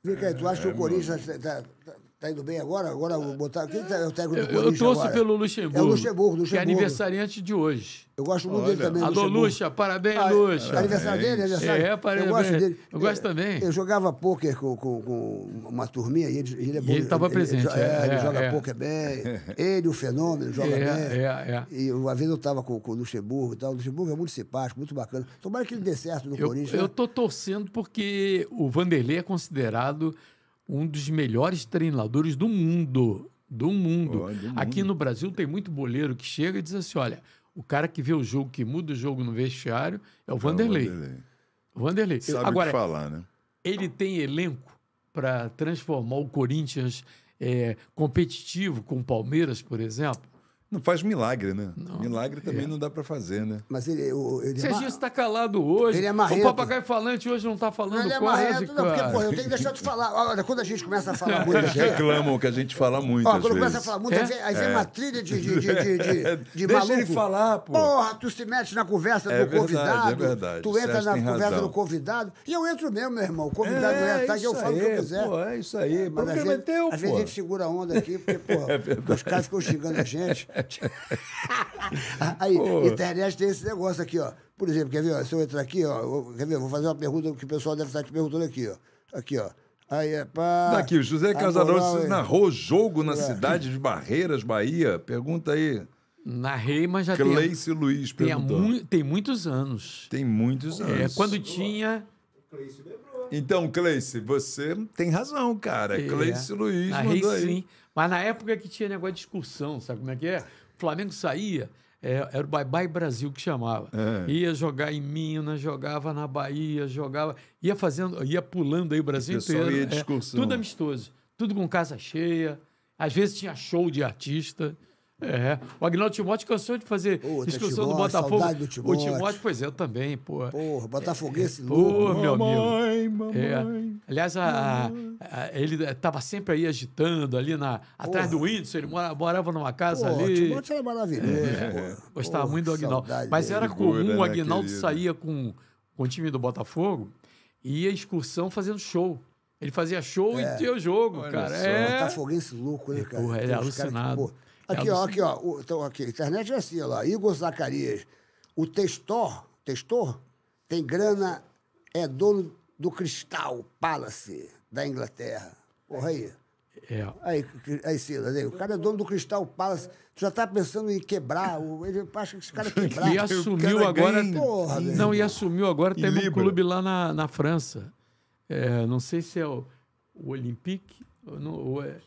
Vê, cara, tu acha que o é, Corinthians está Tá indo bem agora? Agora vou botar. Quem tá, é o técnico do Corinthians? Eu torço agora? pelo Luxemburgo. É o Luxemburgo, Luxemburgo. Que é aniversariante de hoje. Eu gosto muito Olha. dele também. Alô, Luxa, parabéns, Luxa. aniversário dele, é, aniversário. É, parabéns. Eu gosto dele. Eu gosto é, também. Eu jogava pôquer com, com, com uma turminha e ele, ele é bom. E ele estava presente. Ele, é, é, ele é, joga é. pôquer bem. [laughs] Ele, o fenômeno, joga bem. É, é. E uma vez eu estava com, com o Luxemburgo e tal. O Luxemburgo é muito simpático, muito bacana. Tomara que ele dê certo no eu, Corinthians. Eu estou né? torcendo porque o Vanderlei é considerado um dos melhores treinadores do mundo. Do mundo. Oh, do mundo. Aqui no Brasil tem muito boleiro que chega e diz assim: olha, o cara que vê o jogo, que muda o jogo no vestiário, é o Vanderlei. É o Vanderlei. Vanderlei. Sabe Agora, o que falar, né? Ele tem elenco para transformar o Corinthians é, competitivo com o Palmeiras, por exemplo? Não faz milagre, né? Não. Milagre também é. não dá para fazer, né? Mas ele, ele é Serginho é está calado hoje. Ele é marreto. O papagaio falante hoje não está falando ele é quase, não, porque, porra, eu tenho que deixar de falar. Olha, quando a gente começa a falar muito... Eles reclamam que a gente fala muito, Ó, quando vezes. começa a falar muito, é? aí vem, aí vem é. uma trilha de, de, de, de, de [laughs] é. Deixa maluco. ele falar, pô. Porra, tu se mete na conversa do verdade, convidado. É verdade, Tu entra na conversa razão. do convidado. E eu entro mesmo, meu irmão. O convidado é, é tá, eu falo o que eu quiser. Pô, é isso aí. Mas problema é pô. Às vezes a gente segura a onda aqui, porque, pô, [laughs] os caras ficam xingando a gente. [laughs] Aí, Pô. internet tem esse negócio aqui, ó. Por exemplo, quer ver, ó, se eu entrar aqui, ó, quer ver, vou fazer uma pergunta que o pessoal deve estar te perguntando aqui, ó. Aqui, ó. Aí é pá. Daqui, o José Casarotti é- narrou jogo na é. cidade de Barreiras, Bahia. Pergunta aí. Narrei, mas já Cleice tem, Luiz perguntou. Tem, mu tem muitos anos. Tem muitos é, anos. É, quando tinha... Então, Cleice, você tem razão, cara. É. Cleice Luiz Narrei, mandou aí. Sim. Mas na época que tinha negócio de excursão, sabe como é que é? O Flamengo saía, é, era o Bye Bye Brasil que chamava. É. Ia jogar em Minas, jogava na Bahia, jogava. Ia fazendo, ia pulando aí o Brasil o inteiro. Ia é, de excursão. É, tudo amistoso. Tudo com casa cheia. Às vezes tinha show de artista. É. O Agnaldo Timóteo cansou de fazer pô, excursão do Botafogo. Do Timóteo. O Timóteo, pois é, eu também, pô. Porra, é, botafoguense é, louco. Porra, meu mamãe, amigo. Mamãe, é. Aliás, a, a, ele estava eh, sempre aí agitando ali na, atrás porra. do Whindersson, ele morava, morava numa casa porra, ali. O era maravilhoso. É, é gostava porra, muito do Agnaldo. Mas era comum, o Agnaldo né, saía com, com o time do Botafogo e ia excursão fazendo show. Ele fazia show é. e tinha jogo, Olha cara. é É. Botafoguense louco, né, cara? Porra, ele é alucinado. É aqui, ó, aqui, ó. O, então, aqui, a internet é assim, ó lá. Igor Zacarias. O Testor, Testor tem grana, é dono do Crystal Palace da Inglaterra. Porra aí. É. Aí, aí Silas, aí, o cara é dono do Crystal Palace. Tu já tá pensando em quebrar. O, ele acha que esse cara quebrar. É [laughs] e assumiu agora. Ganha, porra, não, e assumiu agora tem um clube lá na, na França. É, não sei se é o, o Olympique ou, não, ou é.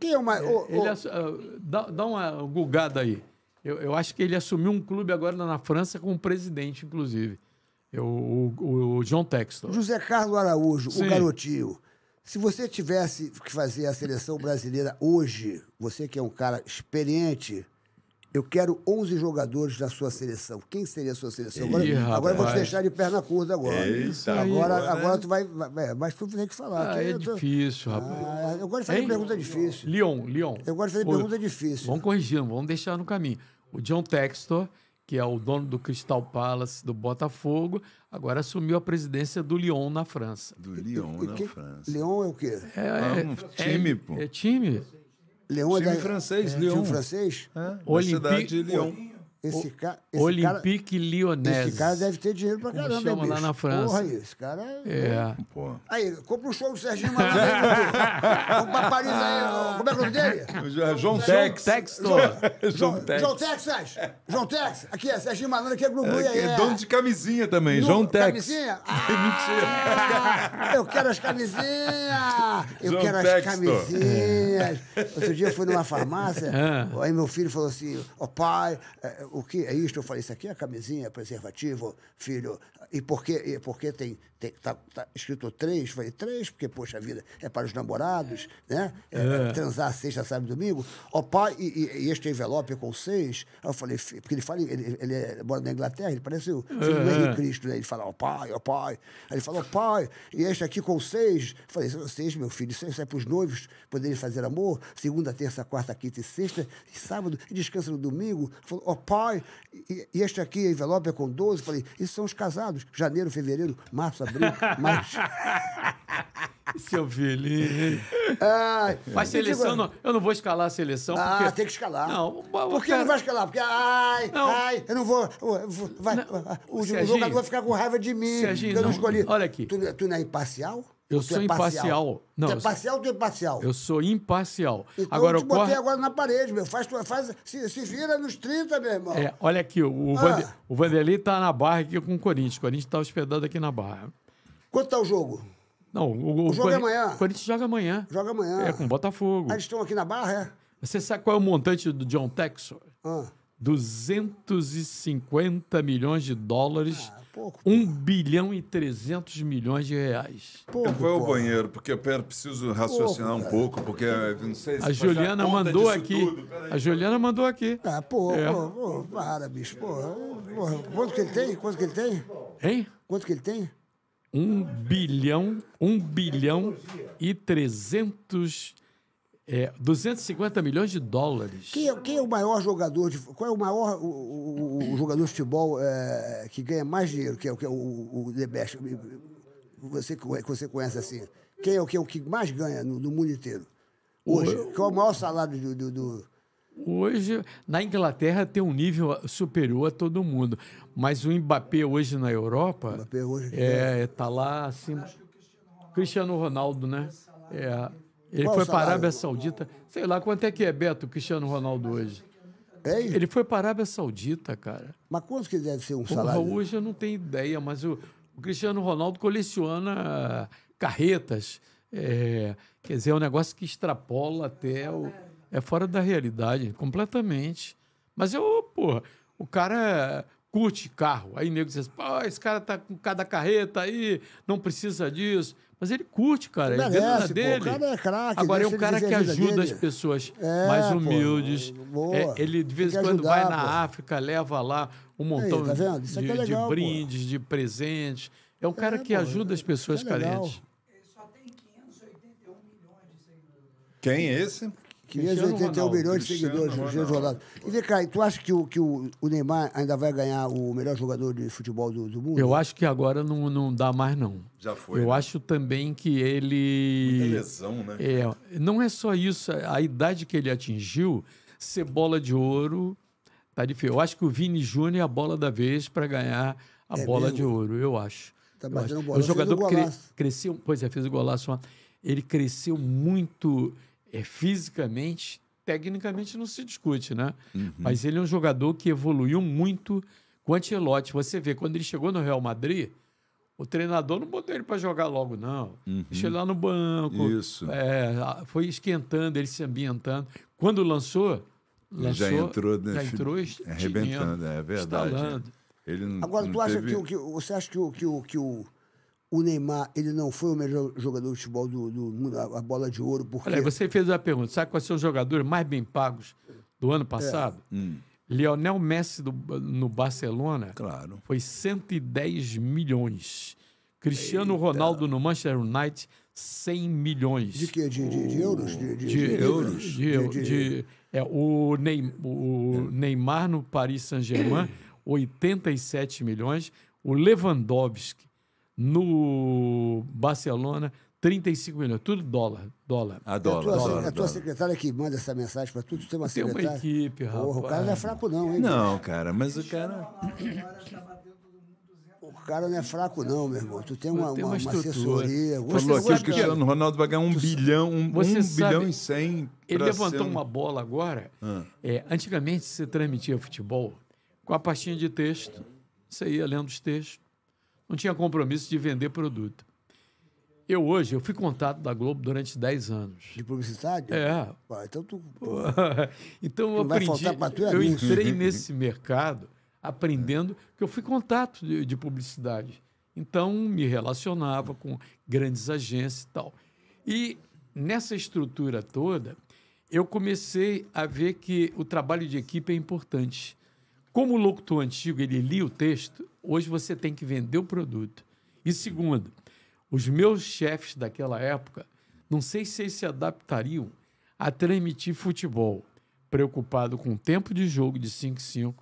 Quem é uma, é, o, ele o... Ah, dá, dá, uma gulgada aí. Eu, eu acho que ele assumiu um clube agora na França com o presidente, inclusive. Eu, é o, o John Textor. José Carlos Araújo, Sim. o garotinho. Se você tivesse que fazer a seleção brasileira hoje, você que é um cara experiente, eu quero 11 jogadores da sua seleção. Quem seria a sua seleção? Agora, Ih, agora eu vou te deixar de perna curta agora. Eita, é agora, aí, agora, né? tu vai, vai, Mas tu tem que falar. Ah, é tô... difícil, rapaz. Ah, eu gosto de fazer Ei, pergunta difícil. Leon, Leon. Eu gosto de fazer Pô, pergunta difícil. Vamos corrigindo, vamos deixar no caminho. O John Textor que é o dono do Crystal Palace do Botafogo, agora assumiu a presidência do Lyon na França. Do Lyon e, na que, França. Lyon é o quê? É, é, é um time, é, pô. É time. é time da... francês, é, Lyon. Time francês? É, cidade de Lyon. Esse, ca esse Olympique cara, Lyonnais. Esse cara deve ter dinheiro pra caramba, Como chama lá na França. Porra, esse cara... É. é. Aí, compra um show do Serginho Malandro. Vamos [laughs] pra Paris aí. Como é, é o nome dele? [laughs] É João Tex. Textor. João Tex. João Texas. João Tex. Aqui, é Serginho Malandro, aqui é Glu é, aí. É dono de camisinha também, no, João Tex. Camisinha? [laughs] Ah, eu quero as camisinhas. Eu João quero as camisinhas. Outro dia eu fui numa farmácia, ah. aí meu filho falou assim, ó oh, pai o que é isto? Eu falei, isso aqui é camisinha, preservativo, filho. E por que, e por que tem Está tá escrito três, falei, três, porque, poxa vida, é para os namorados, né? É, é. é transar sexta, sábado domingo. Ó, pai, e, e, este envelope é com seis. Aí eu falei, porque ele fala, ele, ele, mora na Inglaterra, ele parece o é. filho é. do Henrique Cristo, né? Ele fala, ó pai, ó pai. Aí ele fala, ó pai, e este aqui com seis. Eu falei, seis, meu filho, seis é para os noivos poderem fazer amor, segunda, terça, quarta, quinta e sexta, e sábado, e descansa no domingo. Falou, ó pai, e, e este aqui, envelope é com doze. Falei, esses são os casados, janeiro, fevereiro, março, abril descobrir, mas. [laughs] Seu filho. Ah, mas seleção, eu, não, eu não vou escalar a seleção. Ah, porque... tem que escalar. Não, Por que cara... não vai escalar? Porque, ai, não. ai, eu não vou. vai, não. Ah, o, Serginho, jogador vai ficar com raiva de mim, Serginho, eu não, não escolhi. Olha aqui. Tu, tu não é imparcial? Eu é sou é imparcial. Não, tu é parcial ou tu é imparcial? Eu sou imparcial. Então agora, eu te botei agora na parede, meu. Faz, faz, se, se vira nos 30, meu irmão. É, olha aqui, o, ah. Vander, o Vanderlei tá na barra aqui com o Corinthians. O Corinthians tá hospedado aqui na barra. Quanto tá o jogo? Não, o, o, o jogo Cori... é amanhã. O Corinthians joga amanhã. Joga amanhã. É com o Botafogo. Ah, eles estão aqui na Barra, é? Você sabe qual é o montante do John Texor? Ah. 250 milhões de dólares. Ah, é pouco, 1 bilhão e 300 milhões de reais. Pouco, eu vou ao banheiro, porque eu preciso raciocinar pouco, um pouco, porque não sei se A Juliana mandou aqui. Aí, a Juliana mandou aqui. Ah, pô, é. pô, pô, para, bicho. Quanto que ele tem? Quanto que ele tem? Hein? Quanto que ele tem? 1 bilhão, 1 bilhão e 300 é, 250 milhões de dólares. Quem, é, quem, é o maior jogador de qual é o maior o, o, o jogador de futebol é, que ganha mais dinheiro que é o que é o, o The Best? Você que você conhece assim. Quem é o que, é o que mais ganha no, no mundo inteiro hoje? Qual é o maior salário do, do, do... Hoje, na Inglaterra, tem um nível superior a todo mundo. Mas o Mbappé hoje na Europa. O Mbappé hoje. É, é. é tá lá assim. Cristiano Ronaldo, né? É, ele Qual foi para a Arábia Saudita. Sei lá quanto é que é, Beto, Cristiano Ronaldo hoje. É, é isso? Ele foi para a Arábia Saudita, cara. Mas quanto que deve ser um Porra, salário? Hoje eu não tenho ideia, mas o, o Cristiano Ronaldo coleciona carretas. É, quer dizer, é um negócio que extrapola até o. É fora da realidade, completamente. Mas eu, porra, o cara curte carro. Aí nego diz assim, pô, esse cara tá com cada carreta aí, não precisa disso. Mas ele curte, cara. Ele merece, dele. O cara é craque. Agora é um cara que ajuda dele. as pessoas é, mais humildes. Pô, é, ele, de vez em quando, ajudar, vai na África, leva lá um montão aí, tá de, é legal, de, brindes, de presentes. É um é, cara que ajuda as pessoas carentes. Quem é esse? 581 milhões de seguidores no Ronaldo. E vem cá, tu acha que, o, que o, o Neymar ainda vai ganhar o melhor jogador de futebol do, do mundo? Eu acho que agora não, não dá mais, não. Já foi. Eu né? acho também que ele. Muita lesão, né? É, não é só isso. A idade que ele atingiu, ser bola de ouro, tá difícil. Eu acho que o Vini Júnior é a bola da vez para ganhar a é bola mesmo? de ouro, eu acho. Tá batendo bola. O jogador fez o cre... cresceu. Pois é, fez o golaço. Ele cresceu muito é, fisicamente, tecnicamente não se discute, né? Uhum. Mas ele é um jogador que evoluiu muito com o Ancelotti. Você vê, quando ele chegou no Real Madrid, o treinador não botou ele para jogar logo, não. Uhum. Deixou ele lá no banco. Isso. É, foi esquentando, ele se ambientando. Quando lançou, lançou já entrou, né, já entrou arrebentando, é verdade. Ele não, Agora, não tu acha teve... que, que, você acha que que o, que o o Neymar ele não foi o melhor jogador de futebol do, mundo, a, bola de ouro. Porque... Olha, você fez a pergunta, sabe quais são os jogadores mais bem pagos do ano passado? É. Hum. Lionel Messi do, no Barcelona claro. foi 110 milhões. Cristiano Eita. Ronaldo no Manchester United, 100 milhões. De quê? De, de, de euros? De, de euros. De, é, o, Ney, o é. Neymar no Paris Saint-Germain, 87 milhões. O Lewandowski, no Barcelona, 35 milhões, tudo dólar, dólar. A ah, dólar. É a tua, dólar, a tua dólar. secretária que manda essa mensagem para tudo tu tem uma secretária. Tem uma equipe, rapaz. Porra, o cara não é fraco não, hein? Não, cara, mas o cara... O cara não é fraco, não, meu irmão. Tu tem uma, uma, uma, assessoria. Falou aqui, o Cristiano Ronaldo vai ganhar um tu bilhão, um, você um sabe, bilhão e cem. Ele levantou um... uma bola agora. Ah. É, antigamente se transmitia futebol com a pastinha de texto. Você ia lendo os textos não tinha compromisso de vender produto. Eu hoje, eu fui contato da Globo durante 10 anos. De publicidade? É. então tu... [laughs] então eu aprendi, é eu entrei nesse mercado aprendendo que eu fui contato de, de, publicidade. Então me relacionava com grandes agências e tal. E nessa estrutura toda, eu comecei a ver que o trabalho de equipe é importante. Como o locutor antigo ele lia o texto, hoje você tem que vender o produto. E segundo, os meus chefes daquela época, não sei se eles se adaptariam a transmitir futebol, preocupado com o tempo de jogo de 5-5,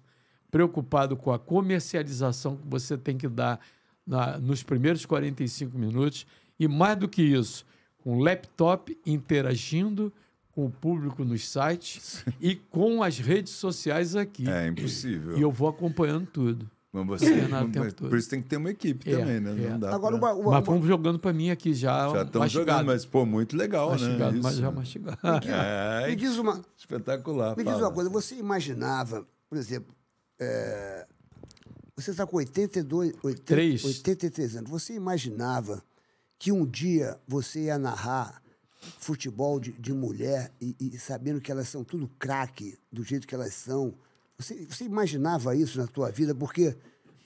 preocupado com a comercialização que você tem que dar na, nos primeiros 45 minutos, e mais do que isso, com o laptop interagindo com o público nos sites [laughs] e com as redes sociais aqui. É impossível. E eu vou acompanhando tudo. Mas você, mas, por isso tem que ter uma equipe é, também, né? É. Não dá Agora, pra... uma, uma, mas jogando para mim aqui já. Já estamos jogando, mas, pô, muito legal, mastigado, né? Mas já mastigado. Me diz, é, me diz uma. Espetacular. Me fala. diz uma coisa, você imaginava, por exemplo, é, você está com 82, 80, 83 anos, você imaginava que um dia você ia narrar futebol de, de mulher e, e, sabendo que elas são tudo craque do jeito que elas são. Você, você imaginava isso na tua vida? Porque,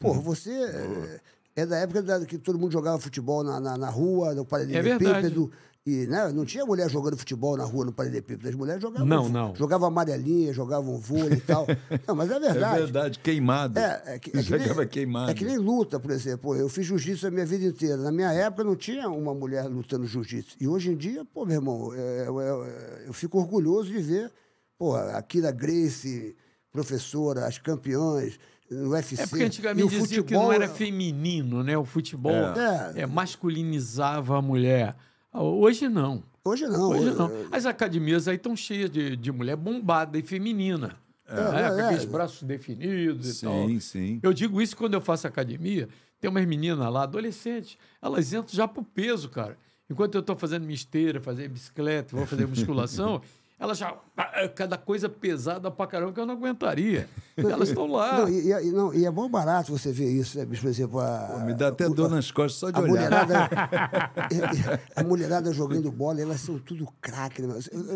pô, uhum. você é, é da época da, que todo mundo jogava futebol na, na, na rua, no paralelepípedo. É e né, não tinha mulher jogando futebol na rua, no Paralelepípedo. As mulheres jogavam. Não, não. Jogavam amarelinha, jogavam vôlei e tal. [laughs] não, mas é verdade. É verdade, queimado. É, é, que, é que nem, queimado. É que nem luta, por exemplo. Eu fiz jiu-jitsu a minha vida inteira. Na minha época não tinha uma mulher lutando jiu-jitsu. E hoje em dia, pô, meu irmão, eu, é, eu, é, é, eu fico orgulhoso de ver, pô, aqui Kira Grace, professora, as campeãs no UFC. É porque antigamente dizia futebol... que não era feminino, né? O futebol é. É, masculinizava a mulher. Ah, hoje não. Hoje não. Hoje não. É. As academias aí estão cheias de, de mulher bombada e feminina. É, né? aqueles é. braços definidos sim, e tal. Sim, sim. Eu digo isso quando eu faço academia. Tem umas meninas lá, adolescentes, elas entram já pro peso, cara. Enquanto eu estou fazendo minha esteira, fazendo bicicleta, vou fazer musculação, [laughs] Ela já. Ah, é cada coisa pesada pra caramba que eu não aguentaria. elas é. estão lá. Não e, e, não e, é bom barato você ver isso, né, bicho? Por exemplo, a. Pô, me dá até a, dor nas costas só de a olhar. Mulherada, [laughs] [laughs] a mulherada jogando bola, elas são tudo craque. Né?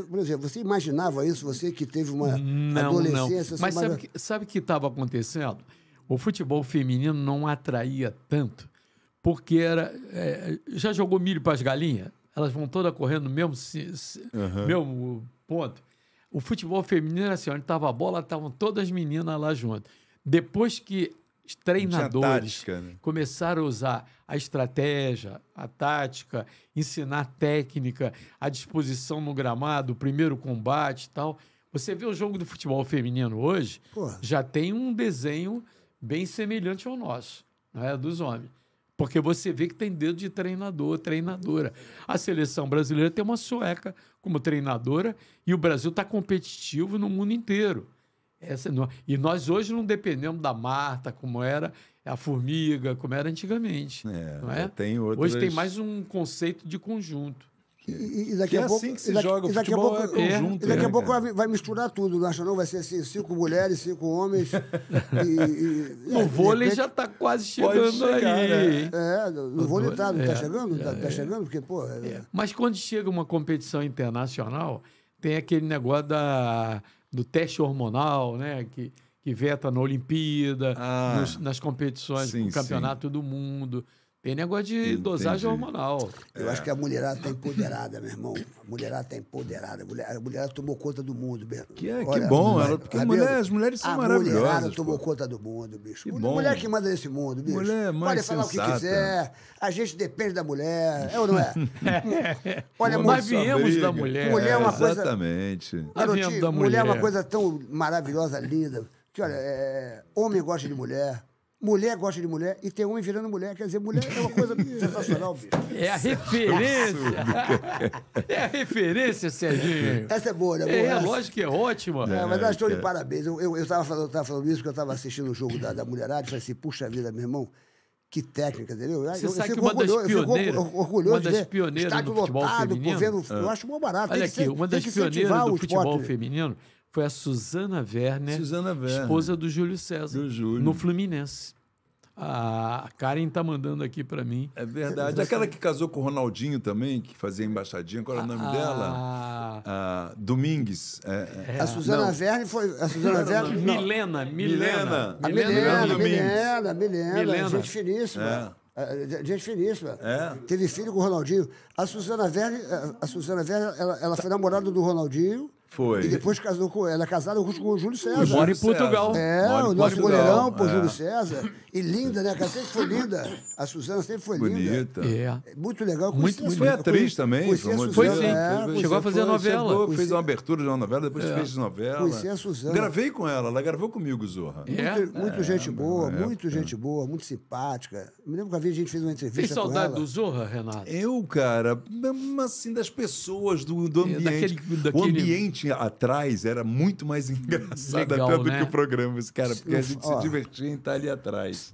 Por exemplo, você imaginava isso, você que teve uma não, adolescência. Não. Mas sabe o que estava acontecendo? O futebol feminino não atraía tanto, porque era. É, já jogou milho para as galinhas? Elas vão todas correndo uhum. mesmo Ponto. O futebol feminino era assim, onde estava a bola, estavam todas as meninas lá junto. Depois que os treinadores tática, né? começaram a usar a estratégia, a tática, ensinar técnica, a disposição no gramado, o primeiro combate e tal. Você vê o jogo do futebol feminino hoje, Porra. já tem um desenho bem semelhante ao nosso, né, dos homens. Porque você vê que tem dedo de treinador, treinadora. A seleção brasileira tem uma sueca como treinadora e o Brasil está competitivo no mundo inteiro. Essa, é, e nós hoje não dependemos da Marta, como era a formiga, como era antigamente. É, não é? Tem outras... Hoje tem mais um conceito de conjunto. E, daqui a é pouco, assim daqui, a pouco, é conjunto. E daqui a né, pouco vai, misturar tudo, não acha não? Vai ser assim, cinco mulheres, cinco homens. [laughs] e, e, no é, vôlei repente, já está quase chegando chegar, aí. Né? É, no, no vôlei está tá é, tá chegando, está tá é. chegando, porque, pô... É, Mas quando chega uma competição internacional, tem aquele negócio da, do teste hormonal, né? Que, que veta na Olimpíada, ah, nos, nas competições, sim, no Campeonato sim. do Mundo. Tem negócio de Entendi. dosagem hormonal. Eu é. acho que a mulherada está empoderada, meu irmão. A mulherada está empoderada. A, mulher, mulherada tomou conta do mundo, mesmo. Que, é, Olha, que bom, mulher, ela, porque ah, mulher, as mulheres são a maravilhosas. A mulherada pô. tomou conta do mundo, bicho. Que bom. Mulher que manda nesse mundo, bicho. Mulher mais Pode falar sensata. o que quiser. A gente depende da mulher. É ou não é? [laughs] Olha, Nós viemos da mulher. Mulher é uma coisa. Exatamente. Garotinho, mulher. mulher é uma coisa tão maravilhosa, linda. Que, olha, é... homem gosta de mulher, Mulher gosta de mulher e tem homem virando mulher. Quer dizer, mulher é uma coisa [laughs] sensacional, bicho. É a referência. é a referência, Serginho. Essa é boa, né? É, boa, é, essa. lógico que é ótima. É, mas é, acho que de é. parabéns. Eu, eu, eu, tava falando, eu tava falando isso, que eu estava assistindo o jogo da, da mulherada e falei assim, puxa vida, meu irmão, que técnica, entendeu? Você eu, sabe eu que uma das pioneiras, orgulhoso uma das pioneiras do futebol lotado, feminino, vendo, eu ah. acho mó barato. Olha aqui, ser, uma das pioneiras do futebol feminino foi a Susana Werner, Werner. esposa do Júlio César, do Júlio. no Fluminense. A Karen tá mandando aqui para mim. É verdade. É. Aquela que casou com o Ronaldinho também, que fazia embaixadinha, qual era o nome ah. dela? A ah, Domingues. É, é. A Suzana Verne foi. A Suzana Verne. [laughs] Milena, Milena. Milena. A Milena, Milena, Milena, Milena, Milena. Gente finíssima. É. é gente finíssima. É. Teve filho com o Ronaldinho. A Suzana Verne, é, a Suzana Verne ela, ela foi namorada do Ronaldinho. Foi. E depois casou com, ela é casada com o Júlio César. E mora em Portugal. É, mora o nosso goleirão, pô, Júlio é. César. E linda, né? Ela sempre foi linda. A Suzana sempre foi Bonita. linda. É. Muito legal. Muito, muito. Foi atriz também. foi sim. É, Chegou a fazer foi, a novela. Chegou, fez uma abertura de uma novela, depois é. fez novela. Conheci a Suzana. Gravei com ela, ela gravou comigo, Zorra. É? Muito, muito é, gente boa, é muito gente boa, muito simpática. Me lembro que a gente fez uma entrevista Fez saudade do Zorra, Renato? Eu, cara, assim, das pessoas, do, do é, ambiente. Daquele, daquele... O ambiente atrás era muito mais engraçado Legal, até do né? que o programa, cara, porque a gente se divertia em estar ali atrás.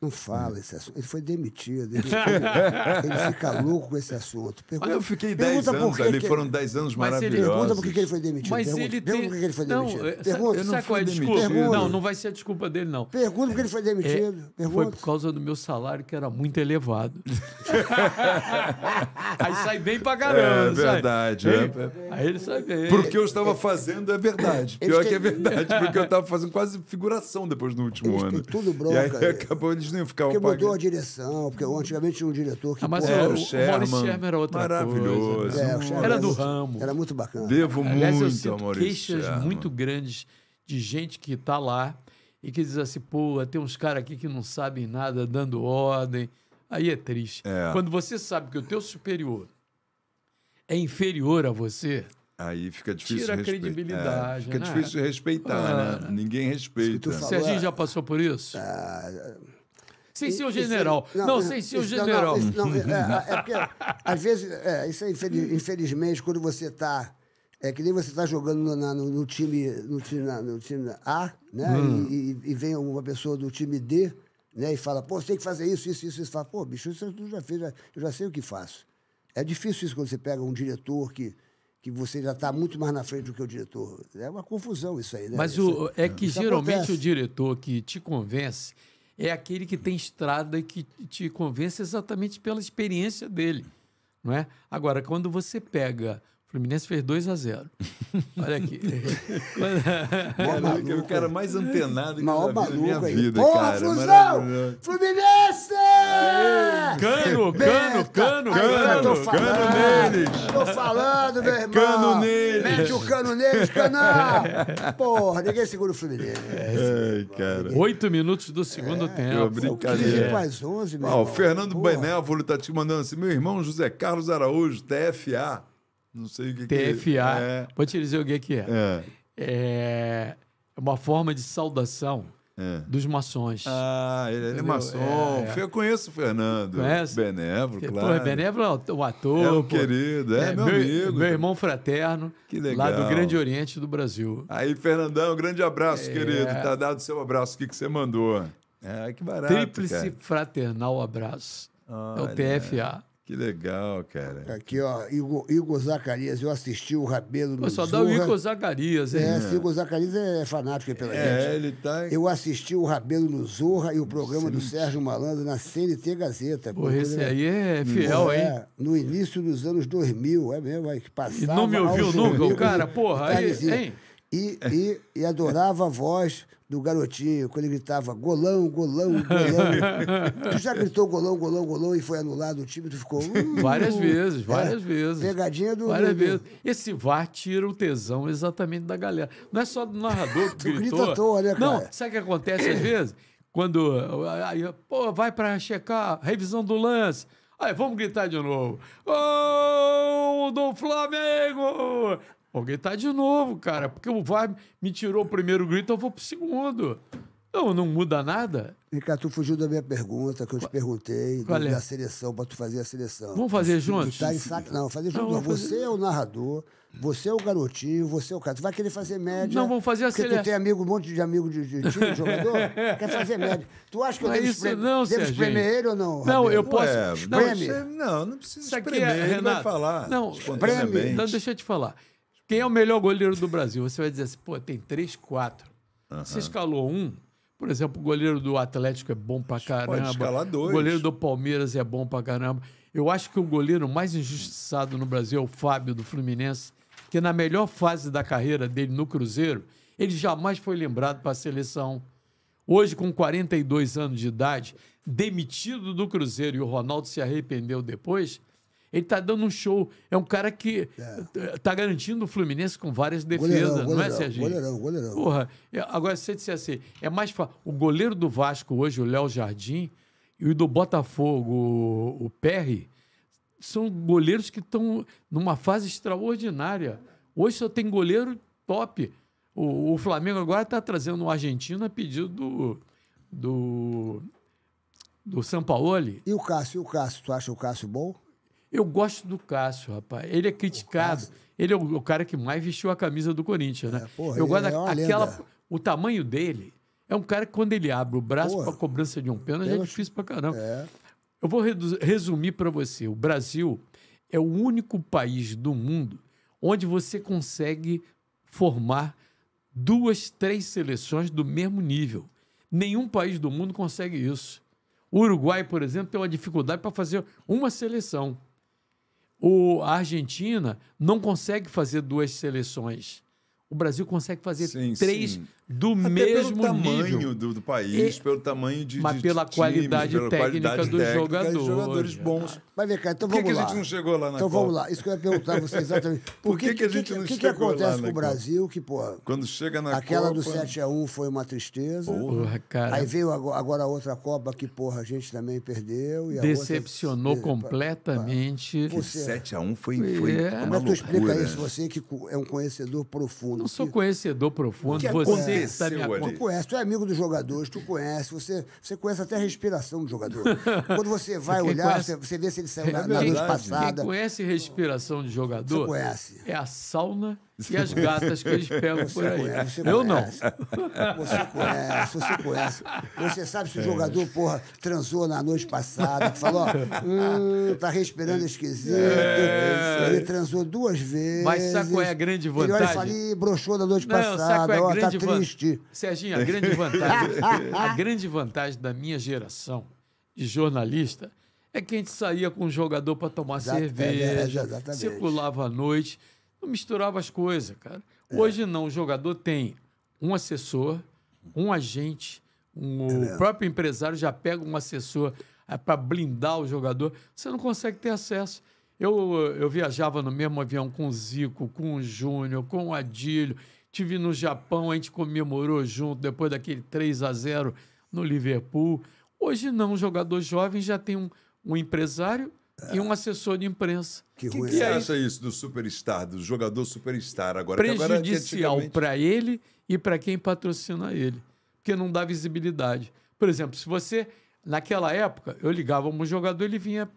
Não fala é. esse assunto. Ele foi demitido. Ele, fica, [laughs] ele fica louco com esse assunto. Pergunta, eu fiquei 10 anos ali, foram 10 anos Mas maravilhosos. Pergunta por que ele foi demitido. Mas pergunta, ele pergunta, tem... por que ele foi demitido. Não, pergunta, é eu não foi demitido. Pergunta. Não, não vai ser a desculpa dele, não. Pergunta por que ele foi é, demitido. É, foi por causa do meu salário, que era muito elevado. [laughs] aí sai bem pra caramba. É verdade. Aí, é. aí ele sai bem. Porque eu estava fazendo é verdade. Pior que é verdade, porque eu estava fazendo quase figuração depois do último ano. Tudo bronca. E aí acabou eles eles Porque mudou a direção, porque antigamente tinha um diretor que... Ah, mas pô, era o, o Sherman, Sherman era outra maravilhoso. coisa. Né? Maravilhoso. É, era do ramo. Era muito bacana. Devo Aliás, muito eu sinto Maurício queixas Sherman. muito grandes de gente que está lá e que diz assim, pô, tem uns caras aqui que não sabem nada, dando ordem. Aí é triste. É. Quando você sabe que o teu superior é inferior a você... Aí fica difícil Tira a credibilidade. É, fica né? difícil respeitar, ah, né? Ninguém respeita. Se Serginho é- já passou por isso? Ah, sem ser o general. não, não, sem ser o general. Não, não, é, é, é, é porque, [laughs] às vezes, é, isso é infeliz, infelizmente, quando você está. É que nem você está jogando na, no, no, time, no, time, na, no time A, né? Hum. E, e, e vem uma pessoa do time D, né? E fala, pô, você tem que fazer isso, isso, isso. Você fala, pô, bicho, isso eu já fiz, já, eu já sei o que faço. É difícil isso quando você pega um diretor que que você já está muito mais na frente do que o diretor. É uma confusão isso aí, né? Mas o, é que geralmente acontece. o diretor que te convence é aquele que tem estrada e que te convence exatamente pela experiência dele. Não é? Agora, quando você pega Fluminense fez 2 a 0 [laughs] Olha aqui. [laughs] Mó é, é o cara mais antenado que Mó eu já vi minha aí. vida, Porra, cara. Flusão! Fluminense! Aê! Cano, cano, cano, cano, cano, cano neles! Tô falando, meu é irmão. Cano neles! Mete o cano neles, canal! Porra, ninguém segura o Fluminense. Ai, cara. Oito minutos do segundo é, tempo. Brincadeira. 15 mais 11, meu ah, irmão. O Fernando Porra. Benévolo tá te mandando assim, meu irmão José Carlos Araújo, TFA. Não sei o que, TFA, que é. TFA. Vou te dizer o que, que é. é. É uma forma de saudação é. dos maçons. Ah, ele, ele é maçom. É. Eu conheço o Fernando. Conhece? Benévolo, claro. Pô, Benévolo é o ator. É um querido, é, é meu, meu, amigo. Meu irmão fraterno. Que legal. Lá do Grande Oriente do Brasil. Aí, Fernandão, um grande abraço, é. querido. Tá dado o seu abraço aqui que você mandou. É, que barato. Tríplice cara. Fraternal Abraço. Olha. É o TFA. Que legal, cara. Aqui, ó, Igor, Igor Zacarias, eu assisti o Rabelo no Só dá o Igor Zacarias, hein? É, é. Igor Zacarias é fanático pela é, gente. É, ele tá... Eu assisti o Rabelo no Zorra e o programa Sim. do Sérgio Malandro na CNT Gazeta. Pô, esse né? aí é fiel, é, hein? no início dos anos 2000, é mesmo, aí que passava... E não me ouviu nunca, o cara? Porra, aí, hein? E, e, e adorava a voz do garotinho, quando ele gritava golão, golão, golão. [laughs] tu já gritou golão, golão, golão e foi anulado o time, tu ficou. Uh, várias é, vezes, várias é, vezes. Pegadinha do. Várias do, vezes. Esse VAR tira o tesão exatamente da galera. Não é só do narrador que [laughs] gritou. Grita à toa, né, cara? Não, sabe o que acontece às vezes? Quando. Aí, pô, vai para checar, revisão do lance. Aí, vamos gritar de novo. Gol oh, do Flamengo! Alguém tá de novo, cara, porque o VAR me tirou o primeiro grito, eu vou pro segundo. Não, não muda nada. Ricardo, tu fugiu da minha pergunta que eu te perguntei Qual é? da seleção, para tu fazer a seleção. Vamos fazer tu, tá juntos? Tu tá em não, fazer juntos. Não, você fazer... é o narrador, você é o garotinho, você é o cara. Tu vai querer fazer média. Não, vamos fazer a seleção. Porque tu tem amigo, um monte de amigo de, de time, [laughs] jogador, quer fazer média. Tu acha que eu devo, isso, Não não, devo espremer ele ou não? Não, Rabelo? eu posso. Ué, não, não, não precisa espremer, é, ele Renato, vai falar. Não, espremer, não, deixa eu te falar. Quem é o melhor goleiro do Brasil? Você vai dizer assim, pô, tem três, quatro. Uhum. Você escalou um, por exemplo, o goleiro do Atlético é bom pra caramba. Pode escalar dois. O goleiro do Palmeiras é bom pra caramba. Eu acho que o goleiro mais injustiçado no Brasil é o Fábio, do Fluminense, que na melhor fase da carreira dele no Cruzeiro, ele jamais foi lembrado para a seleção. Hoje, com 42 anos de idade, demitido do Cruzeiro, e o Ronaldo se arrependeu depois, ele tá dando um show. É um cara que é. Eh, tá garantindo o Fluminense com várias defesas, goleirão, não é, Serginho? Goleirão, goleirão. Porra, é, agora se você disser assim, é mais fácil. O goleiro do Vasco hoje, o Léo Jardim, e o do Botafogo, o, Perry, são goleiros que estão numa fase extraordinária. Hoje só tem goleiro top. O, o Flamengo agora está trazendo um argentino a pedido do, do, do Sampaoli. E o Cássio? E o Cássio? Tu acha o Cássio bom? Eu gosto do Cássio, rapaz. Ele é criticado. Ele é o, o, cara que mais vestiu a camisa do Corinthians, né? É, porra, eu gosto é o tamanho dele é um cara que, quando ele abre o braço para cobrança de um pênalti, é difícil para caramba. É. Eu vou resumir para você. O Brasil é o único país do mundo onde você consegue formar duas, três seleções do mesmo nível. Nenhum país do mundo consegue isso. O Uruguai, por exemplo, tem uma dificuldade para fazer uma seleção. O, a Argentina não consegue fazer duas seleções. O Brasil consegue fazer sim, três sim do Até mesmo pelo tamanho nível. Do, do país, e, é, pelo tamanho de Mas de, pela times, qualidade pela técnica qualidade dos jogadores. jogadores ah. bons. Mas vem cá, então vamos lá. Por que, a gente não chegou lá na Então Copa? vamos lá, isso que eu ia perguntar a você exatamente. Por, Por que, que, a gente que, não que, chegou que lá O que acontece com o Brasil, que, porra... Quando chega na aquela Copa... Aquela do 7x1 foi uma tristeza. Porra, cara. Aí veio agora, agora a outra Copa que, porra, a gente também perdeu. Decepcionou outra... É, completamente. O 7x1 foi, foi é. Como é que tu explica isso? Você que é um conhecedor profundo. Não sou conhecedor profundo. Você conheceu da minha ali. Tu conhece, tu é amigo dos jogadores, tu conhece, você, você conhece até a respiração do jogador. [laughs] Quando você vai Quem olhar, conhece... você vê se ele saiu é na, na noite passada. Quem conhece respiração de jogador você conhece. é a sauna e as gatas que eles pegam você por aí. Conhece, eu conhece, né? não. Você conhece, você conhece. Você sabe se o jogador, porra, transou na noite passada, falou, hum, tá respirando esquisito. É... Ele transou duas vezes. É Mas sabe qual é a grande vantagem? Ele olha ali, broxou na noite não, passada, é ó, tá van... triste. Serginho, a grande vantagem, a grande vantagem da minha geração de jornalista é que a gente saía com o jogador para tomar Exato, cerveja, é, é, circulava à noite eu misturava as coisas, cara. É. Hoje é. não, o jogador tem um assessor, um agente, um, é o próprio empresário já pega um assessor é, para blindar o jogador. Você não consegue ter acesso. Eu, eu viajava no mesmo avião com o Zico, com o Júnior, com o Adílio. Tive no Japão, a gente comemorou junto depois daquele 3 a 0 no Liverpool. Hoje não, um jogador jovem já tem um, um empresário e um assessor de imprensa. Que, que ruim. Você é acha isso do superstar, do jogador superstar agora? É é Prejudicial antigamente... para ele e para quem patrocina ele, porque não dá visibilidade. Por exemplo, se você naquela época eu ligava um jogador, ele vinha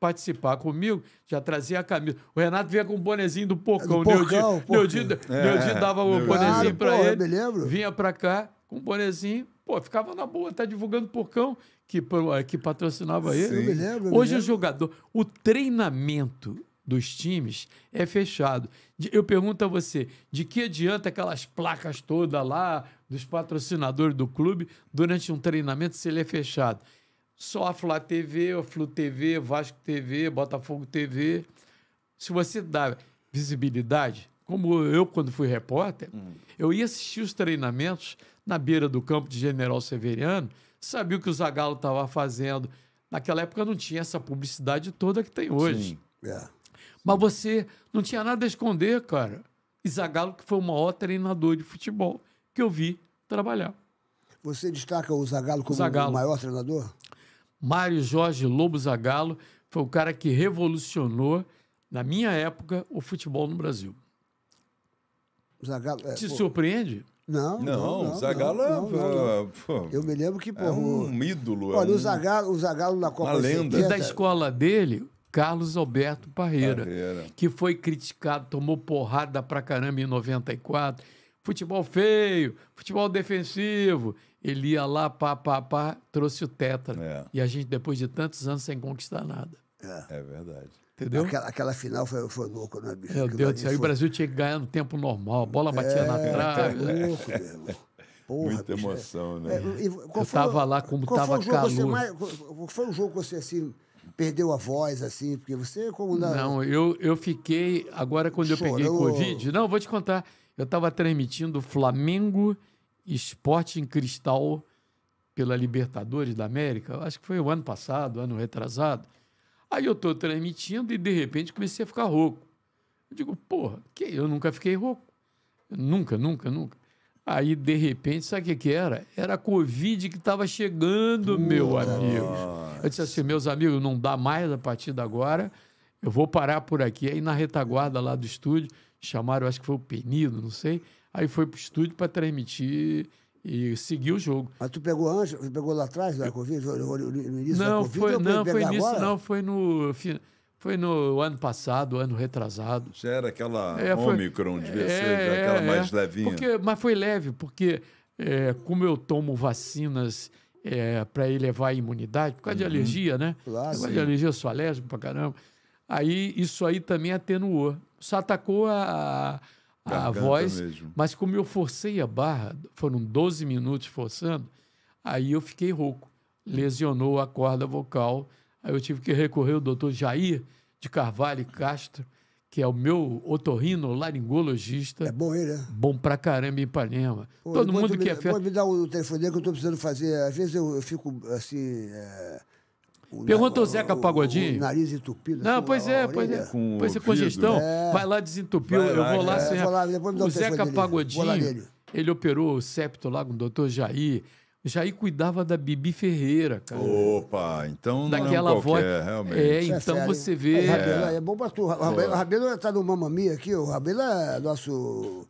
participar comigo, já trazia a camisa. O Renato vinha com o bonezinho do Porcão. É do porcão Neudinho, Neudinho, é, dava o bonezinho claro, para ele. Vinha para cá com o bonezinho Pô, ficava na boa, tá divulgando porcão que, é, que patrocinava Sim. ele. Eu me lembro, Hoje é o jogador, o treinamento dos times é fechado. Eu pergunto a você, de que adianta aquelas placas todas lá dos patrocinadores do clube durante um treinamento se ele é fechado? Só a Flá TV, a Flu TV, Vasco TV, Botafogo TV. Se você dá visibilidade, como eu, quando fui repórter, hum. eu ia assistir os treinamentos na beira do campo de General Severiano, sabia o que o Zagallo estava fazendo. Naquela época não tinha essa publicidade toda que tem hoje. Sim. É. Mas você não tinha nada a esconder, cara. E Zagallo que foi o maior treinador de futebol que eu vi trabalhar. Você destaca o Zagallo como Zagallo. o maior treinador? Mário Jorge Lobo Zagallo foi o cara que revolucionou, na minha época, o futebol no Brasil. Zagallo. É, Te pô, surpreende? Não, não, não Zagallo é. é Eu me lembro que, pô. É um ídolo. É olha, é um... o, Zagalo, o Zagalo na Copa A lenda. 70, e da escola dele, Carlos Alberto Parreira, Parreira, que foi criticado, tomou porrada pra caramba em 94. Futebol feio, futebol defensivo. Ele ia lá, pá, pá, pá, trouxe o tetra. É. E a gente, depois de tantos anos, sem conquistar nada. É, é verdade. Entendeu? Aquela, aquela final foi, foi louco, né, bicho? Meu Deus do céu. Foi... O Brasil tinha que ganhar no tempo normal. A bola batia é, na trave. É louco, meu irmão. Porra, Muita bicho, é. emoção, né? É, e, eu estava lá como estava calor. Você mais, qual foi o jogo que você, assim, perdeu a voz, assim? Porque você, como... Na... Não, eu, eu fiquei... Agora, quando Chorou. eu peguei Covid... Não, vou te contar. Eu estava transmitindo Flamengo Esporte em Cristal pela Libertadores da América. Acho que foi o ano passado, ano retrasado. Aí eu estou transmitindo e de repente comecei a ficar rouco. Eu digo, porra, que eu nunca fiquei rouco. Nunca, nunca, nunca. Aí, de repente, sabe o que, que era? Era a Covid que estava chegando, meu amigo. Eu disse assim, meus amigos, não dá mais a partir de agora. Eu vou parar por aqui. Aí, na retaguarda lá do estúdio, chamaram, acho que foi o Penido, não sei. Aí foi para o estúdio para transmitir e seguir o jogo. Mas tu pegou antes, tu pegou lá atrás da Covid, no, início não, da Covid? Foi, não, foi início, não, foi no, foi no ano passado, ano retrasado. Já era aquela é, foi, Omicron, devia é, ser, é, aquela mais é. levinha. Porque, mas foi leve, porque é, como eu tomo vacinas é, para elevar a imunidade, por causa uhum. de alergia, né? Claro, por causa sim. de alergia, sou alérgico pra caramba. Aí isso aí também atenuou. Só atacou a, a a, voz. Mesmo. Mas como eu forcei a barra, foram 12 minutos forçando, aí eu fiquei rouco. Lesionou a corda vocal. Aí eu tive que recorrer ao doutor Jair de Carvalho Castro, que é o meu otorrino laringologista. É bom ele, né? Bom pra caramba em Ipanema. Pô, Todo mundo que é fe... Pode me dar o telefone que eu tô precisando fazer. Às vezes eu, eu fico assim. É Pergunta o, Zeca Pagodinho. O, nariz entupido. Não, assim, pois é, é. pois é. Com pois é congestão. É. Vai lá desentupiu. Vai lá, eu vou lá, é. sem... O Zeca Pagodinho, ele operou o septo lá com o doutor Jair. Jair cuidava da Bibi Ferreira, cara. Opa, então não é Daquela voz. realmente. É, é então é você vê. É, Rabelo, é bom pra tu. O Rabelo, Rabelo é tá no Mamamia aqui, o Rabelo é nosso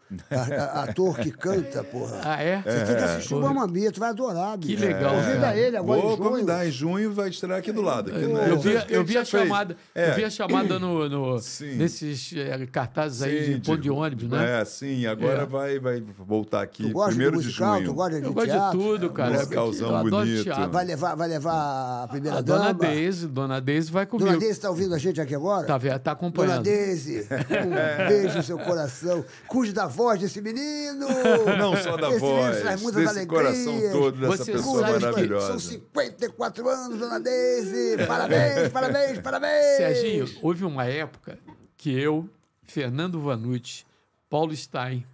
ator que canta, porra. Ah, é? Você é. tem que assistir o Mamamia, tu vai adorar, bicho. Que legal. É. Convida ele agora. Vou em junho. convidar em junho vai estrear aqui do lado. Aqui, né? Eu vi, eu vi a chamada, eu vi a chamada no, no [clears throat] nesses cartazes aí sim, de ponto de ônibus, né? É, sim, agora vai, vai voltar aqui. Tu gosta primeiro de musical, de junho. Tu gosta de eu gosto de tudo, cara. Musicalzão eu bonito. Teatro. Vai levar, vai levar a primeira ah, a dama. Dona Deise, Dona Deise vai comigo. Dona Deise tá ouvindo a gente aqui agora? Tá, tá acompanhando. Dona Deise, um [laughs] é. beijo no seu coração. Cuide da voz desse menino. [laughs] Não só da Esse voz. Esse faz muitas coração todo dessa Você pessoa maravilhosa. São 54 anos, Dona Deise. Parabéns, [laughs] parabéns, parabéns. Serginho, houve uma época que eu, Fernando Vanucci, Paulo Stein,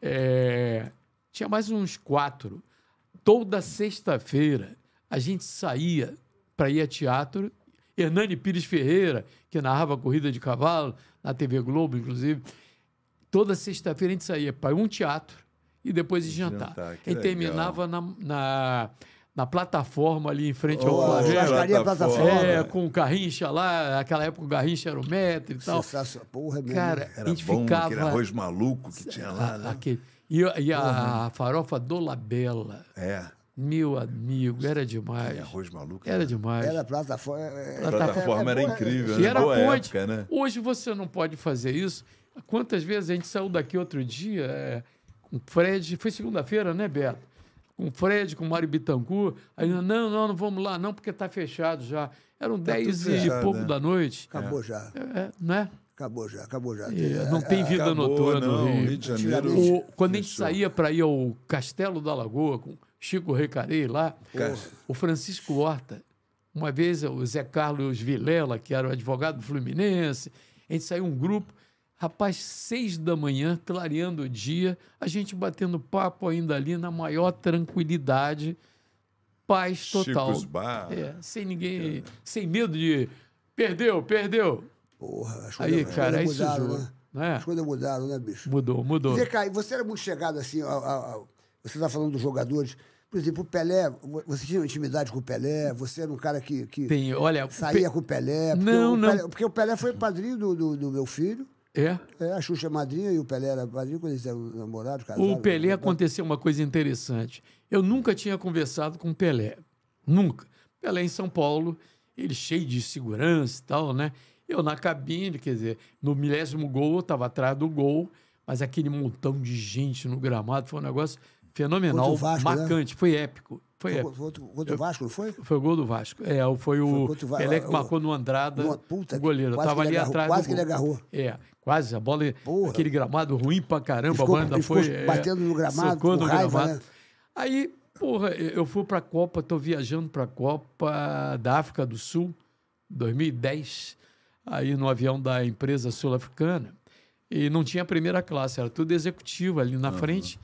é, tinha mais uns quatro toda sexta-feira a gente saía para ir a teatro. Hernani Pires Ferreira, que narrava corrida de cavalo na TV Globo, inclusive. Toda sexta-feira a gente saía para um teatro e depois de jantar. jantar e legal. terminava na, na, na, plataforma ali em frente oh, ao Flamengo. plataforma. É, com o Garrincha lá. Naquela época o Garrincha era o metro e tal. Sensacional. Porra, Cara, era a gente bom, ficava... Aquele arroz maluco que tinha lá. né? Aquele... E, e a, né? farofa do Labela. É. Meu amigo, era demais. E arroz maluco. Era né? demais. Era plataforma. A é, é, plataforma é, era, era incrível, né? era Boa ponte. Época, né? Hoje você não pode fazer isso. Quantas vezes a gente saiu daqui outro dia é, com Fred, foi segunda-feira, né, Beto? Com Fred, com Mário Bitancourt. Aí, não, não, não vamos lá, não, porque está fechado já. Eram tá 10 e pouco né? da noite. Acabou é. já. É, né? Acabou já, acabou já. É, é, não tem vida acabou, noturna não, no Rio. Rio de Janeiro. O, quando a gente saía para ir ao Castelo da Lagoa, com Chico Recarei lá, o, o Francisco Horta, uma vez o Zé Carlos Vilela, que era o advogado fluminense, a gente saiu um grupo, rapaz, seis da manhã, clareando o dia, a gente batendo papo ainda ali na maior tranquilidade, paz total. Chico's bar. É, sem ninguém, é. sem medo de perdeu, perdeu. Porra, as coisas, Aí, cara, é coisas mudaram, né? né? As coisas mudaram, né, bicho? Mudou, mudou. você era muito chegado assim, a, a, a, você está falando dos jogadores. Por exemplo, o Pelé, você tinha intimidade com o Pelé, você era um cara que, que Tem, olha, saía Pe... com o Pelé. Não, o não. porque o Pelé foi padrinho do, do, do meu filho. É? é? A Xuxa é madrinha e o Pelé era padrinho quando eles eram namorados, casados. O né, Pelé né? aconteceu uma coisa interessante. Eu nunca tinha conversado com o Pelé. Nunca. Pelé em São Paulo, ele cheio de segurança e tal, né? Eu na cabine, quer dizer, no milésimo gol, eu estava atrás do gol, mas aquele montão de gente no gramado foi um negócio fenomenal, Vasco, né? marcante, né? foi épico. Foi, o Outro, Vasco, não foi? Foi o gol do Vasco. É, foi o foi Pelé que marcou no Andrada, uma, puta, o goleiro. Tava ali agarrou, atrás Quase que ele agarrou. É, quase. A bola, Porra. aquele gramado ruim pra caramba, ficou, a banda foi... É, batendo no gramado, com no raiva, gramado. Né? Aí, porra, eu fui pra Copa, tô viajando pra Copa da África do Sul, 2010 aí no avião da empresa sul-africana e não tinha primeira classe, era tudo executivo ali na uhum. frente.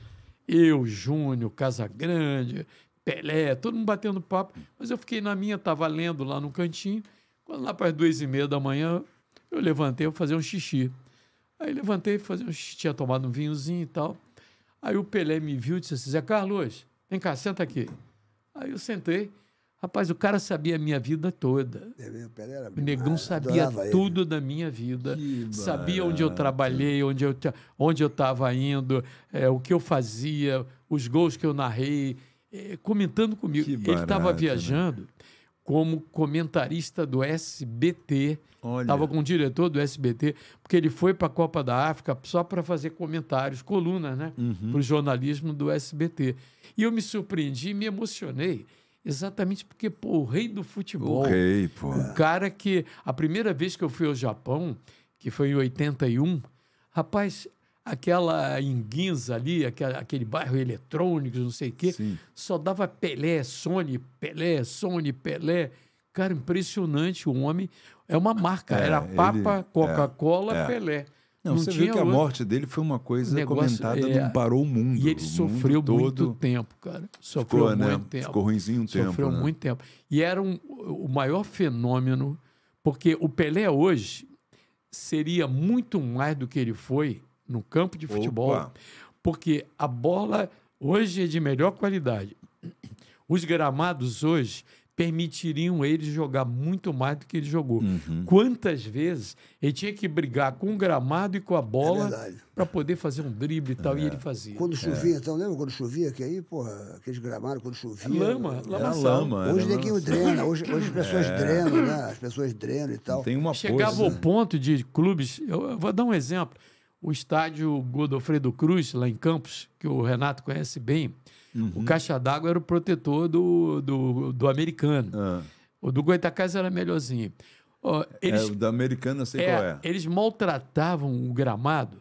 Eu, Júnior, Casagrande, Pelé, todo mundo batendo papo. Mas eu fiquei na minha, estava lendo lá no cantinho. Quando lá para as duas e meia da manhã, eu levantei para fazer um xixi. Aí levantei para fazer um xixi, tinha tomado um vinhozinho e tal. Aí o Pelé me viu e disse assim, Zé Carlos, vem cá, senta aqui. Aí eu sentei. Rapaz, o cara sabia a minha vida toda. É o negão sabia tudo ele. da minha vida. sabia onde eu trabalhei, onde eu onde eu estava indo, é, o que eu fazia, os gols que eu narrei, é, comentando comigo. ele estava né? viajando né? como comentarista do SBT. Estava com o diretor do SBT, porque ele foi para a Copa da África só para fazer comentários, colunas, né? Uhum. Para o jornalismo do SBT. E eu me surpreendi, me emocionei Exatamente porque, pô, o rei do futebol. O rei, pô. O cara que. A primeira vez que eu fui ao Japão, que foi em 81, rapaz, aquela Inguinza ali, aquele, aquele bairro eletrônico, não sei o quê, Sim. só dava Pelé, Sony, Pelé, Sony, Pelé. Cara, impressionante o homem. É uma marca. É, era Papa, é, Coca-Cola, é, é. Pelé. Não, não você viu que a morte dele foi uma coisa negócio, comentada, é, não parou o mundo. E ele mundo sofreu todo... muito tempo, cara. Sofreu né? ficou, muito né? tempo. Ficou ruimzinho um sofreu tempo. Sofreu né? muito tempo. E era um, o maior fenômeno, porque o Pelé hoje seria muito mais do que ele foi no campo de futebol, Opa. porque a bola hoje é de melhor qualidade. Os gramados hoje permitiriam ele jogar muito mais do que ele jogou. Uhum. Quantas vezes ele tinha que brigar com o gramado e com a bola é para poder fazer um drible e tal, é. e ele fazia. Quando é. chovia, é. então, lembra quando chovia? Que aí, porra, aqueles gramados, quando chovia. É lama, é lama. lama hoje ninguém drena, hoje, hoje as pessoas drenam, né? As pessoas drenam e tal. Tem uma Chegava coisa. ponto de clubes, eu, eu vou dar um exemplo. O estádio Godofredo Cruz, lá em Campos, que o Renato conhece bem, Uhum. O caixa d'água era o protetor do, do, do americano. Ah. O do Goitacás era melhorzinho. Oh, eles, é, o da americana, sei é, qual é. Eles maltratavam o gramado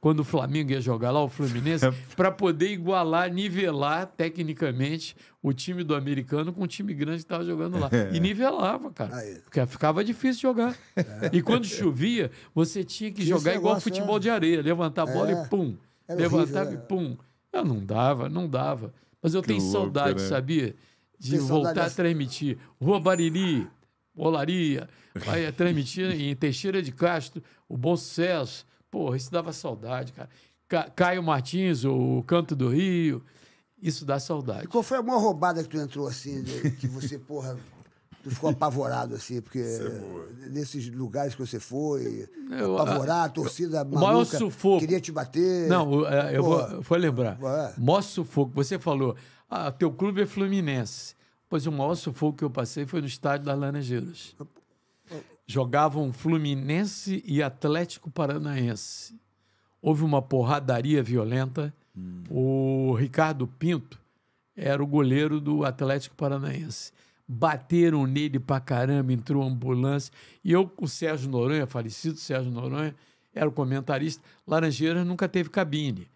quando o Flamengo ia jogar lá, o Fluminense, [laughs] é. para poder igualar, nivelar tecnicamente o time do americano com o time grande que estava jogando lá. É. E nivelava, cara. Aí. Porque ficava difícil jogar. É. E quando chovia, você tinha que, que jogar igual futebol é. de areia. Levantar a bola e é. pum. levantar e pum. Eu ah, não dava, não dava. Mas eu que tenho louco, saudade, né? sabia? De voltar a transmitir. Rua Bariri, Olaria, vai transmitir em Teixeira de Castro, o Bom Sucesso. Porra, isso dava saudade, cara. Ca Caio Martins, o Canto do Rio. Isso dá saudade. E qual foi a maior roubada que tu entrou assim, que você, porra. Tu ficou apavorado, assim, porque é nesses lugares que você foi, é, eu, apavorado, a, a torcida eu, maluca, sufoco, queria te bater. Não, é, eu vou, vou lembrar. É. Maior sufoco, você falou, ah, teu clube é Fluminense. Pois o maior sufoco que eu passei foi no estádio das Laranjeiras. Jogavam Fluminense e Atlético Paranaense. Houve uma porradaria violenta. Hum. O Ricardo Pinto era o goleiro do Atlético Paranaense bateram nele pra caramba, entrou ambulância. E eu com o Sérgio Noronha, falecido Sérgio Noronha, era o comentarista. Laranjeiras nunca teve cabine.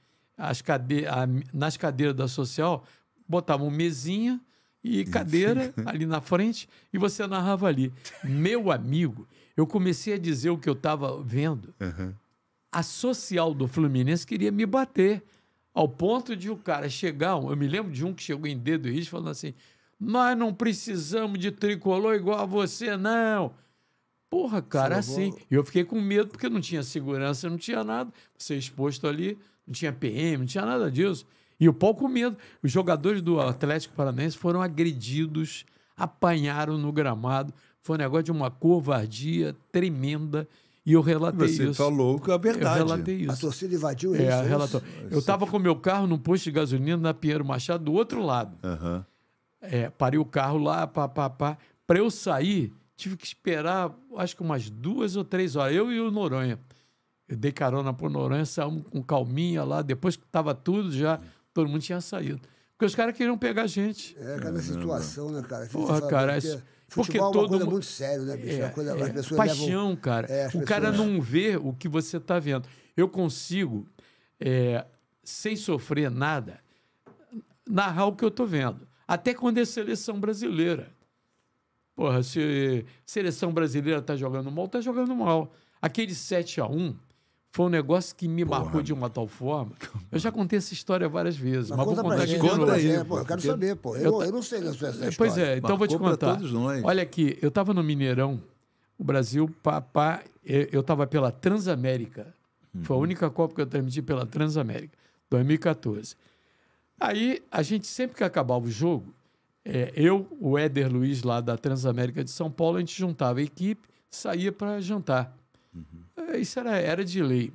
Cade... A... nas cadeiras da social, botavam mesinha e cadeira ali na frente e você narrava ali. Meu amigo, eu comecei a dizer o que eu estava vendo. Uhum. A social do Fluminense queria me bater. Ao ponto de o cara chegar, eu me lembro de um que chegou em dedo e falando assim: nós não precisamos de tricolor igual a você, não. Porra, cara, assim. e Eu fiquei com medo porque não tinha segurança, não tinha nada. Você exposto ali, não tinha PM, não tinha nada disso. E o pau com medo. Os jogadores do Atlético Paranaense foram agredidos, apanharam no gramado. Foi um negócio de uma covardia tremenda. E eu relatei Você isso. Você tá falou que é verdade. Eu relatei isso. A torcida invadiu é, isso. É, relatou. Eu estava é com meu carro num posto de gasolina na Pinheiro Machado, do outro lado. Uhum é, parei o carro lá, papapá. Para eu sair, tive que esperar, acho que umas duas ou três horas, eu e o Noronha. Eu dei carona para o Noronha, saímos com calminha lá, depois que estava tudo já, todo mundo tinha saído. Porque os caras queriam pegar a gente. É, cada é, situação, né, cara? Porra, cara, é é porque, isso, porque todo né, é, é uma coisa mundo... muito sério, né, bicho? É, coisa, é, as paixão, levam... cara. É, o pessoas... cara não vê o que você está vendo. Eu consigo, sem sofrer nada, narrar o que eu tô vendo. Até quando é seleção brasileira. Porra, se seleção brasileira tá jogando mal, tá jogando mal. Aquele 7 a 1 foi um negócio que me porra. marcou de uma tal forma. Eu já contei essa história várias vezes, mas, mas vou contar de conta aí. eu quero saber, pô. Eu, eu, eu não sei história. É, pois é, então marcou vou te contar. Olha aqui, eu estava no Mineirão, o Brasil, papá, eu estava pela Transamérica. Uhum. Foi a uhum. única Copa que eu transmiti pela Transamérica, 2014. Aí a gente, sempre que acabava o jogo, é, eu, o Éder Luiz, lá da Transamérica de São Paulo, a gente juntava a equipe, saía para jantar. Uhum. É, isso era, era de lei.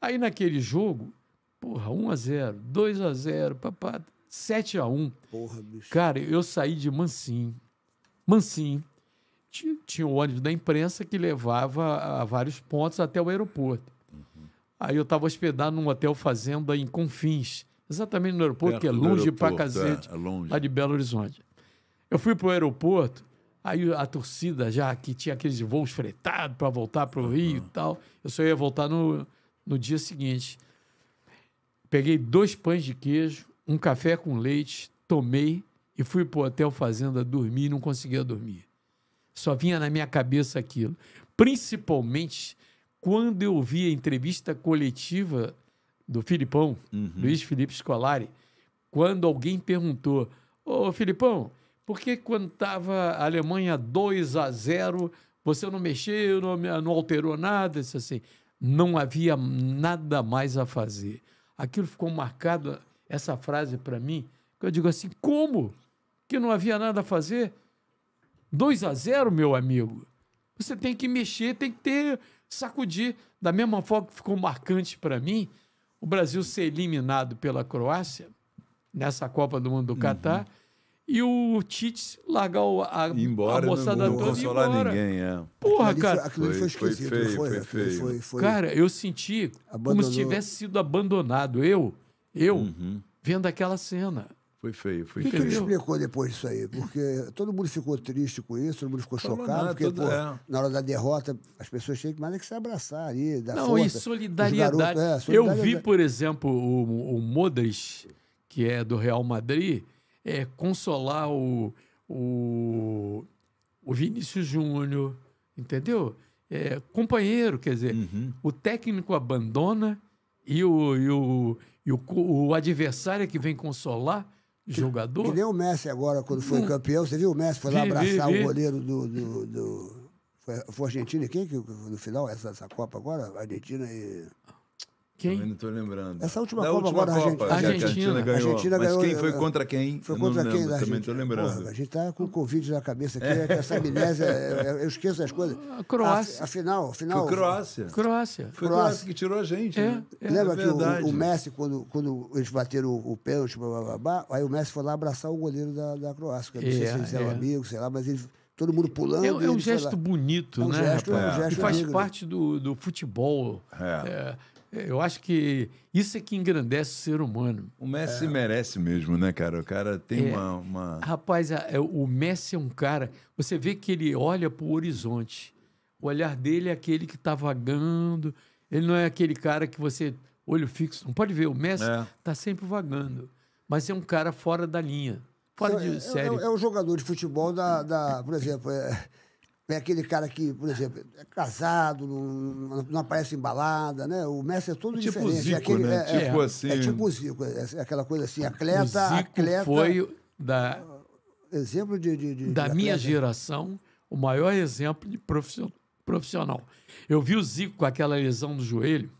Aí naquele jogo, porra, 1x0, 2x0, 7x1. Porra, bicho. Cara, eu saí de mansinho. Mansinho. Tinha o um ônibus da imprensa que levava a vários pontos até o aeroporto. Uhum. Aí eu estava hospedado num hotel fazenda em Confins exatamente no aeroporto, Perto que é longe pra cacete, é, é, longe. lá de Belo Horizonte. Eu fui pro aeroporto, aí a torcida já, que tinha aqueles voos fretados para voltar pro uhum. Rio e tal, eu só ia voltar no, no dia seguinte. Peguei dois pães de queijo, um café com leite, tomei e fui pro hotel Fazenda dormir e não conseguia dormir. Só vinha na minha cabeça aquilo. Principalmente quando eu vi a entrevista coletiva do Filipão, uhum. Luiz Felipe Scolari, quando alguém perguntou: Ô Filipão, por que quando estava a Alemanha 2 a 0 você não mexeu, não, não alterou nada? Isso assim, não havia nada mais a fazer. Aquilo ficou marcado, essa frase para mim, que eu digo assim: como que não havia nada a fazer? 2 a 0 meu amigo. Você tem que mexer, tem que ter, sacudir. Da mesma forma que ficou marcante para mim, o Brasil ser eliminado pela Croácia nessa Copa do Mundo do uhum. Catar uhum. e o Tite largar o, a, embora, a moçada não, não toda consolar embora. ninguém, é. Porra, aquilo cara. Aquilo foi, foi esquecido, foi feio, foi, foi, feio. Foi, Cara, eu senti Abandonou. como se tivesse sido abandonado. Eu, eu, uhum. vendo aquela cena. Foi feio, foi feio. O que, ele explicou depois disso aí? Porque todo mundo ficou triste com isso, todo mundo ficou chocado, nada, porque pô, é. na hora da derrota as pessoas tinham que mais é que se abraçar ali, dar Não, força, e solidariedade. Garotos, é, solidariedade. Eu vi, por exemplo, o, o Modric, que é do Real Madrid, é, consolar o, o, o Vinícius Júnior, entendeu? É, companheiro, quer dizer, uhum. o técnico abandona e o, e o, e o, o adversário é que vem consolar jogador. Que nem o Messi agora, quando foi hum. campeão. Você viu o Messi? Foi lá vi, abraçar vi, vi. o goleiro do. do, do... Foi, foi Argentina e quem que no final, essa, essa Copa agora? Argentina e. Quem? Também não estou lembrando. Essa última da Copa última agora, Copa, a Argentina. A Argentina ganhou. Argentina mas quem foi é, contra quem? Foi contra quem lembro, Também estou lembrando. Porra, a gente está com o Covid na cabeça aqui, é. essa amnésia, [laughs] é, eu esqueço as coisas. A Croácia. A, a final, final. Foi Croácia. Croácia. Foi Croácia. Croácia que tirou a gente. É, né? é. é Lembra é que o, o, Messi, quando, quando eles bateram o, o pênalti, blá, blá, blá, blá, aí o Messi foi lá abraçar o goleiro da, da Croácia. Eu não sei se eles eram amigos, sei lá, mas ele todo mundo pulando. É, é um gesto bonito, é um né? é um gesto que faz parte do, do futebol. É. É, eu acho que isso é que engrandece o ser humano. O Messi é. merece mesmo, né, cara? O cara tem é. uma, uma, Rapaz, é, o Messi é um cara. Você vê que ele olha para o horizonte. O olhar dele é aquele que está vagando. Ele não é aquele cara que você, olho fixo, não pode ver. O Messi está é. Tá sempre vagando. Mas é um cara fora da linha. Fora de é, série. É, o jogador de futebol da. da por exemplo. É é aquele cara que, por exemplo, é casado, não, não aparece em balada, né? O Messi é todo é tipo diferente. É Zico, é, aquele, né? é, é tipo é, assim. É tipo o Zico, é, é aquela coisa assim, atleta, o Zico atleta. Foi da, exemplo de. de, de da de minha geração, o maior exemplo de profissional. Eu vi o Zico com aquela lesão no joelho,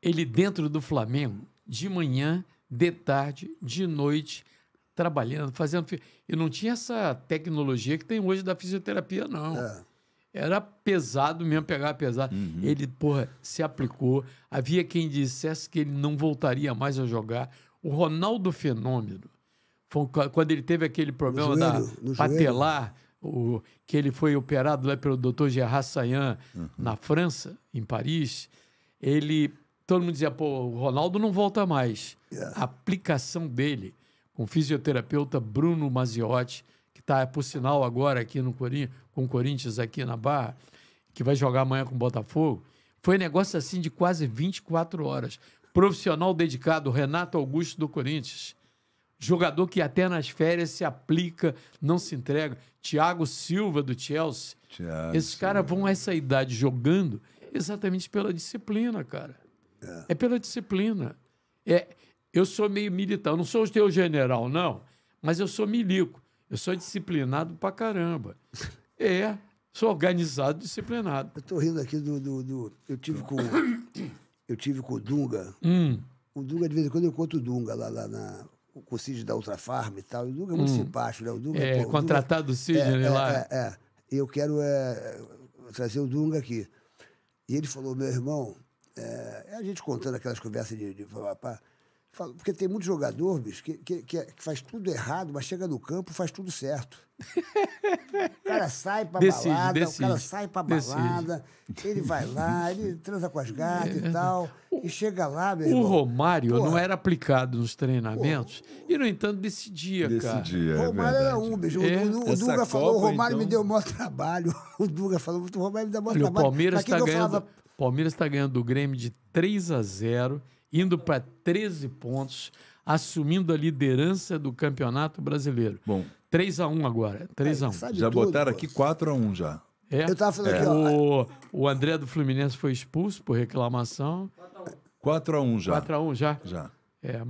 ele dentro do Flamengo, de manhã, de tarde, de noite trabalhando, fazendo. E não tinha essa tecnologia que tem hoje da fisioterapia, não. É. Era pesado mesmo, pegar pesado. Uhum. Ele, porra, se aplicou. Havia quem dissesse que ele não voltaria mais a jogar. O Ronaldo Fenômeno, foi quando ele teve aquele problema joelho, da patelar, o, que ele foi operado lá pelo Dr. Gerard Sayan uhum. na França, em Paris, ele. Todo mundo dizia, pô, o Ronaldo não volta mais. Yeah. É. A aplicação dele com o fisioterapeuta Bruno Maziotti, que está, é, por sinal, agora aqui no Corin com o Corinthians aqui na Barra, que vai jogar amanhã com o Botafogo. Foi um negócio assim de quase 24 horas. Profissional dedicado, Renato Augusto do Corinthians. Jogador que até nas férias se aplica, não se entrega. Thiago Silva do Chelsea. Thiago Esses caras vão a essa idade jogando exatamente pela disciplina, cara. É, é pela disciplina. É, eu sou meio militar, eu não sou o teu general, não, mas eu sou milico. Eu sou disciplinado pra caramba. [laughs] É, sou organizado, disciplinado. Eu tô rindo aqui do. do, do eu tive com. Eu tive com o Dunga. Hum. O Dunga, de vez em quando, eu conto o Dunga lá, lá na. Com o Cid da Ultra Farm e tal. O Dunga é muito hum. simpático, né? O Dunga, é, pô, o contratado Dunga, o Cid, é, né, é, lá. É, é. Eu quero é, trazer o Dunga aqui. E ele falou, meu irmão, é, é a gente contando aquelas conversas de, de De, Falo, porque tem muito jogador, bicho, que, que, é, que, faz tudo errado, mas chega no campo faz tudo certo. O cara sai pra decide, balada, decide, o cara sai pra balada, ele vai lá, ele transa com as gatas é. e tal, e chega lá, meu O Romário porra, não era aplicado nos treinamentos porra, e, no entanto, decidia, cara. Decidia, o é Romário é era um, bicho. O, é, o Duga falou, Copa, o Romário então... me deu o maior trabalho. [laughs] O Duga falou, o Romário me deu o maior Olha, trabalho. O Palmeiras está ganhando, falava... Palmeiras tá ganhando do Grêmio de 3 a 0 indo para 13 pontos, assumindo a liderança do Campeonato Brasileiro. Bom. 3 x 1 agora. 3 x a 1. Já tudo, botaram aqui 4 x 1 já. É. Eu tava falando é. aqui, ó. O, o André do Fluminense foi expulso por reclamação. 4 x 1 já. 4 x 1 já? Já. É.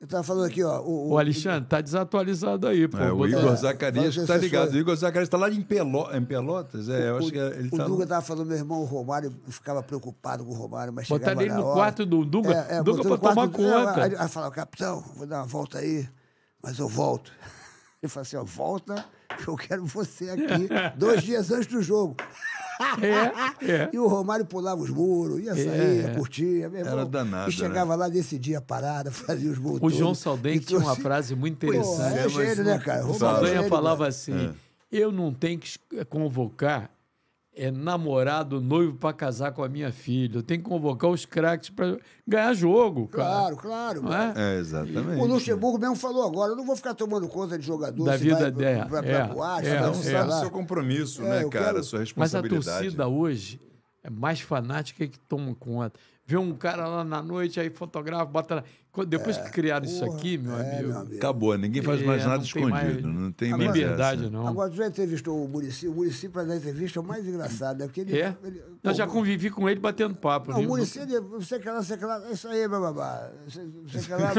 Eu estava falando aqui, ó. O, o Alexandre, tá desatualizado aí, pô. É, o Igor é, Zacarias está ligado. O Igor Zacarias está lá em, em Pelotas. É, o, eu acho que ele o tá Duga estava falando, meu irmão, o Romário ficava preocupado com o Romário, mas Botar chegava ele no hora, quarto do Duga, é, é, Duga para tomar conta. Aí, aí falava, capitão, vou dar uma volta aí, mas eu volto. [laughs] Ele falou assim, ó, volta, que eu quero você aqui [laughs] dois dias antes do jogo. É, é. E o Romário pulava os muros, ia sair, ia é, é. curtir. Era danado. E né? chegava né? lá, decidia a parada, [laughs] fazia os muros. O João Saldanha tinha uma frase muito interessante. Pô, é gênio, né, cara? O Saldanha é falava assim: eu não tenho que convocar é namorado, noivo para casar com a minha filha. Eu tenho que convocar os craques para ganhar jogo, cara. Claro, claro. É? é? exatamente. O Luxemburgo mesmo falou agora, eu não vou ficar tomando conta de jogador. Da vida dela. É, pra, é, boate, é, é, o seu compromisso, é, né, cara? Quero... Sua responsabilidade. Mas a torcida hoje é mais fanática que toma conta vê um cara lá na noite, aí fotografa, bota lá. Depois é, que criaram porra, isso aqui, meu, é, amigo, meu, amigo, Acabou, ninguém faz mais é, nada não escondido. Mais, não tem mais liberdade, essa. não. Agora, você já entrevistou o Murici, o Murici para dar entrevista é o mais engraçado, né? Porque ele, é? Ele, pô, eu já convivi com ele batendo papo. Não, o Murici, ele, você quer lá, você quer lá, é isso aí, bababá. Você quer lá,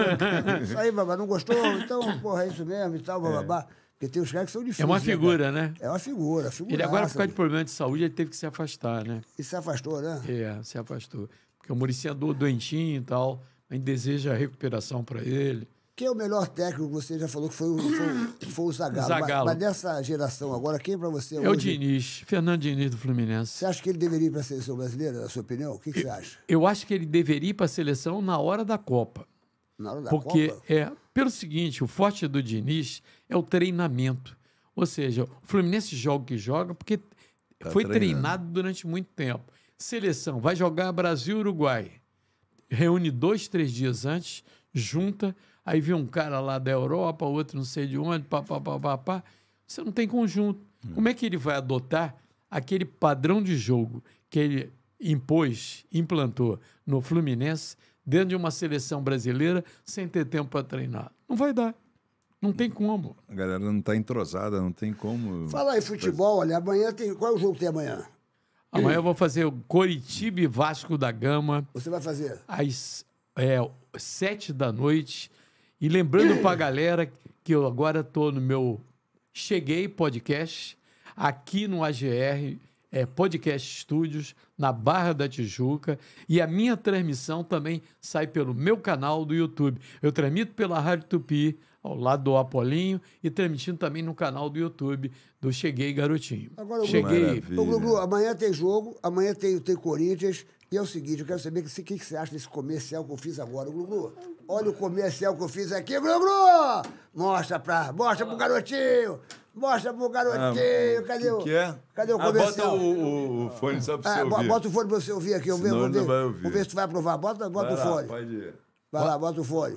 [laughs] isso aí, babá, não gostou? Então, porra, é isso mesmo e tal, bababá. É. Porque tem os caras que são é difíceis. É uma né, figura, né? né? É uma figura, figura. Ele agora, por causa de problema de saúde, ele teve que se afastar, né? E se afastou, né? É, se afastou que é o um municiador doentinho e tal. A gente deseja recuperação para ele. Quem é o melhor técnico que você já falou que foi, o, foi, foi o Zagallo? Zagallo. Mas, mas, dessa geração agora, quem para você é, é o Diniz, Fernando Diniz do Fluminense. Você acha que ele deveria ir para a seleção brasileira, na sua opinião? O que, que você acha? Eu acho que ele deveria ir para a seleção na hora da Copa. Na hora da Porque, Copa? Porque, é, pelo seguinte, o forte do Diniz é o treinamento. Ou seja, o Fluminense joga o que joga porque tá foi treinando. treinado durante muito tempo. Seleção vai jogar Brasil-Uruguai. Reúne dois, três dias antes, junta, aí vem um cara lá da Europa, outro não sei de onde, pá, pá, pá, pá, pá. Você não tem conjunto. Hum. Como é que ele vai adotar aquele padrão de jogo que ele impôs, implantou no Fluminense, dentro de uma seleção brasileira, sem ter tempo para treinar? Não vai dar. Não tem como. A galera não está entrosada, não tem como. Fala aí futebol, olha, amanhã tem. Qual é o jogo que tem amanhã? Amanhã eu vou fazer o Coritiba e Vasco da Gama. Você vai fazer? Às é, sete da noite. E lembrando pra [coughs] galera que eu agora tô no meu Cheguei Podcast, aqui no AGR, é, Podcast Studios, na Barra da Tijuca. E a minha transmissão também sai pelo meu canal do YouTube. Eu transmito pela Rádio Tupi ao lado do Apolinho e transmitindo também no canal do YouTube do Cheguei Garotinho. Agora, Cheguei. Ô, Glu, amanhã tem jogo, amanhã tem, tem Corinthians. E é o seguinte, eu quero saber o que, que, você acha desse comercial que eu fiz agora, Glu, Glu. Olha o comercial que eu fiz aqui, Glu, Glu! Mostra, pra, mostra pro garotinho! Mostra pro garotinho, ah, cadê o. Que, que é? Cadê o ah, comercial? Bota o, o fone só pra você ah, ouvir. Bota o fone pra você ouvir aqui, eu ver, Não ver. Vai ouvir. Vou ver se tu vai aprovar. Bota, bota vai o fone. Lá, pode ir. Vai lá, bota o fone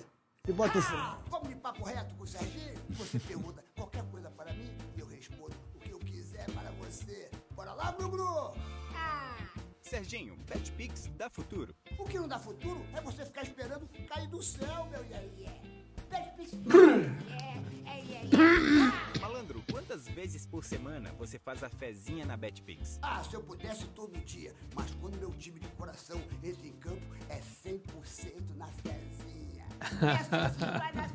e bota esse... Ah, vamos de papo reto com o Serginho? Você pergunta qualquer coisa para mim e eu respondo o que eu quiser para você. Bora lá, Bruno! Ah. Serginho, BetPix dá futuro. O que não dá futuro é você ficar esperando cair do céu, meu iê iê. BetPix... [coughs] É, é, é, [coughs] Malandro, quantas vezes por semana você faz a fezinha na BetPix? Ah, se eu pudesse todo dia, mas quando meu time de coração entra em campo é 100% na fezinha. [laughs] É assim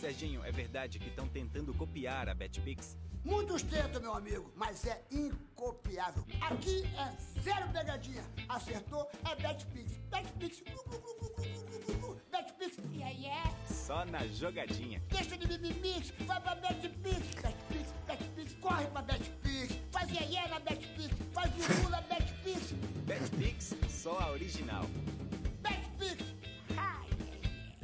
Serginho, é verdade que estão tentando copiar a Betpix? Muitos tentam, meu amigo, mas é incopiável. Aqui é zero pegadinha. Acertou é Betpix. Betpix. Betpix. aí é. Só na jogadinha. Deixa de mimimix. Vai pra Betpix. Betpix. Betpix. Corre pra Betpix. Faz aí é na Betpix. Faz o na Betpix. Betpix, só a original.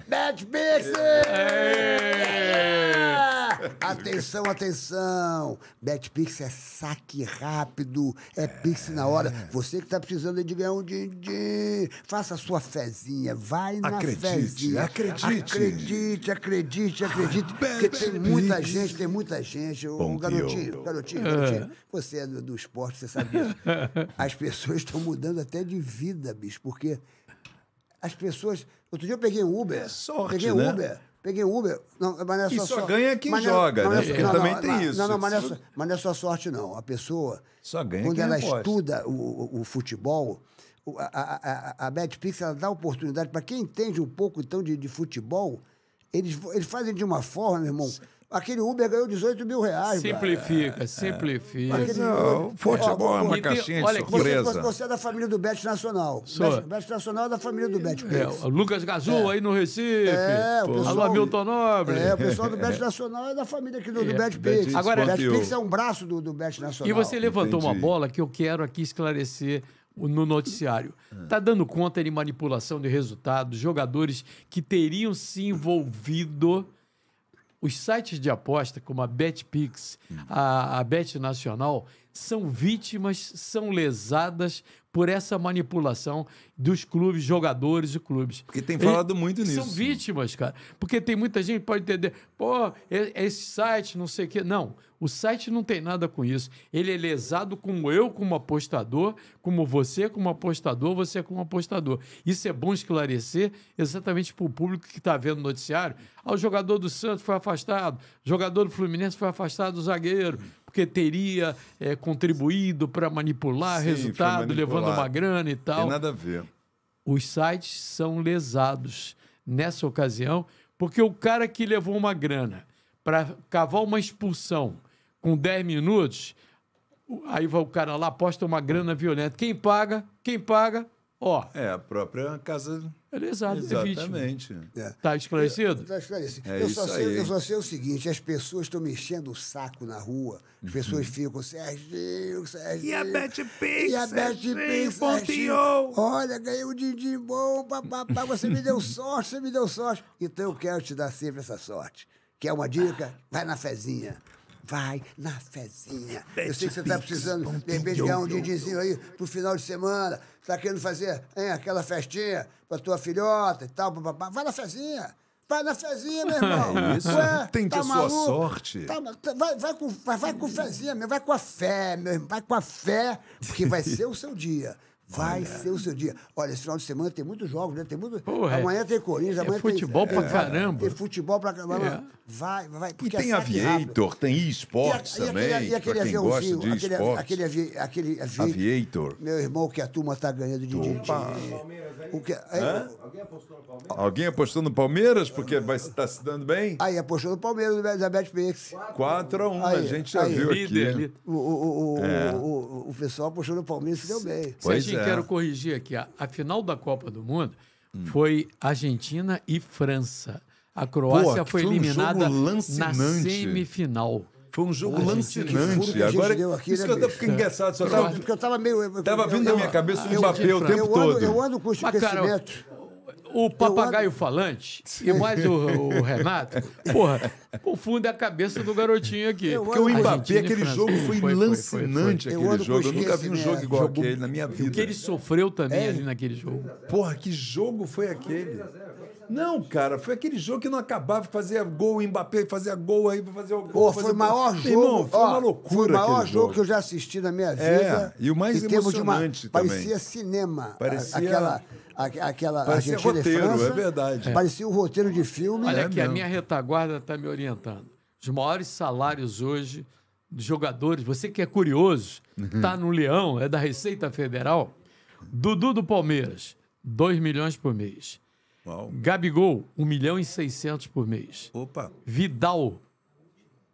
Match Mixer! É. Atenção, Atenção, atenção! Betpix é saque rápido, é pix na hora. É. Você que está precisando de ganhar um din-din, faça a sua fezinha, vai na acredite, fezinha. Acredite, acredite. Acredite, acredite, ah, Porque tem muita gente, tem muita gente. Bom um garotinho, garotinho, é. garotinho. Você é do, do esporte, você sabe disso. [laughs] As pessoas estão mudando até de vida, bicho, porque as pessoas Outro dia eu peguei um Uber. É sorte, peguei um né? Uber. Peguei Uber. Não, mas não é e só, só ganha quem é- joga, né? É Porque não, também tem isso. Não, não, mas não, é só, mas não é só sorte, não. A pessoa, só ganha quando ela estuda o, o, o futebol, a, a, a, ela dá oportunidade para quem entende um pouco então de, de futebol. Eles, eles fazem de uma forma, meu irmão, Aquele Uber ganhou 18 mil reais. Simplifica, é. simplifica. Aquele... Não, futebol é, é uma caixinha de olha, surpresa. Você, você é da família do Bet Nacional. Sou. Bet, Nacional é da família do Bet. É, o Lucas Gazu é. aí no Recife. É, o pessoal, Alô, Milton Nobre. É, o pessoal do Bet Nacional é da família aqui do, do é, Bet Pix. Agora, o Bet Pix é um braço do, do Bet Nacional. E você levantou Entendi. uma bola que eu quero aqui esclarecer no noticiário. Está dando conta de manipulação de resultados, jogadores que teriam se envolvido os sites de aposta, como a BetPix, hum. a, a Bet Nacional, são vítimas, são lesadas por essa manipulação dos clubes, jogadores e clubes. Porque tem falado muito nisso. São vítimas, cara. Porque tem muita gente que pode entender, pô, esse site, não sei o quê. Não, o site não tem nada com isso. Ele é lesado como eu, como apostador, como você, como apostador, você, como apostador. Isso é bom esclarecer exatamente para o público que está vendo o noticiário. Ah, o jogador do Santos foi afastado, o jogador do Fluminense foi afastado, o zagueiro, porque teria é, contribuído para manipular Sim, resultado, manipular. levando uma grana e tal. Tem nada a ver. Os sites são lesados nessa ocasião, porque o cara que levou uma grana para cavar uma expulsão com 10 minutos, aí vai o cara lá, aposta uma grana violenta. Quem paga? Quem paga? Ó. É, a própria casa. Exato, é Exatamente. Está é. Tá esclarecido? Está esclarecido. É eu, só sei, eu só sei o seguinte: as pessoas estão mexendo o saco na rua, as pessoas ficam, Serginho, Serginho. E a Bete Pix? E a Bete Pix? Olha, ganhei um din-din bom, papapá, você me deu sorte, você me deu sorte. Então eu quero te dar sempre essa sorte. Quer uma dica? Vai na fezinha vai na fezinha. Eu sei que você está precisando, de repente, ganhar um dinheiro aí pro final de semana. Está querendo fazer hein, aquela festinha pra tua filhota e tal. Bababá. Vai na fezinha. Vai na fezinha, meu [laughs] é irmão. isso. Ué, Tem tá que maluco? sua sorte. Tá, tá, vai, vai, com, vai, vai com fezinha, meu. Vai com a fé, meu irmão. Vai com a fé, porque vai ser o seu dia. Vai Olha. ser o seu dia. Olha, esse final de semana tem muitos jogos, né? Tem muito... Porra, é. amanhã tem Corinthians, é amanhã é futebol tem... pra é. caramba. Tem futebol pra caramba. É. Vai, vai. e tem é aviator, tem esportes também. E aquele aviãozinho, de aquele, aquele, avi, aquele avi, aviator. Meu irmão, que a turma tá ganhando de dinheiro. O que, Alguém apostou no Palmeiras? Alguém apostou no Palmeiras porque vai estar tá se dando bem? Aí apostou no Palmeiras, da BetPix. 4 a 1 a gente já viu aqui. O, o, o, o, pessoal apostou no Palmeiras se deu bem. Pois é também quero corrigir aqui. A, a, final da Copa do Mundo hum. foi Argentina e França. A Croácia Pô, foi, foi um eliminada na semifinal. Foi um jogo ah, lancinante. Agora, aqui, isso né, que eu fico engraçado. Só tava, porque eu estava meio... Estava vindo na minha cabeça o Mbappé o tempo eu ando, todo. Eu ando com esse crescimento o papagaio falante e mais o, o Renato, porra, confunde a cabeça do garotinho aqui. Eu porque o Mbappé, aquele jogo foi, foi lancinante, aquele eu jogo. Eu nunca vi um jogo né? igual jogo, aquele na minha vida. O que ele sofreu também é. ali naquele jogo. Porra, que jogo foi aquele? Não, né? cara, foi aquele jogo que não acabava, fazia gol, o Mbappé fazia gol aí, fazer gol. Pô, foi o maior gol. jogo. Irmão, foi uma loucura. Foi o maior jogo que eu já assisti na minha é, vida. É, e o mais emocionante uma, também. Parecia cinema. Parecia... Aquela, aquela parecia roteiro, é França, é verdade. Parecia um roteiro de filme. Olha é aqui, mesmo. a minha retaguarda está me orientando. Os maiores salários hoje de jogadores, você que é curioso, está uhum. Tá no Leão, é da Receita Federal. Dudu do Palmeiras, 2 milhões por mês. Uau. Gabigol, 1 milhão e 600 por mês. Opa. Vidal,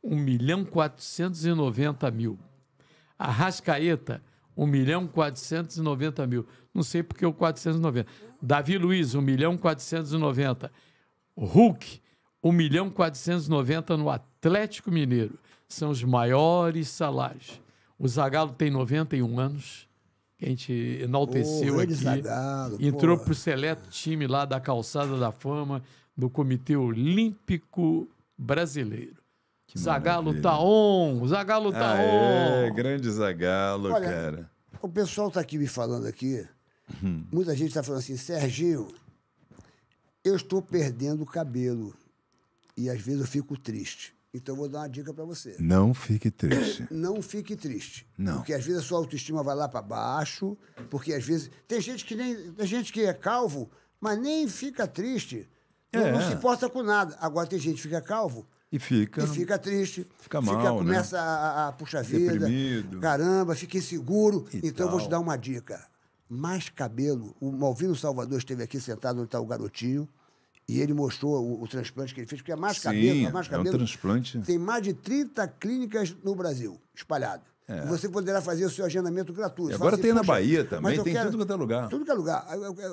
1 milhão 490 mil. Arrascaeta, 1 milhão 490 mil. Não sei porque o 490. Davi Luiz, 1 milhão 490. Hulk, 1 milhão 490 no Atlético Mineiro. São os maiores salários. O Zagallo tem 91 anos que a gente enalteceu oh, aqui. Entrou para o seleto time lá da Calçada da Fama, do Comitê Olímpico Brasileiro. Zagalo maravilha. tá on! Zagalo tá on! É, grande Zagalo, Olha, cara. O pessoal tá aqui me falando aqui. Hum. Muita gente tá falando assim, Serginho, eu estou perdendo o cabelo. E às vezes eu fico triste. Então eu vou dar uma dica para você. Não fique triste. [coughs] Não fique triste. Não. Porque às vezes a sua autoestima vai lá para baixo, porque às vezes tem gente que nem tem gente que é calvo, mas nem fica triste. Não, é. não se importa com nada. Agora tem gente que fica calvo e fica e fica triste. Fica mal, fica, né? começa né? a, a puxar vida. Deprimido. Caramba, fica inseguro. E então tal. eu vou te dar uma dica. Mais cabelo. O Malvino Salvador esteve aqui sentado onde está o garotinho. E ele mostrou o, o, transplante que ele fez, porque é mais Sim, cabelo, é mais cabelo. É um transplante. Tem mais de 30 clínicas no Brasil, espalhado. É. Você poderá fazer o seu agendamento gratuito. E agora assim, tem na Bahia também, tem quero, tudo quanto é lugar. Tudo que é lugar.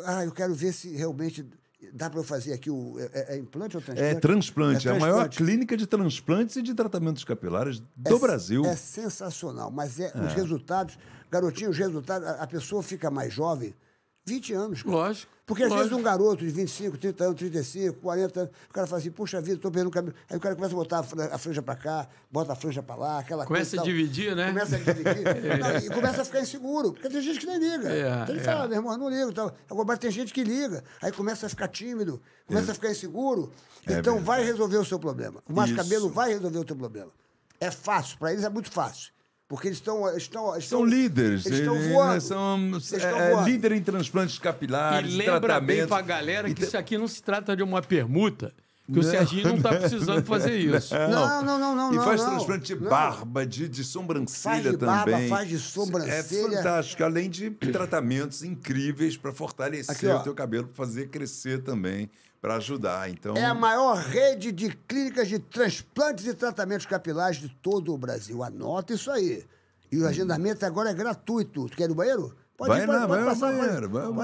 Ah, eu quero ver se realmente Dá para eu fazer aqui o. É, é, é, implante ou transplante? É transplante. É, é a maior clínica de transplantes e de tratamentos capilares do é, Brasil. É sensacional, mas é, os é. resultados. Garotinho, os resultados. A, pessoa fica mais jovem, 20 anos. Lógico. Porque às vezes um garoto de 25, 30 anos, 35, 40 anos, o cara fala assim, puxa vida, estou perdendo o cabelo. Aí o cara começa a botar a franja para cá, bota a franja para lá, aquela começa coisa. Começa a dividir, né? Começa a dividir. [laughs] não, e começa a ficar inseguro. Porque tem gente que nem liga. É, tem que é. falar, ah, meu irmão, não liga. Tal. Agora tem gente que liga. Aí começa a ficar tímido, começa a é. ficar inseguro. É então vai resolver o seu problema. O mais cabelo vai resolver o teu problema. É fácil, para eles é muito fácil. Porque eles estão. estão, estão são líderes. Eles estão voando. Né, são, é, é líder em transplantes capilares. E lembra bem pra galera que isso aqui não se trata de uma permuta. Que não, o Serginho não está [laughs] precisando fazer isso. Não, não, não, não. E faz não, transplante não. de barba, de, de sobrancelha faz de barba, também. Faz de sobrancelha. É fantástico, além de tratamentos incríveis para fortalecer Aqui, o teu cabelo, pra fazer crescer também para ajudar. Então é a maior rede de clínicas de transplantes e tratamentos capilares de todo o Brasil. Anota isso aí. E o agendamento agora é gratuito. Tu quer ir no banheiro? Pode vai ir, pode, não, pode vai passar, banheiro, pode, vai pode, banheiro.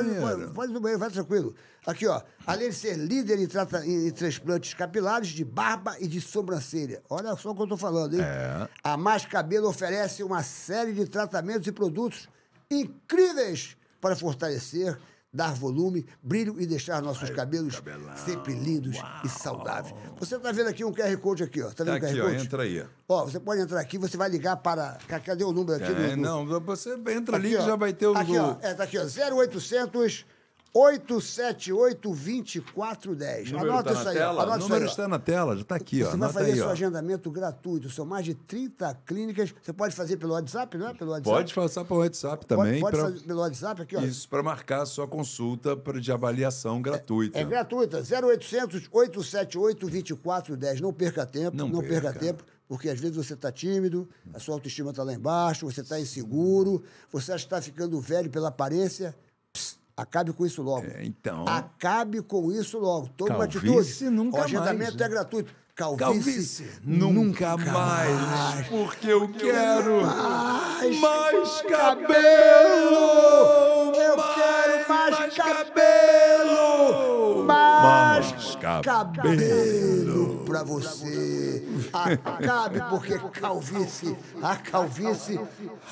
Pode, ir no banheiro, vai tranquilo. Aqui, ó. Além de ser líder em, trata, em, em transplantes capilares de barba e de sobrancelha. Olha só o que eu estou falando, hein? É. A Mais Cabelo oferece uma série de tratamentos e produtos incríveis para fortalecer dar volume, brilho e deixar nossos Ai, cabelos cabelão. sempre lindos Uau. e saudáveis. Você está vendo aqui um QR Code aqui, ó. Tá vendo tá aqui, ó, entra aí. Ó, você pode entrar aqui, você vai ligar para... Cadê o número aqui? É, Não, você entra aqui, ali ó. que já vai ter o... Aqui, ó. É, tá aqui, ó. 0800... 878-2410. Anota tá isso aí. Tela. Anota o número está na tela, já está aqui. Você ó. vai fazer aí, seu ó. agendamento gratuito. São mais de 30 clínicas. Você pode fazer pelo WhatsApp, não é? Pelo WhatsApp. Pode passar pelo WhatsApp também. Pode, pode pra... pelo WhatsApp aqui, ó. Isso, para marcar a sua consulta de avaliação é, gratuita. É, é gratuita. 0800-878-2410. Não perca tempo. Não, não perca. perca tempo porque às vezes você está tímido, a sua autoestima está lá embaixo, você está inseguro, você acha que está ficando velho pela aparência. Acabe com isso logo. É, então. Acabe com isso logo. Tome uma atitude. Nunca o agendamento mais, é né? gratuito. Calvície, Calvície nunca, nunca mais, mais, porque eu quero mais, mais cabelo. cabelo. Eu quero mais, cabelo. Mais, cabelo. cabelo para você. Ah, acabe porque calvície, a calvície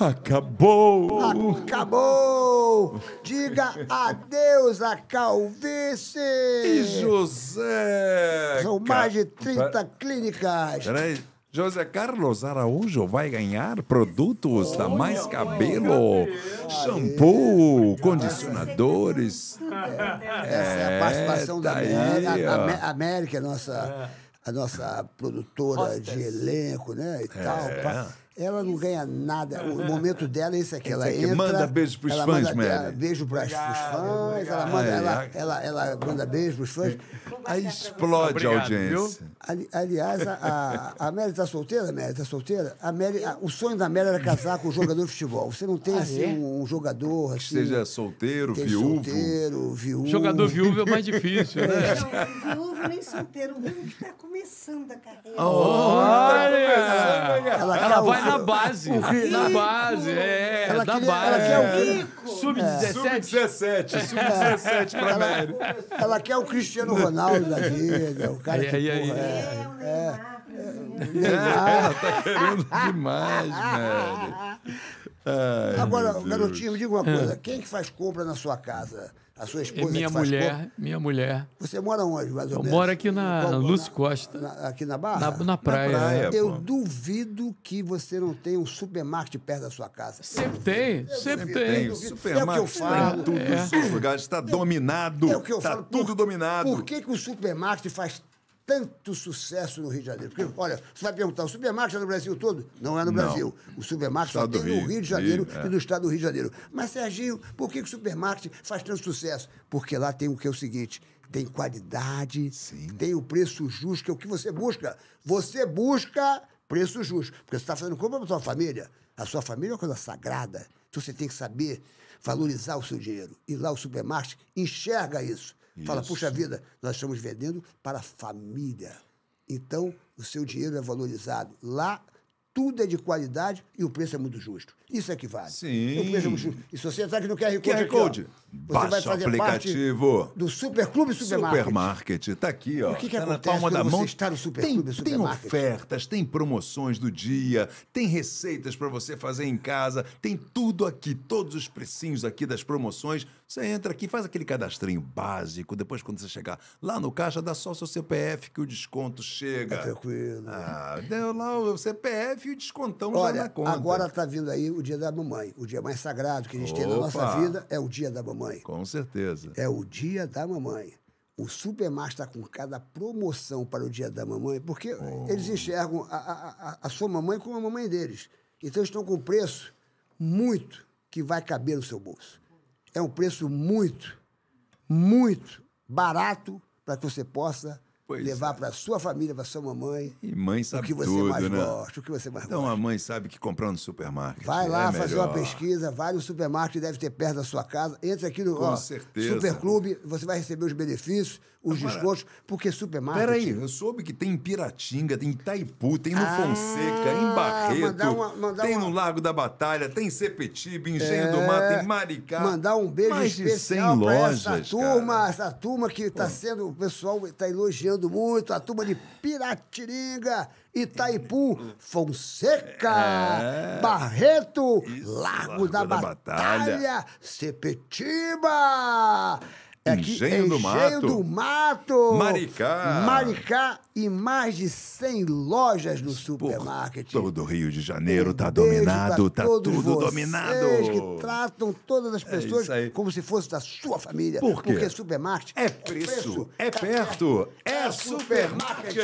acabou. Acabou. Diga adeus a calvície. E José. São mais de 30 Delta Clínicas. Peraí. José Carlos Araújo vai ganhar produtos olha, da Mais Cabelo, olha, shampoo, aí, condicionadores. É, essa é a é, participação é, da aí, a, a América, a nossa, a nossa produtora Hostes. de elenco, né? E é. tal. Ela não ganha nada. O momento dela é esse aqui. Ela é entra, manda beijo pros ela fãs, manda, ela, Beijo pros obrigado, fãs. Obrigado. Ela manda, é. ela, ela, ela manda beijo pros fãs. É Aí explode a audiência. Ali, aliás, a, a Amélia está solteira, Amélia? Tá solteira? A Amélia, a, o sonho da Amélia era casar com um jogador de futebol. Você não tem, ah, assim, um, um, jogador... Assim, que seja solteiro, viúvo. Solteiro, viúvo. Jogador viúvo é o mais difícil, né? Não, viúvo nem solteiro. O viúvo está começando a carreira. Oh, olha! Tá ela, ela vai na base. Na base, é. é ela da queria, base. É. É. Ela quer o rico. Sub-17. Sub-17. Sub-17 pra Mary. Ela quer o Cristiano Ronaldo da vida, o cara que, aí, porra, é. Neymar. tá querendo demais, velho. Agora, garotinho, me diga uma coisa. Quem é que faz compra na sua casa? A sua esposa minha mulher, minha mulher. Você mora onde, mais ou eu menos? moro aqui na, Luz Costa. Na, aqui na Barra? Na, na praia. Na praia eu pô. duvido que você não tenha um supermarket perto da sua casa. Sempre tem, sempre tem. tem. Supermarket é o que eu falo. Tá em todos é. os lugares está dominado. É o que eu falo. Está tudo dominado. Por que, que o supermarket faz tanto sucesso no Rio de Janeiro. Porque, olha, você vai perguntar, o supermarket é no Brasil todo? Não é no não. Brasil. O supermarket só tem Rio, no Rio de Janeiro Rio, é. e no estado do Rio de Janeiro. Mas, Serginho, por que, o supermarket faz tanto sucesso? Porque lá tem o que é o seguinte, tem qualidade, Sim. tem o preço justo, que é o que você busca. Você busca preço justo. Porque você está fazendo compra para sua família. A sua família é uma coisa sagrada. Então você tem que saber valorizar o seu dinheiro. E lá o supermarket enxerga isso. Isso. Fala, puxa vida, nós estamos vendendo para a família. Então, o seu dinheiro é valorizado. Lá, tudo é de qualidade e o preço é muito justo. Isso é que vale. Sim. E é se você entrar aqui no QR Code. QR Code. ó, você vai fazer aplicativo. Parte do Superclube Supermarket. Supermarket. Está aqui, ó. O que, que tá acontece na palma da mão? está no tem, Tem ofertas, tem promoções do dia, tem receitas para você fazer em casa, tem tudo aqui, todos os precinhos aqui das promoções. Você entra aqui, faz aquele cadastrinho básico. Depois, quando você chegar lá no caixa, dá só o seu CPF que o desconto chega. É tranquilo. Né? Ah, deu lá o CPF e o descontão Olha, já na conta. Agora tá vindo aí o dia da mamãe. O dia mais sagrado que a gente Opa. tem na nossa vida é o dia da mamãe. Com certeza. É o dia da mamãe. O Supermar está com cada promoção para o dia da mamãe, porque oh. eles enxergam a, a, a, a, sua mamãe como a mamãe deles. Então estão com um preço muito que vai caber no seu bolso. É um preço muito, muito barato para que você possa Pois levar é. para sua família, para sua mamãe. E mãe sabe o que você tudo, mais né? gosta, o que você mais então, gosta. Então a mãe sabe que comprar no supermercado. Vai é lá é fazer melhor. uma pesquisa, vai no supermercado que deve ter perto da sua casa, entra aqui no Superclube, você vai receber os benefícios os desgostos, porque é supermercado. Peraí, eu soube que tem em Piratinga, tem em Itaipu, tem no ah, Fonseca, em Barreto, mandar uma, mandar tem uma... no Lago da Batalha, tem em Sepetiba, em Engenho é, do Mato, em Maricá. Mandar um beijo Mais especial para essa turma, cara. essa turma que está sendo, o pessoal está elogiando muito, a turma de Piratininga, Itaipu, Fonseca, é, Barreto, Isso, Largo, Largo, da, da Batalha, Batalha, Aqui é Engenho é do Engenho do Mato. Maricá. Maricá e mais de 100 lojas no supermarket. todo o Rio de Janeiro está dominado, está tudo vocês dominado. que tratam todas as é pessoas é como se fosse da sua família. Por quê? Porque supermarket é preço, é, perto, é, é supermarket.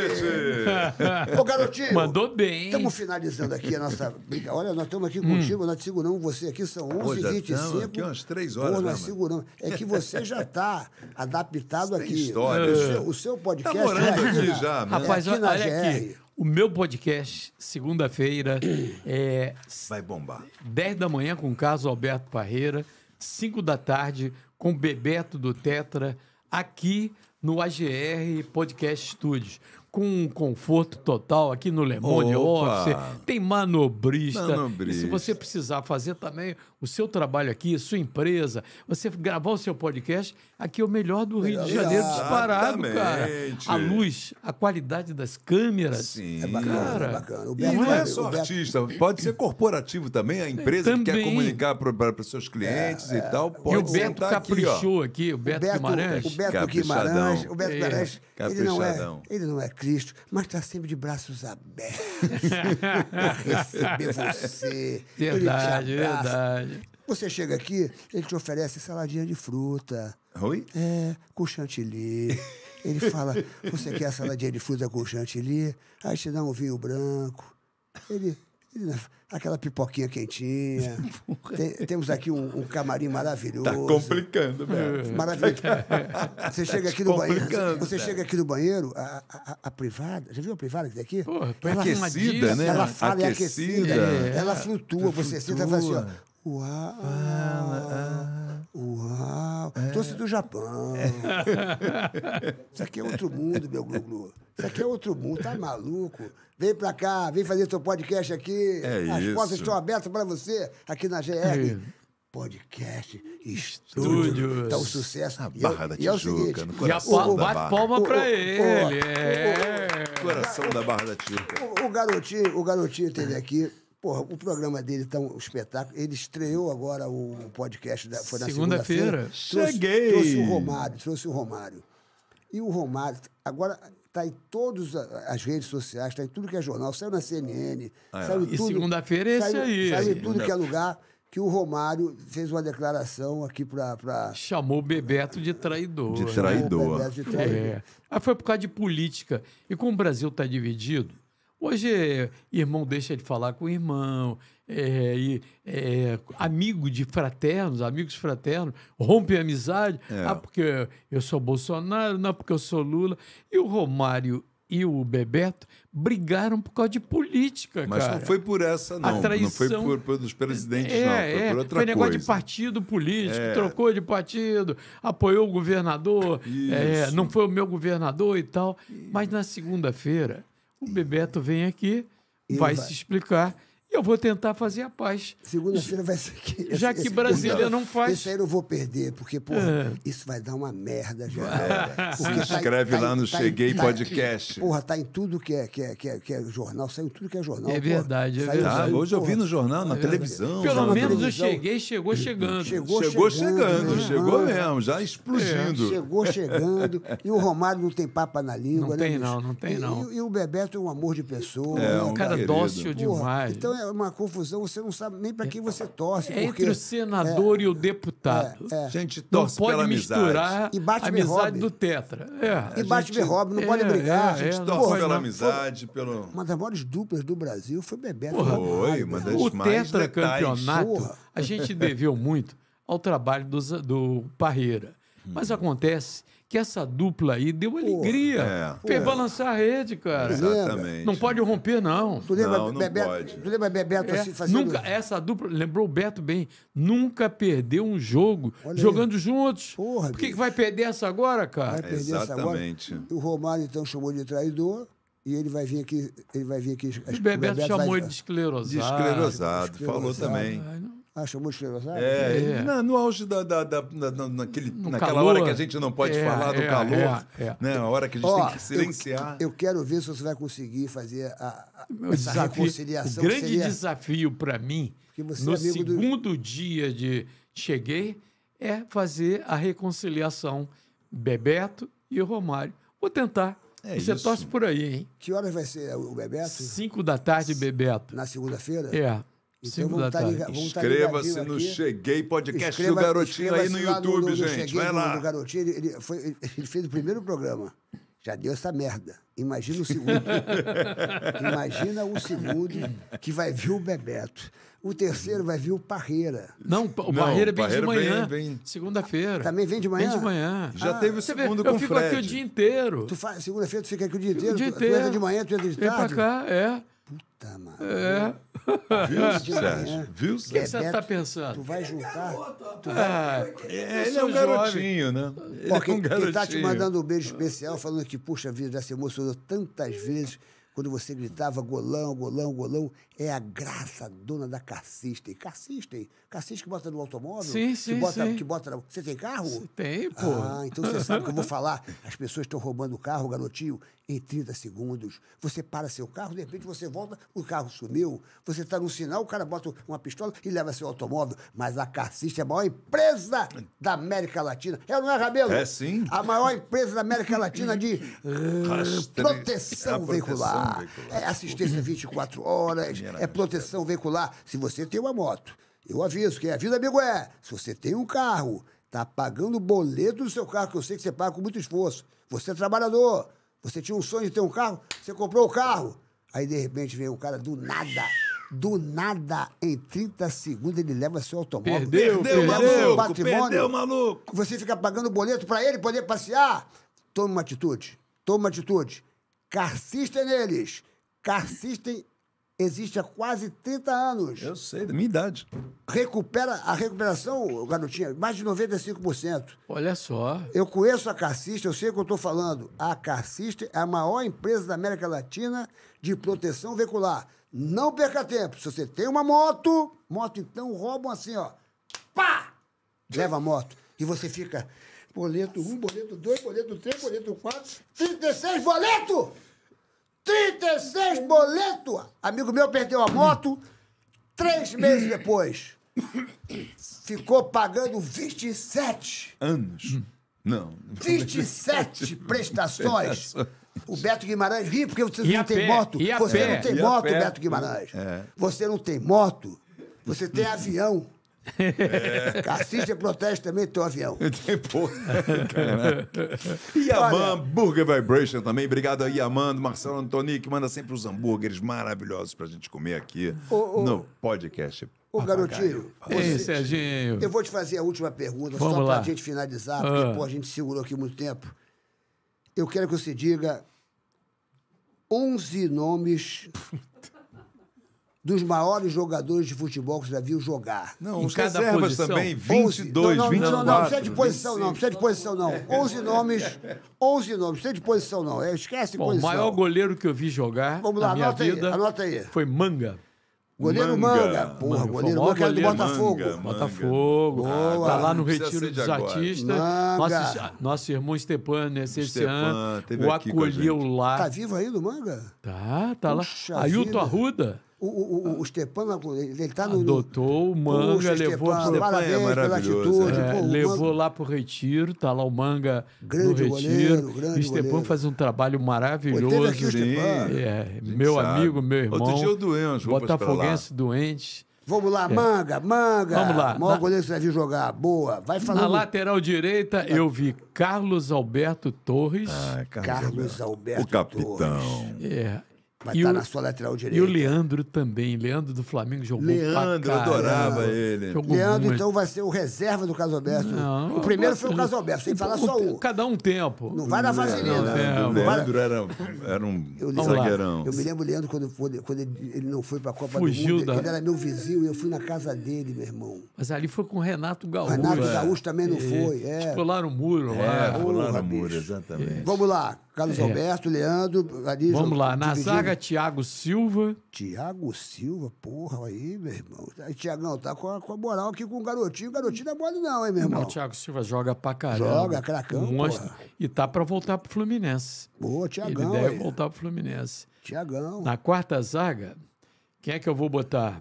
[laughs] Ô, garotinho. Mandou bem. Estamos finalizando aqui a nossa briga. Olha, nós estamos aqui hum. contigo, nós te seguramos você aqui, são 11h25. Aqui umas 3 horas. Pô, né, nós né, seguramos. É que você já está adaptado Tem aqui. História. O seu, o seu tá podcast. Tá morando é aqui né? já. Rapaz, aqui olha aqui. O meu podcast, segunda-feira, [coughs] é. Vai bombar. 10 da manhã com o Carlos Alberto Parreira, 5 da tarde com o Bebeto do Tetra, aqui no AGR Podcast Studios. Com um conforto total aqui no Le Monde Office. Tem manobrista. Manobrista. E se você precisar fazer também o seu trabalho aqui, sua empresa, você gravar o seu podcast, aqui é o melhor do Rio de Janeiro disparado, cara. A luz, a qualidade das câmeras. Sim. É bacana, cara. É bacana. É é o Beto, e não é só artista, pode ser corporativo também, a empresa também. que quer comunicar para seus clientes é, e tal, é. pode E o Beto caprichou aqui, aqui, o Beto, Guimarães. O Beto Guimarães, o Beto Guimarães, ele não é, ele não é Cristo, mas está sempre de braços abertos para [laughs] receber você. Verdade, verdade. Você chega aqui, ele te oferece saladinha de fruta. Oi? É, com chantilly. Ele fala, você quer saladinha de fruta com chantilly? Aí te dá um vinho branco. Ele, ele aquela pipoquinha quentinha. Tem, temos aqui um, um, camarim maravilhoso. Tá complicando, velho. É, maravilhoso. Você chega aqui no banheiro. Você chega aqui no banheiro, a, a, a, privada. Já viu a privada que tem aqui? Porra, ela, aquecida, ela, né? Ela fala, aquecida. é aquecida. É, ela flutua, flutua. você senta e fala assim, ó, Uau! ah, uau! É. Trouxe do Japão! É. [laughs] Isso aqui é outro mundo, meu Glu-Glu. Isso aqui é outro mundo, tá maluco? Vem pra cá, vem fazer seu podcast aqui. É As isso. portas estão abertas para você aqui na GR. É. Podcast, estúdio, tá um sucesso. A é Barra da Tijuca, e é no coração e a, da bate Barra. palma pra o, ele. O, é. o, é. Coração da Barra da Tijuca. O, garotinho, o garotinho teve aqui Porra, o programa dele tá então, um espetáculo. Ele estreou agora o podcast, da, foi na segunda-feira. Segunda Cheguei! Trouxe o Romário, trouxe o Romário. E o Romário, agora está em todas as redes sociais, está em tudo que é jornal, saiu na CNN, ah, é. saiu é. tudo. E segunda-feira é esse saiu, aí. Saiu em tudo que é lugar que o Romário fez uma declaração aqui para. Chamou o Bebeto de traidor. De né? traidor. Né? De traidor. É. Ah, foi por causa de política. E como o Brasil está dividido, Hoje, irmão deixa de falar com o irmão, é, é, amigo de fraternos, amigos fraternos, rompe a amizade. É. Ah, porque eu sou Bolsonaro, não, porque eu sou Lula. E o Romário e o Bebeto brigaram por causa de política, Mas cara. Mas não foi por essa, não. A traição... Não foi por, dos presidentes, é, não. Foi é, por outra foi negócio de partido político, é. trocou de partido, apoiou o governador, é, não foi o meu governador e tal. Mas na segunda-feira, o Bebeto vem aqui, vai, vai se explicar eu vou tentar fazer a paz. Segunda-feira vai ser aqui. Já esse, que Brasília então, não faz. Isso aí eu não vou perder, porque, porra, é. isso vai dar uma merda geral. É. Se tá inscreve tá lá tá no tá Cheguei é- Podcast. porra, tá em tudo que é, que, é, que, é, que é jornal, saiu tudo que é jornal. É porra. verdade, é verdade. Saiu, ah, hoje porra. eu vi no jornal, na é. televisão. Pelo menos televisão. eu cheguei, chegou chegando. Chegou, chegou chegando, chegando né? chegou mesmo, já explodindo. Chegou chegando. E o Romário não tem papa na língua, não né? Tem, não, não tem, não. E, e o Bebeto é um amor de pessoa. É né, um cara dócil demais. Então é uma confusão, você não sabe nem para quem você é, torce. É porque, entre o senador é, e o deputado. É, é. Gente, torce não pode pela misturar e bate a amizade do Tetra. É, é e bate verrobe, é, não pode brigar. a gente torce pela amizade, pelo. Uma das maiores duplas do Brasil foi Bebeto. Porra, foi, uma das o mais Tetra campeonato, a gente deveu muito ao trabalho do, do Parreira. Mas uhum. acontece que essa dupla aí deu alegria. É. Fez balançar a rede, cara. Exatamente. Não pode romper, não. Tu lembra, não, não Bebeto, pode. Tu lembra Bebeto é, assim fazendo... Nunca, essa dupla, lembrou o Beto bem, nunca perdeu um jogo Olha jogando aí. juntos. Porra, Por que, que, vai perder essa agora, cara? Vai Exatamente. Agora. O Romário, então, chamou de traidor. E ele vai vir aqui, ele vai vir aqui. O Bebeto, Bebeto chamou vai... ele de esclerosado. De esclerosado, esclerosado. falou esclerosado. também. Ai, não... Acha muito engraçado? É, é. Na, no auge da, da, da, naquele, no naquela calor. hora que a gente não pode é, falar do é, calor, é, é. Né? a hora que a gente Ó, tem que silenciar. Eu, eu, quero ver se você vai conseguir fazer a, a Meu essa desafio, reconciliação. O grande seria... desafio para mim, no segundo do... dia de cheguei, é fazer a reconciliação Bebeto e Romário. Vou tentar. É Você isso. torce por aí, hein? Que horas vai ser o Bebeto? Cinco da tarde, Bebeto. Na segunda-feira? É. Então tá, tá Inscreva-se no aqui. Cheguei Podcast do Garotinho aí no YouTube, no, no, gente. Cheguei, Vai lá. No, Garotinho, ele, ele, foi, ele fez o primeiro programa. Já deu essa merda. Imagina o segundo. [laughs] Imagina o segundo que vai vir o Bebeto. O terceiro vai vir o Parreira. Não, o Parreira vem de manhã. Segunda-feira. Também vem de manhã? Vem de manhã. Ah. Já ah, teve o segundo vê, com Eu fico aqui o dia inteiro. segunda-feira tu fica aqui o dia inteiro. O dia inteiro. tu entra de manhã, tu entra de tarde. Vem pra cá, é. Puta, mano. É. Viu, Sérgio? Viu, Sérgio? O que você tá pensando? Tu vai juntar. Tu vai... É, é ele é um garotinho, né? Ele Ó, é um garotinho. Ele tá te mandando um beijo especial, falando que, puxa vida, já se emocionou tantas vezes quando você gritava golão, golão, golão, é a graça dona da Carsisten. Carsisten, Cassista que bota no automóvel? Sim, sim, que bota, sim. Que bota, você tem carro? Tem, pô. Ah, então você sabe que eu vou falar. As pessoas estão roubando o carro, garotinho em 30 segundos. Você para seu carro, de repente você volta, o carro sumiu. Você está num sinal, o cara bota uma pistola e leva seu automóvel. Mas a Carcista é a maior empresa da América Latina. É, não é, Rabelo? É sim. A maior empresa da América Latina de é proteção, veicular. veicular. É assistência 24 horas, é proteção veicular. Se você tem uma moto, eu aviso que é a vida, amigo, é. Se você tem um carro, está pagando o boleto do seu carro, que eu sei que você paga com muito esforço. Você é trabalhador você tinha um sonho de ter um carro, você comprou o carro. Aí, de repente, vem um cara do nada. Do nada, em 30 segundos, ele leva seu automóvel. Perdeu, perdeu, perdeu maluco, patrimônio. Perdeu, maluco. Você fica pagando boleto para ele poder passear. Toma uma atitude. Toma uma atitude. Carcistem neles. carcistem existe há quase 30 anos. Eu sei, da minha idade. Recupera a recuperação, garotinha, mais de 95%. Olha só. Eu conheço a Carcista, eu sei o que eu estou falando. A Carcista é a maior empresa da América Latina de proteção veicular. Não perca tempo. Se você tem uma moto, moto então roubam assim, ó. Pá! Leva a moto. E você fica boleto 1, um, boleto 2, boleto 3, boleto 4, 36 boleto! 36 boletos! Amigo meu perdeu a moto três meses depois. Ficou pagando 27 anos. Não. 27 [laughs] prestações. O Beto Guimarães ri, porque você não, tem moto. Você não tem moto, Beto Guimarães. É. Você não tem moto, você tem avião. É. Cacique protesta também teu avião. [laughs] Pô, Yaman [laughs] Olha. Burger Vibration também. Obrigado aí, Yaman, Marcelo Antoni, que manda sempre os hambúrgueres maravilhosos pra gente comer aqui ô, ô, no podcast. Ô, garotinho. Ei, Serginho. Eu vou te fazer a última pergunta, Vamos só lá. pra gente finalizar, ah. porque ah. pô, a gente segurou aqui muito tempo. Eu quero que você diga 11 nomes [laughs] dos maiores jogadores de futebol que você já viu jogar. Não, em os cada reservas posição. também, 22, 11, não, não, 24. Não, não, não precisa de posição não, precisa de posição não. 11 nomes, 11 nomes, precisa de posição não, esquece Bom, posição. O maior goleiro que eu vi jogar Vamos lá, anota aí, anota aí. foi Manga. Goleiro Manga. manga. Porra, manga. goleiro Manga era do Botafogo. Manga, Botafogo. Ah, tá lá no Retiro dos Artistas. Nosso, nosso irmão Stepan Essecian o acolheu lá. Tá vivo aí do Manga? Tá, tá Puxa lá. Ailton Arruda. O, o, o, o ah. Stepano, ele está no. Adotou o manga, Puxa, levou para Stepan, parabéns, é maravilhoso. Atitude, é, pô, levou manga... lá para o Retiro, está lá o manga grande no Retiro. Goleiro, grande o Stepan faz um trabalho maravilhoso. Pô, aqui o é, meu sabe. amigo, meu irmão. Outro dia eu doente, umas roupas Botafoguense doente. Vamos lá, é. manga, manga. Vamos lá. Maior Na... goleiro que você vai vir jogar. Boa. Vai falar. Na lateral direita, eu vi Carlos Alberto Torres. Ah, Carlos, Carlos Alberto, Alberto o capitão. Torres. É. Vai estar tá na sua lateral direita. E o Leandro também. Leandro do Flamengo jogou Leandro, pra adorava ele. Jogou Leandro, muito. então, vai ser o reserva do Caso Alberto O primeiro foi o Caso Alberto sem falar só um. Cada um tempo. Não vai na vaselina. Né? Não, não, o Leandro era, era um eu lembro, zagueirão. Eu me lembro, Leandro, quando, quando ele não foi pra Copa Fugiu do Mundo, da... ele era meu vizinho e eu fui na casa dele, meu irmão. Mas ali foi com o Renato Gaúcho. Renato é. Gaúcho também não é. foi. É. Exploraram o muro é, lá. o muro, exatamente. Vamos lá. Carlos é. Alberto, Leandro, ali. Vamos lá. Na zaga, Pega Tiago Silva. Tiago Silva, porra, aí, meu irmão. Tiagão, tá com a, com a, moral aqui com o garotinho. O garotinho não é mole, não, hein, meu irmão? Não, o Thiago Silva joga pra caramba. Joga, é cracão, um E tá pra voltar pro Fluminense. Boa, Tiagão. Ele deve aí. voltar pro Fluminense. Tiagão. Na quarta zaga, quem é que eu vou botar?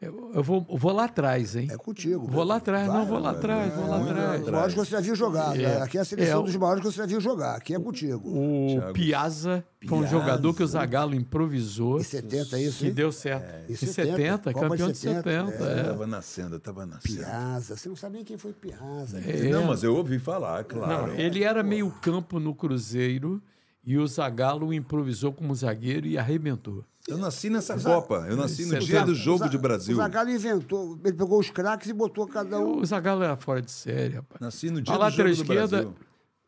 Eu, eu, vou, eu vou lá atrás, hein? É contigo. Vou lá né? atrás, vai, não, vou lá atrás, é, vou lá atrás. Né? É, lógico que você já viu jogar. É, né? Aqui é a é seleção é, dos maiores que você já viu jogar. Aqui é contigo. O Piazza foi um jogador que o Zagallo improvisou. Em 70, é isso? E deu certo. É. em 70, 70 campeão de 70. 70 é. tava nascendo, tava nascendo. Piazza, você não sabe nem quem foi Piazza. Não, mas eu ouvi falar, claro. Não, ele era meio campo no Cruzeiro e o Zagallo improvisou como zagueiro e arrebentou. Eu nasci nessa Copa. Eu nasci no é dia do jogo de Brasil. O Zagallo inventou. Ele pegou os craques e botou cada um. O Zagallo era fora de série, rapaz. Nasci no dia a do lateral jogo esquerda, do Brasil.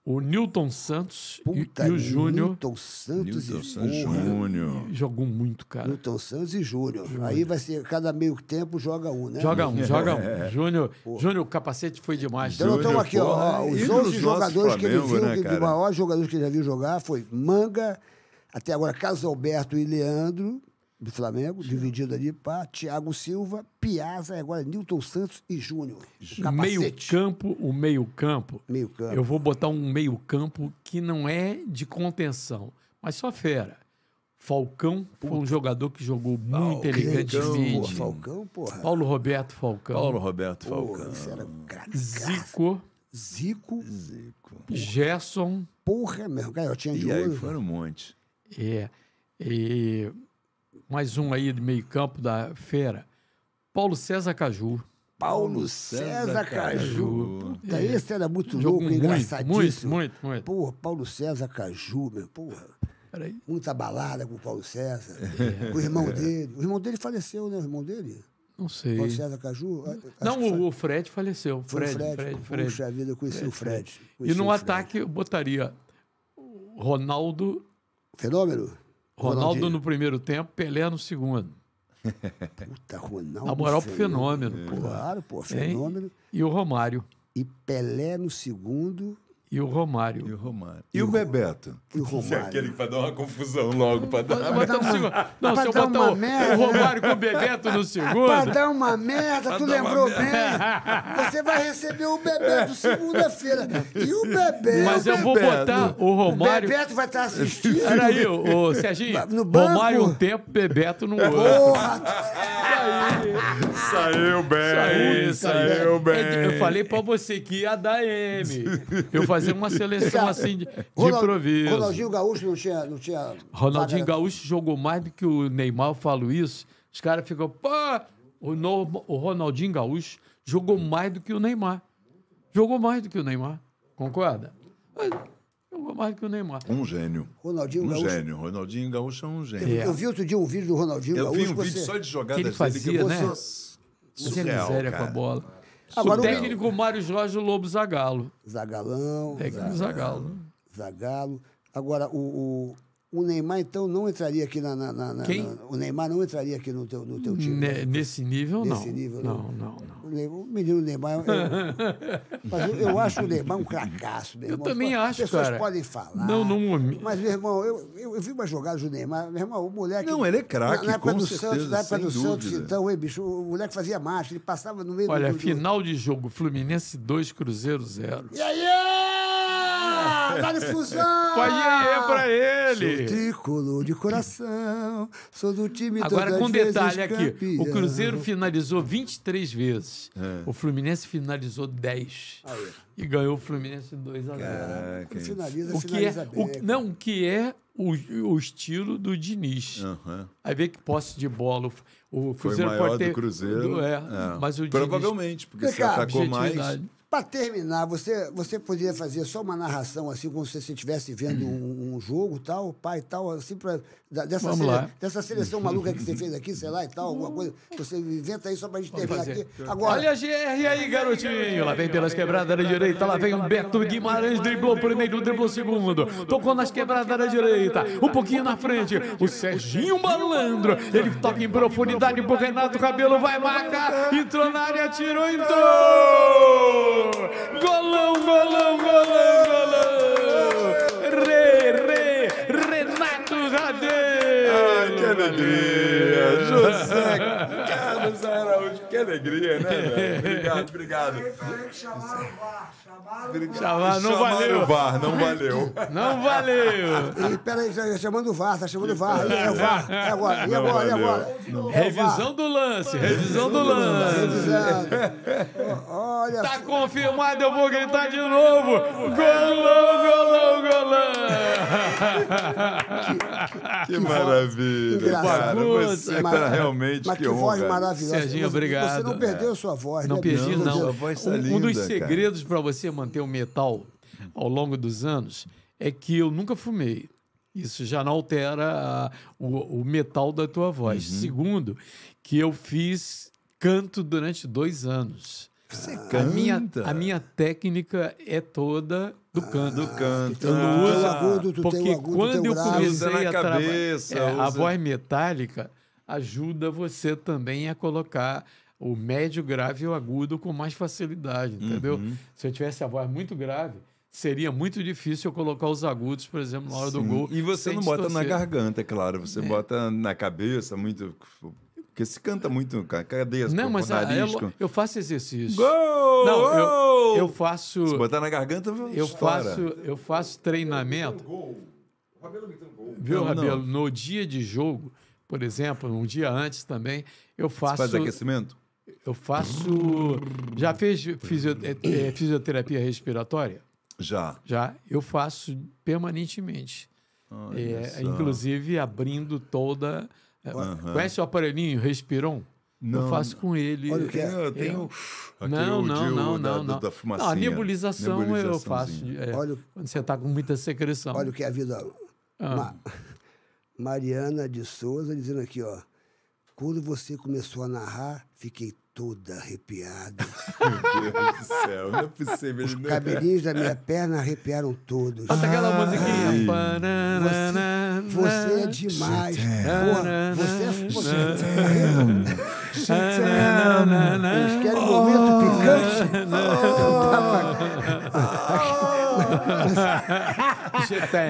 O Newton Santos Puta, e, o Júnior. Newton Santos Newton e Santos Júnior. Jogou muito, cara. Newton Santos e Júnior. Aí vai ser, cada meio tempo joga um, né? Joga um, joga um. [laughs] É. Júnior, Júnior, o capacete foi demais. Então, estamos aqui, ó, os 11 jogadores Flamengo, que ele viu, né, de, de maior jogadores que ele já viu jogar foi Manga, até agora, Carlos Alberto e Leandro, do Flamengo, Sim. dividido ali para Thiago Silva, Piazza, agora Newton Santos e Júnior. Meio campo, o meio campo. Meio campo. Eu vou botar um meio campo que não é de contenção, mas só fera. Falcão Puta. foi um jogador que jogou muito elegantemente. Falcão, porra. Paulo Roberto Falcão. Paulo Roberto Falcão. Porra, Zico. Zico. Zico. Porra. Gerson. Porra, meu, garotinha de e ouro. Aí foram um monte. É, e mais um aí do meio-campo da feira. Paulo César Caju. Paulo César, Caju. Puta, é. esse era muito Jogo louco, muito, engraçadíssimo. Muito, muito, muito. Porra, Paulo César Caju, meu, porra. Peraí. Muita balada com o Paulo César. É. O irmão é. dele. O irmão dele faleceu, né? O irmão dele? Não sei. Paulo César Caju? Não, o, o, Fred faleceu. Fred, Fred, Fred, Fred. Puxa vida, eu conheci Fred, o Fred. Conheci e no ataque eu botaria Ronaldo Fenômeno? Ronaldo Ronaldinho. no primeiro tempo, Pelé no segundo. Puta, Ronaldo. Na moral, pro fenômeno. fenômeno. É, claro, pô, fenômeno. Hein? E o Romário. E Pelé no segundo, e o Romário. E o Romário. E, e o, Bebeto. E o Romário. Você é aquele que vai dar uma confusão logo para dar. dar uma, um [laughs] não, se eu botar o, merda, o Romário com o Bebeto no segundo. Para dar uma merda, tu lembrou bem. Você vai receber o Bebeto segunda-feira. E o Bebeto. Mas eu vou botar o Romário. O Bebeto vai estar assistindo. Peraí, aí o Serginho. [laughs] No banco. Romário um tempo, Bebeto no outro. Porra! saiu bem. Saiu, saiu, saiu bem. Eu falei para você que ia dar M. Eu fazia fazer uma seleção assim de, de improviso. Ronaldinho Gaúcho não tinha. Não tinha Ronaldinho né? Gaúcho jogou mais do que o Neymar, eu falo isso. Os caras ficam, pô, o, no, o Ronaldinho Gaúcho jogou mais do que o Neymar. Jogou mais do que o Neymar. Concorda? Mas, jogou mais do que o Neymar. Um gênio. Ronaldinho um Gaúcho. gênio. Ronaldinho Gaúcho é um gênio. Eu, eu, vi outro dia um vídeo do Ronaldinho eu Gaúcho. Eu vi um você... vídeo só de jogadas que ele fazia, dele, que né? Fazia miséria cara. com a bola. Agora, o técnico o... Mário Jorge Lobo Zagalo. Zagalão. Técnico Zagalo. Zagalo. Agora, o, o o Neymar, então, não entraria aqui na. na, na Quem? o Neymar não entraria aqui no teu, no teu time. Ne né? nesse nível, nesse não. nível, não. Não, não, não. O, menino Neymar. Eu, é, mas eu, eu, acho o Neymar um cracaço, meu irmão. Eu também As acho, pessoas cara. podem falar. Não, não. Mas, meu irmão, eu, eu, eu vi uma jogada do Neymar. Meu irmão, o moleque. Não, ele é craque, na, época com do certeza, Santos, na época do dúvida. Santos, então, hein, bicho, o moleque fazia marcha, ele passava no meio Olha, do. Olha, final de jogo, Fluminense 2, Cruzeiro 0. E aí? Trabalho ah, é. fusão! Foi iê é pra ele! Sou tricolor de coração, sou do time do Agora, com detalhe aqui, campeão. o Cruzeiro finalizou 23 vezes. É. O Fluminense finalizou 10. Aê. E ganhou o Fluminense 2 a 0. Finaliza, o que finaliza é, bem. O, não, o que é o, o estilo do Diniz. Uhum. Aí vê que posse de bola... O Cruzeiro Foi maior pode ter, do Cruzeiro. Do, é, é. Mas o Provavelmente, Diniz, porque se atacou mais... Para terminar, você, você poderia fazer só uma narração, assim, como se você estivesse vendo uhum. um, um jogo, tal, pai, tal, assim, para dessa, Vamos sele... dessa seleção [laughs] maluca que você fez aqui, sei lá e tal, alguma coisa. Você inventa aí só pra gente terminar aqui. Agora. Olha a GR aí, garotinho. Lá vem pelas quebradas da direita. Lá vem o Beto Guimarães, driblou primeiro, driblou segundo. Tocou nas quebradas da direita. Um pouquinho na frente. O Serginho Malandro. Ele toca em profundidade pro Renato Cabelo. Vai marcar. Entrou na área, tirou, entrou. Golão, golão, golão, golão. André, José [laughs] alegria, né, Obrigado, obrigado. Falei que chamaram o VAR, chamaram o VAR. Chamaram, não valeu. o VAR, não valeu. Não valeu. peraí, tá chamando o VAR, tá chamando o VAR. E é o VAR, é agora, e agora, e agora. É revisão do lance, revisão do lance. Revisado. Olha Tá confirmado, eu vou gritar de novo. Golão, golão, golão. Que, que, que maravilha, que cara. Você mas, tá realmente mas que, que honra. voz maravilhosa. Serginho, obrigado. Você não perdeu é. sua voz, Não né, perdi, não. voz tá um, linda, um dos segredos para você manter o metal ao longo dos anos é que eu nunca fumei. Isso já não altera a, o, o, metal da tua voz. Uhum. Segundo, que eu fiz canto durante dois anos. Você canta? A minha, a minha técnica é toda do ah, canto. Ah, do canto. Ah, agudo, porque agudo, quando eu comecei a trabalhar... É, usa... A voz metálica ajuda você também a colocar o médio, grave e o agudo com mais facilidade, entendeu? Uhum. Se eu tivesse a voz muito grave, seria muito difícil eu colocar os agudos, por exemplo, na hora Sim. do gol. E você não bota na garganta, é claro, você é. bota na cabeça, muito. Porque se canta muito, cara. Cadê Não, mas é, é a, eu, eu faço exercício. Gol! Não, eu, eu faço. Se botar na garganta, eu faço Eu faço treinamento. gol. Viu, Rabelo? No dia de jogo, por exemplo, um dia antes também, eu faço. Você faz aquecimento? Eu faço. Já fez é, é, fisioterapia respiratória? Já. Já. Eu faço permanentemente. É, inclusive abrindo toda. Uhum. Conhece o aparelhinho Respiron? Não, eu faço com ele. Olha o que é, eu tenho. Eu... Não, não, não, da, não, não. Da, não, a nebulização eu faço. É, Olha, quando você está com muita secreção. Olha o que é a vida. Ah. Ma... Mariana de Souza dizendo aqui, ó. Quando você começou a narrar, fiquei todo arrepiado. Meu Deus do céu, não é possível. Os cabelinhos da minha perna arrepiaram todos. Bota aquela ah, musiquinha. Ai, você, você, é demais. Porra, você é... Você é... Eles querem um momento picante. Oh,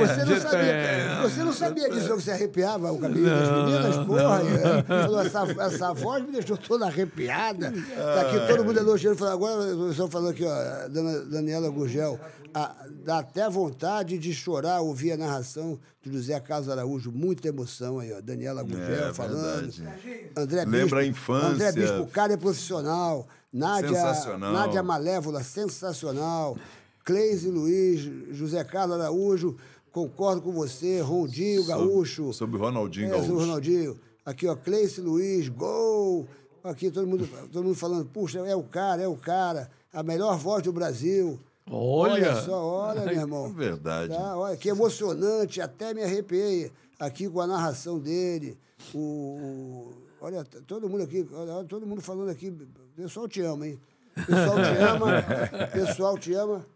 você, não sabia, você não sabia disso, que você arrepiava o cabelo das meninas? Porra, é, falou, essa, essa voz me deixou toda arrepiada. Tá aqui todo mundo elogiando. Falou, agora o pessoal falou aqui, ó, Daniela Gurgel, a, dá até vontade de chorar ouvir a narração de José Carlos Araújo, muita emoção aí, ó. Daniela Gugel é, é, falando. André André Lembra Bispo, a infância. André Bispo, o cara é profissional. Nádia, Nádia Malévola, sensacional. Cleise Luiz, José Carlos Araújo, concordo com você, Rondinho Gaúcho. Sobre o Ronaldinho é, Gaúcho. Sobre o Ronaldinho. Aqui, ó, Cleice Luiz, gol! Aqui, todo mundo, todo mundo falando, puxa, é o cara, é o cara, a melhor voz do Brasil. Olha! Olha só, olha, é meu irmão. É verdade. Tá? Olha, que emocionante, até me arrepiei aqui com a narração dele. O, o olha, todo mundo aqui, olha, todo mundo falando aqui, pessoal te ama, hein? Pessoal te ama, [laughs] pessoal te ama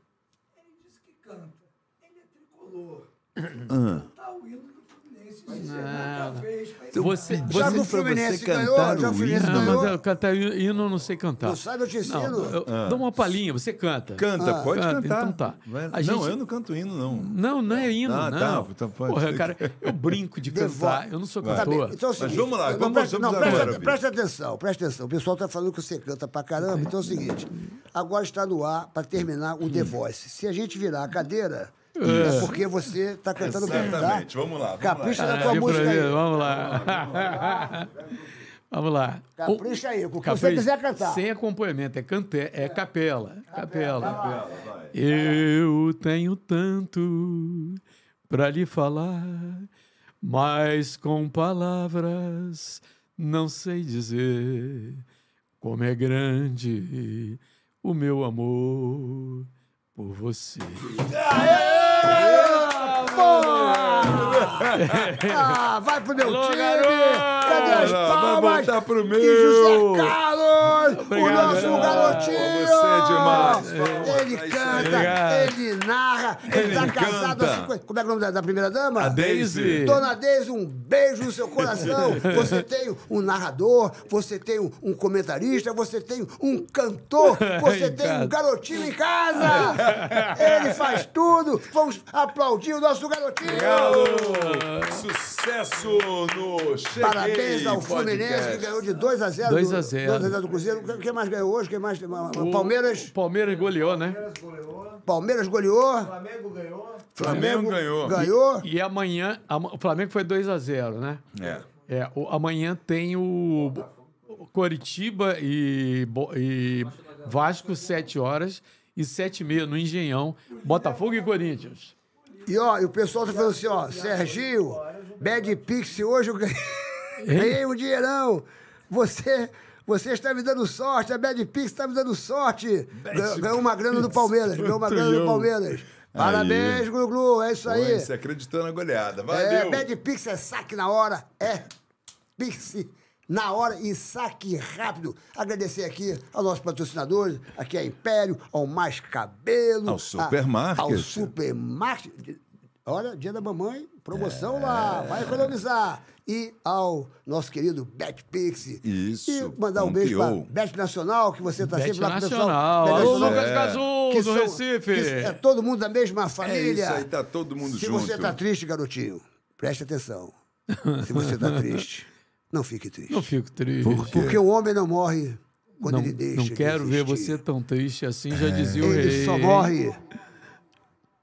canta. Ele é tricolor. Uhum. Ah. Cantar tá o hino não. Você, você já o Fluminense você ganhou, cantar já o Fluminense hino. Não, mas eu cantar hino eu não sei cantar. Tu sabe, eu te ensino. Não, ah. Dá uma palhinha, você canta. Canta, ah. pode canta, cantar. Então tá. Não, gente... eu não canto hino, não. Não, não é hino, ah, tá. não. Tá, pode. Porra, cara, eu brinco de [laughs] cantar, eu não sou cantor. Tá então, é mas seguinte, vamos lá, vamos, presta, vamos não, presta, agora. Presta atenção, presta atenção. O pessoal tá falando que você canta pra caramba, então é o seguinte, agora está no ar, para terminar, o The hum. Voice. Se a gente virar a cadeira... É. Porque você está cantando bem, tá? vamos lá. Vamos Capricha lá. na tua música aí. Vamos lá. Vamos lá. Vamos lá. Capricha aí, porque você quiser cantar. Sem acompanhamento, é, cante... é capela. Capela. capela. capela Eu tenho tanto para lhe falar, mas com palavras não sei dizer como é grande o meu amor por você. Aê! Ah, vai pro meu Alô, time! Garoto. Cadê as palmas? Vai voltar pro meu! E José Carlos! demais! Obrigado, o nosso garotinho! Você é demais! Ele canta, Obrigado. ele narra, ele, ele tá casado há 50. Como é, é o nome da, da primeira dama? A Deise. Dona Deise, um beijo no seu coração. [laughs] Você tem um narrador, você tem um comentarista, você tem um cantor, você [laughs] tem um garotinho em casa! Ele faz tudo! Vamos aplaudir o nosso garotinho! Obrigado. Sucesso no Cheguei Parabéns ao Fluminense que ganhou de 2 a 0 2 a 0 2 a 0 do Cruzeiro quem mais ganhou hoje? Quem mais, o Palmeiras. Palmeiras goleou, né? Palmeiras goleou. Palmeiras goleou. Flamengo ganhou. Flamengo, ganhou. ganhou. E, e amanhã, o Flamengo foi 2x0, né? É. é o, amanhã tem o Coritiba e, e Vasco, 7 horas e 7 e meia no Engenhão, Botafogo e Corinthians. E ó, e o pessoal tá falando assim, ó, Serginho, Bad Pix, hoje eu ganhei, ganhei um dinheirão. Você você está me dando sorte, a Bad Pix está me dando sorte. Bad ganhou uma grana do Palmeiras, ganhou uma grana do Palmeiras. Parabéns, aí. é isso aí. Você acreditou na goleada, valeu. É, Bad Pix é saque na hora, é Pix na hora e saque rápido. Agradecer aqui aos nossos patrocinadores, aqui é Império, ao Mais Cabelo. Ao Supermarket. Ao Supermarket. Olha, dia da mamãe, promoção é. lá, vai economizar e ao nosso querido Bet Pix. Isso. E mandar um beijo para Bet Nacional, que você está sempre lá com o pessoal. Nacional. Alô, Lucas Gazul, do são, Recife. é todo mundo da mesma é família. É isso aí, tá todo mundo Se junto. Se você está triste, garotinho, preste atenção. Se você está [laughs] triste, não fique triste. Não fico triste. Por Porque o homem não morre quando não, ele deixa. Não quero ver você tão triste assim, já é. dizia é. o rei. Ele só morre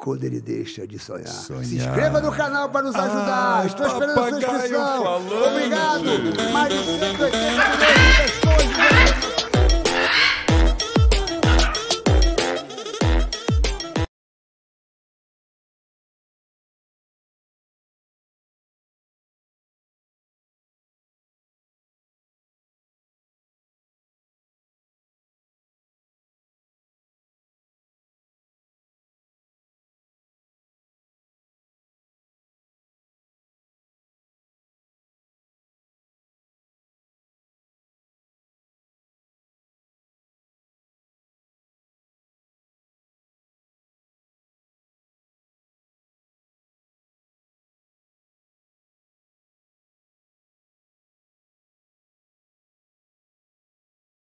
quando ele deixa de sonhar. sonhar. Se inscreva no canal para nos ajudar. Ah, Estou esperando a sua inscrição. Falando. Obrigado. Mais de 180 pessoas.